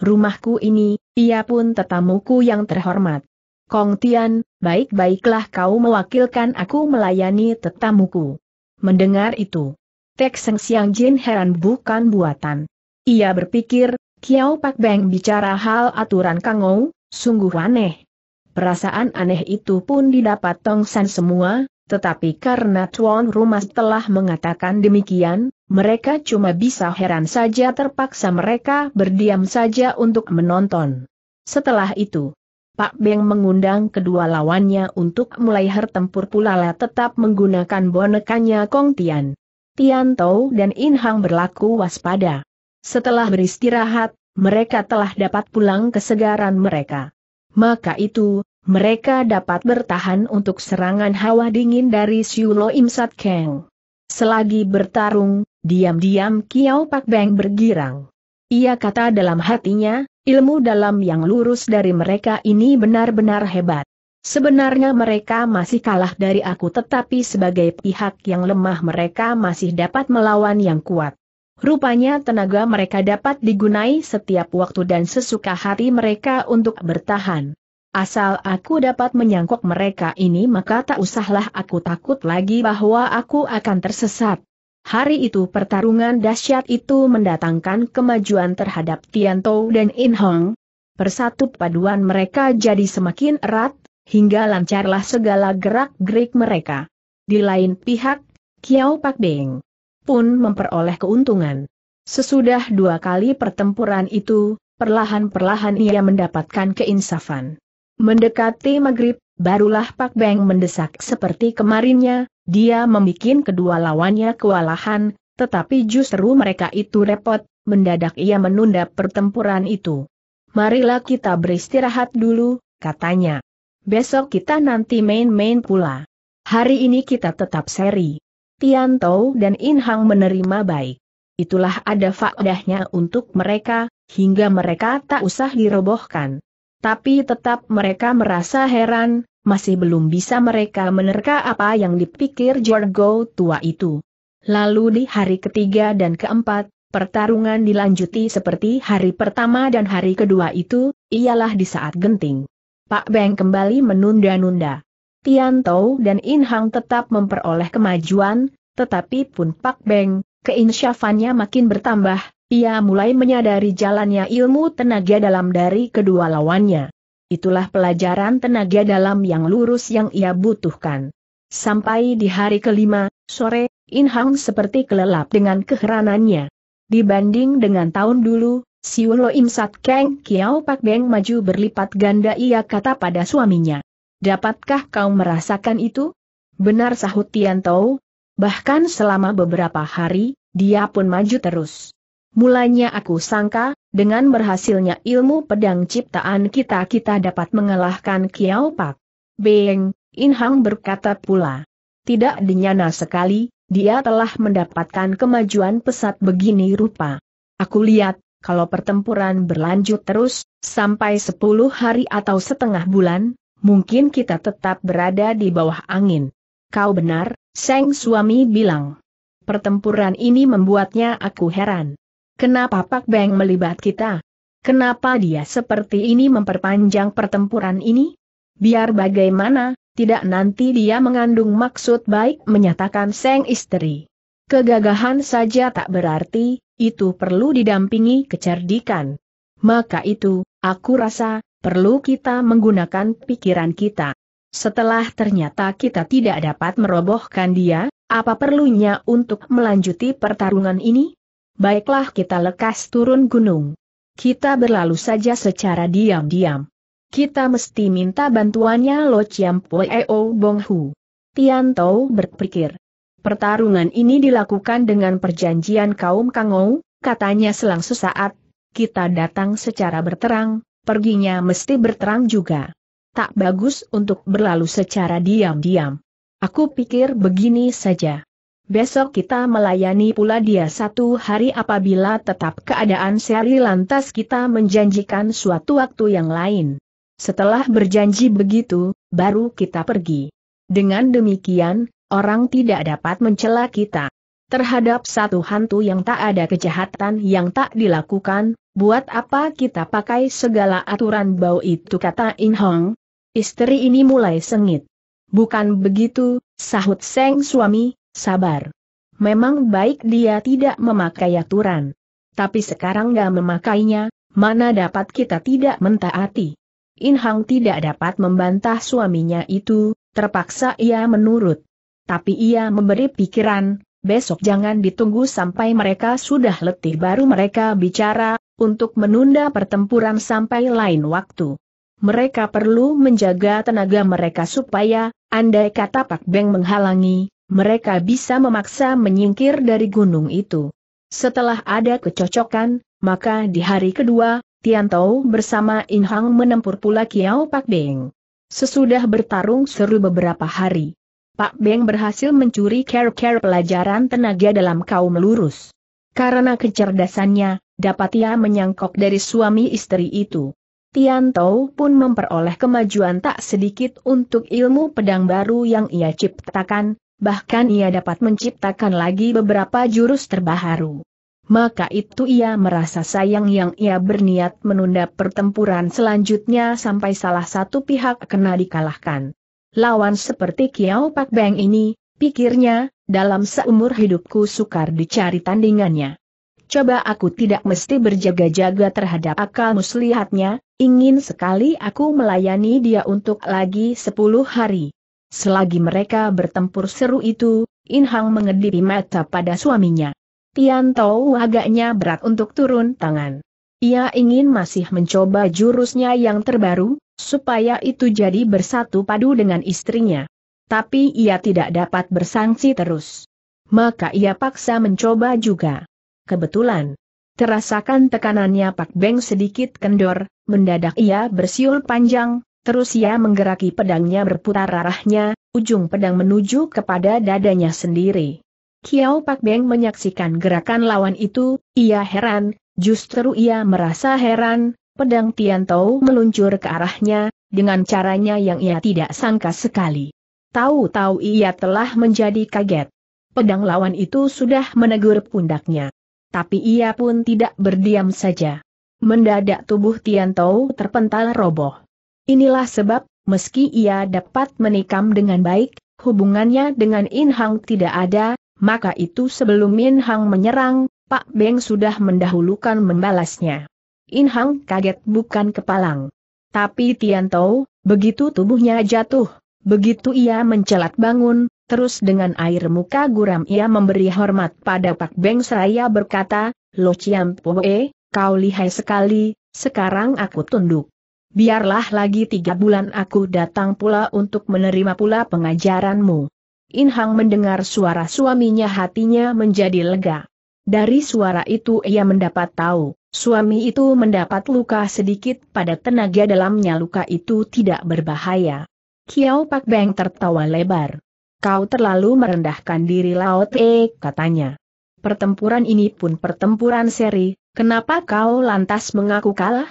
rumahku ini, ia pun tetamuku yang terhormat. Kong Tian, baik-baiklah kau mewakilkan aku melayani tetamuku. Mendengar itu, Tek Seng Siang Jin heran bukan buatan. Ia berpikir, Kiao Pak Beng bicara hal aturan Kangou, sungguh aneh. Perasaan aneh itu pun didapat Tong San semua, tetapi karena Tuan Rumah telah mengatakan demikian, mereka cuma bisa heran saja terpaksa mereka berdiam saja untuk menonton. Setelah itu, Pak Beng mengundang kedua lawannya untuk mulai hertempur lah tetap menggunakan bonekanya Kong Tian. Tian Tou dan In Hang berlaku waspada. Setelah beristirahat, mereka telah dapat pulang kesegaran mereka. Maka itu, mereka dapat bertahan untuk serangan hawa dingin dari Siulo Imsat Kang. Selagi bertarung, diam-diam Kiao Pak Beng bergirang. Ia kata dalam hatinya, ilmu dalam yang lurus dari mereka ini benar-benar hebat. Sebenarnya mereka masih kalah dari aku tetapi sebagai pihak yang lemah mereka masih dapat melawan yang kuat. Rupanya tenaga mereka dapat digunai setiap waktu dan sesuka hati mereka untuk bertahan. Asal aku dapat menyangkut mereka ini maka tak usahlah aku takut lagi bahwa aku akan tersesat. Hari itu pertarungan dahsyat itu mendatangkan kemajuan terhadap Tianto dan In Hong. Persatu paduan mereka jadi semakin erat, hingga lancarlah segala gerak-gerik mereka. Di lain pihak, Kiao Pak Beng pun memperoleh keuntungan. Sesudah dua kali pertempuran itu, perlahan-perlahan ia mendapatkan keinsafan. Mendekati maghrib, barulah Pak Beng mendesak seperti kemarinnya, dia membuat kedua lawannya kewalahan, tetapi justru mereka itu repot, mendadak ia menunda pertempuran itu. Marilah kita beristirahat dulu, katanya. Besok kita nanti main-main pula. Hari ini kita tetap seri. Tian Tou dan In Hang menerima baik. Itulah ada faedahnya untuk mereka, hingga mereka tak usah dirobohkan tapi tetap mereka merasa heran, masih belum bisa mereka menerka apa yang dipikir Jorgo tua itu. Lalu di hari ketiga dan keempat, pertarungan dilanjuti seperti hari pertama dan hari kedua itu, ialah di saat genting. Pak Beng kembali menunda-nunda. Tian Tou dan In Hang tetap memperoleh kemajuan, tetapi pun Pak Beng, keinsyafannya makin bertambah, ia mulai menyadari jalannya ilmu tenaga dalam dari kedua lawannya. Itulah pelajaran tenaga dalam yang lurus yang ia butuhkan. Sampai di hari kelima, sore, In Hang seperti kelelap dengan keheranannya. Dibanding dengan tahun dulu, Siulo Im Sat Keng Kiao Pak Beng maju berlipat ganda ia kata pada suaminya. Dapatkah kau merasakan itu? Benar sahut Tian Tou. Bahkan selama beberapa hari, dia pun maju terus. Mulanya aku sangka, dengan berhasilnya ilmu pedang ciptaan kita kita dapat mengalahkan Kiao Pak. Beng, Inhang berkata pula. Tidak dinyana sekali, dia telah mendapatkan kemajuan pesat begini rupa. Aku lihat, kalau pertempuran berlanjut terus, sampai 10 hari atau setengah bulan, mungkin kita tetap berada di bawah angin. Kau benar, Seng suami bilang. Pertempuran ini membuatnya aku heran. Kenapa Pak Beng melibat kita? Kenapa dia seperti ini memperpanjang pertempuran ini? Biar bagaimana, tidak nanti dia mengandung maksud baik menyatakan Seng istri. Kegagahan saja tak berarti, itu perlu didampingi kecerdikan. Maka itu, aku rasa, perlu kita menggunakan pikiran kita. Setelah ternyata kita tidak dapat merobohkan dia, apa perlunya untuk melanjuti pertarungan ini? baiklah kita lekas turun gunung. Kita berlalu saja secara diam-diam. Kita mesti minta bantuannya Lo Chiam Pueo Bong Hu. Tian Tou berpikir. Pertarungan ini dilakukan dengan perjanjian kaum Kangou, katanya selang sesaat, kita datang secara berterang, perginya mesti berterang juga. Tak bagus untuk berlalu secara diam-diam. Aku pikir begini saja. Besok kita melayani pula dia satu hari apabila tetap keadaan seri lantas kita menjanjikan suatu waktu yang lain. Setelah berjanji begitu, baru kita pergi. Dengan demikian, orang tidak dapat mencela kita. Terhadap satu hantu yang tak ada kejahatan yang tak dilakukan, buat apa kita pakai segala aturan bau itu kata In Hong. Istri ini mulai sengit. Bukan begitu, sahut Seng suami, Sabar. Memang baik dia tidak memakai aturan. Tapi sekarang gak memakainya, mana dapat kita tidak mentaati. Inhang tidak dapat membantah suaminya itu, terpaksa ia menurut. Tapi ia memberi pikiran, besok jangan ditunggu sampai mereka sudah letih baru mereka bicara, untuk menunda pertempuran sampai lain waktu. Mereka perlu menjaga tenaga mereka supaya, andai kata Pak Beng menghalangi, mereka bisa memaksa menyingkir dari gunung itu. Setelah ada kecocokan, maka di hari kedua, Tian Tou bersama In Hang menempur pula Kiao Pak Beng. Sesudah bertarung seru beberapa hari, Pak Beng berhasil mencuri care-care pelajaran tenaga dalam kaum lurus. Karena kecerdasannya, dapat ia menyangkok dari suami istri itu. Tian Tou pun memperoleh kemajuan tak sedikit untuk ilmu pedang baru yang ia ciptakan, bahkan ia dapat menciptakan lagi beberapa jurus terbaharu. Maka itu ia merasa sayang yang ia berniat menunda pertempuran selanjutnya sampai salah satu pihak kena dikalahkan. Lawan seperti Kiao Pak Beng ini, pikirnya, dalam seumur hidupku sukar dicari tandingannya. Coba aku tidak mesti berjaga-jaga terhadap akal muslihatnya, ingin sekali aku melayani dia untuk lagi sepuluh hari. Selagi mereka bertempur seru itu, In Hang mengedipi mata pada suaminya. Tian Tao agaknya berat untuk turun tangan. Ia ingin masih mencoba jurusnya yang terbaru, supaya itu jadi bersatu padu dengan istrinya. Tapi ia tidak dapat bersangsi terus. Maka ia paksa mencoba juga. Kebetulan, terasakan tekanannya Pak Beng sedikit kendor, mendadak ia bersiul panjang, Terus ia menggeraki pedangnya berputar arahnya, ujung pedang menuju kepada dadanya sendiri. Kiao Pak Beng menyaksikan gerakan lawan itu, ia heran, justru ia merasa heran, pedang Tian Tou meluncur ke arahnya, dengan caranya yang ia tidak sangka sekali. Tahu-tahu ia telah menjadi kaget. Pedang lawan itu sudah menegur pundaknya. Tapi ia pun tidak berdiam saja. Mendadak tubuh Tian Tou terpental roboh. Inilah sebab, meski ia dapat menikam dengan baik, hubungannya dengan In Hang tidak ada, maka itu sebelum In Hang menyerang, Pak Beng sudah mendahulukan membalasnya. In Hang kaget bukan kepalang. Tapi Tian Tao, begitu tubuhnya jatuh, begitu ia mencelat bangun, terus dengan air muka guram ia memberi hormat pada Pak Beng seraya berkata, Lo Chiam Poe, kau lihai sekali, sekarang aku tunduk biarlah lagi tiga bulan aku datang pula untuk menerima pula pengajaranmu. Inhang mendengar suara suaminya hatinya menjadi lega. Dari suara itu ia mendapat tahu, suami itu mendapat luka sedikit pada tenaga dalamnya luka itu tidak berbahaya. Kiao Pak Beng tertawa lebar. Kau terlalu merendahkan diri laut E, katanya. Pertempuran ini pun pertempuran seri, kenapa kau lantas mengaku kalah?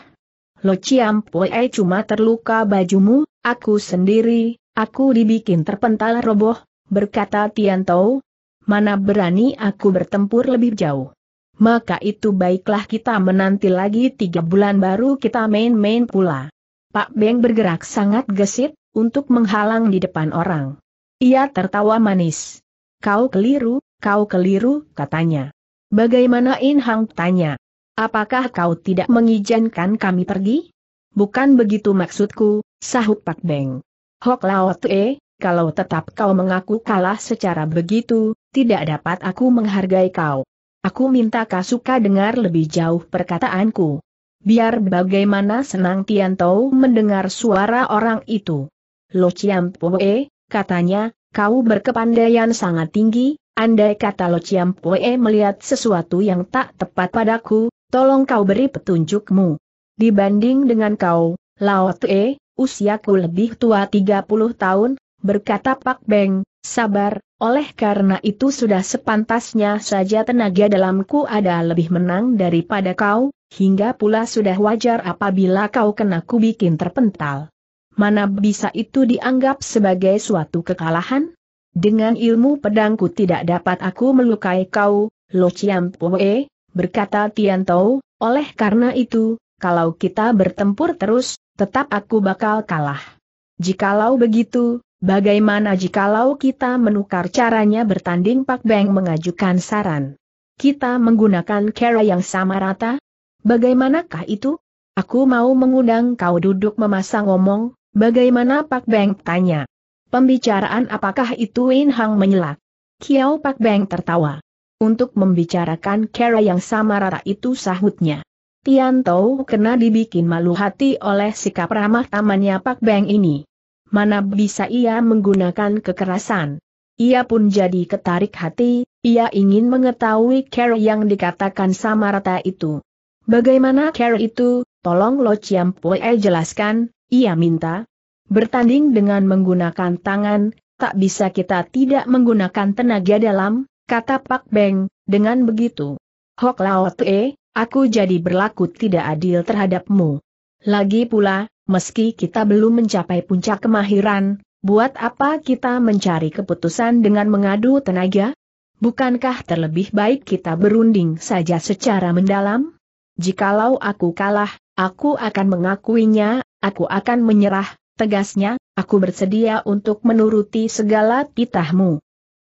Lo Ciam Poe eh, cuma terluka bajumu, aku sendiri, aku dibikin terpental roboh, berkata Tian Tou. Mana berani aku bertempur lebih jauh. Maka itu baiklah kita menanti lagi tiga bulan baru kita main-main pula. Pak Beng bergerak sangat gesit, untuk menghalang di depan orang. Ia tertawa manis. Kau keliru, kau keliru, katanya. Bagaimana In Hang tanya. Apakah kau tidak mengizinkan kami pergi? Bukan begitu maksudku, sahut Pak Beng. Hok Lao te, kalau tetap kau mengaku kalah secara begitu, tidak dapat aku menghargai kau. Aku minta suka dengar lebih jauh perkataanku. Biar bagaimana senang Tiantou mendengar suara orang itu. Lo Chiam Pue, katanya, kau berkepandaian sangat tinggi, andai kata Lo Chiam Pue melihat sesuatu yang tak tepat padaku, tolong kau beri petunjukmu. Dibanding dengan kau, Lao Tue, usiaku lebih tua 30 tahun, berkata Pak Beng, sabar, oleh karena itu sudah sepantasnya saja tenaga dalamku ada lebih menang daripada kau, hingga pula sudah wajar apabila kau kena ku bikin terpental. Mana bisa itu dianggap sebagai suatu kekalahan? Dengan ilmu pedangku tidak dapat aku melukai kau, Lo Chiam Poe, berkata tian Tou, oleh karena itu, kalau kita bertempur terus, tetap aku bakal kalah. Jikalau begitu, bagaimana jikalau kita menukar caranya bertanding Pak Beng mengajukan saran? Kita menggunakan cara yang sama rata? Bagaimanakah itu? Aku mau mengundang kau duduk memasang omong, bagaimana Pak Beng tanya. Pembicaraan apakah itu Win Hang menyelak? Kiao Pak Beng tertawa untuk membicarakan cara yang sama rata itu sahutnya. Tian Tianto kena dibikin malu hati oleh sikap ramah tamannya Pak Beng ini. Mana bisa ia menggunakan kekerasan. Ia pun jadi ketarik hati, ia ingin mengetahui cara yang dikatakan sama rata itu. Bagaimana cara itu, tolong Lo Chiam Pue jelaskan, ia minta. Bertanding dengan menggunakan tangan, tak bisa kita tidak menggunakan tenaga dalam, kata Pak Beng, dengan begitu. Hok Lao E, aku jadi berlaku tidak adil terhadapmu. Lagi pula, meski kita belum mencapai puncak kemahiran, buat apa kita mencari keputusan dengan mengadu tenaga? Bukankah terlebih baik kita berunding saja secara mendalam? Jikalau aku kalah, aku akan mengakuinya, aku akan menyerah, tegasnya, aku bersedia untuk menuruti segala titahmu.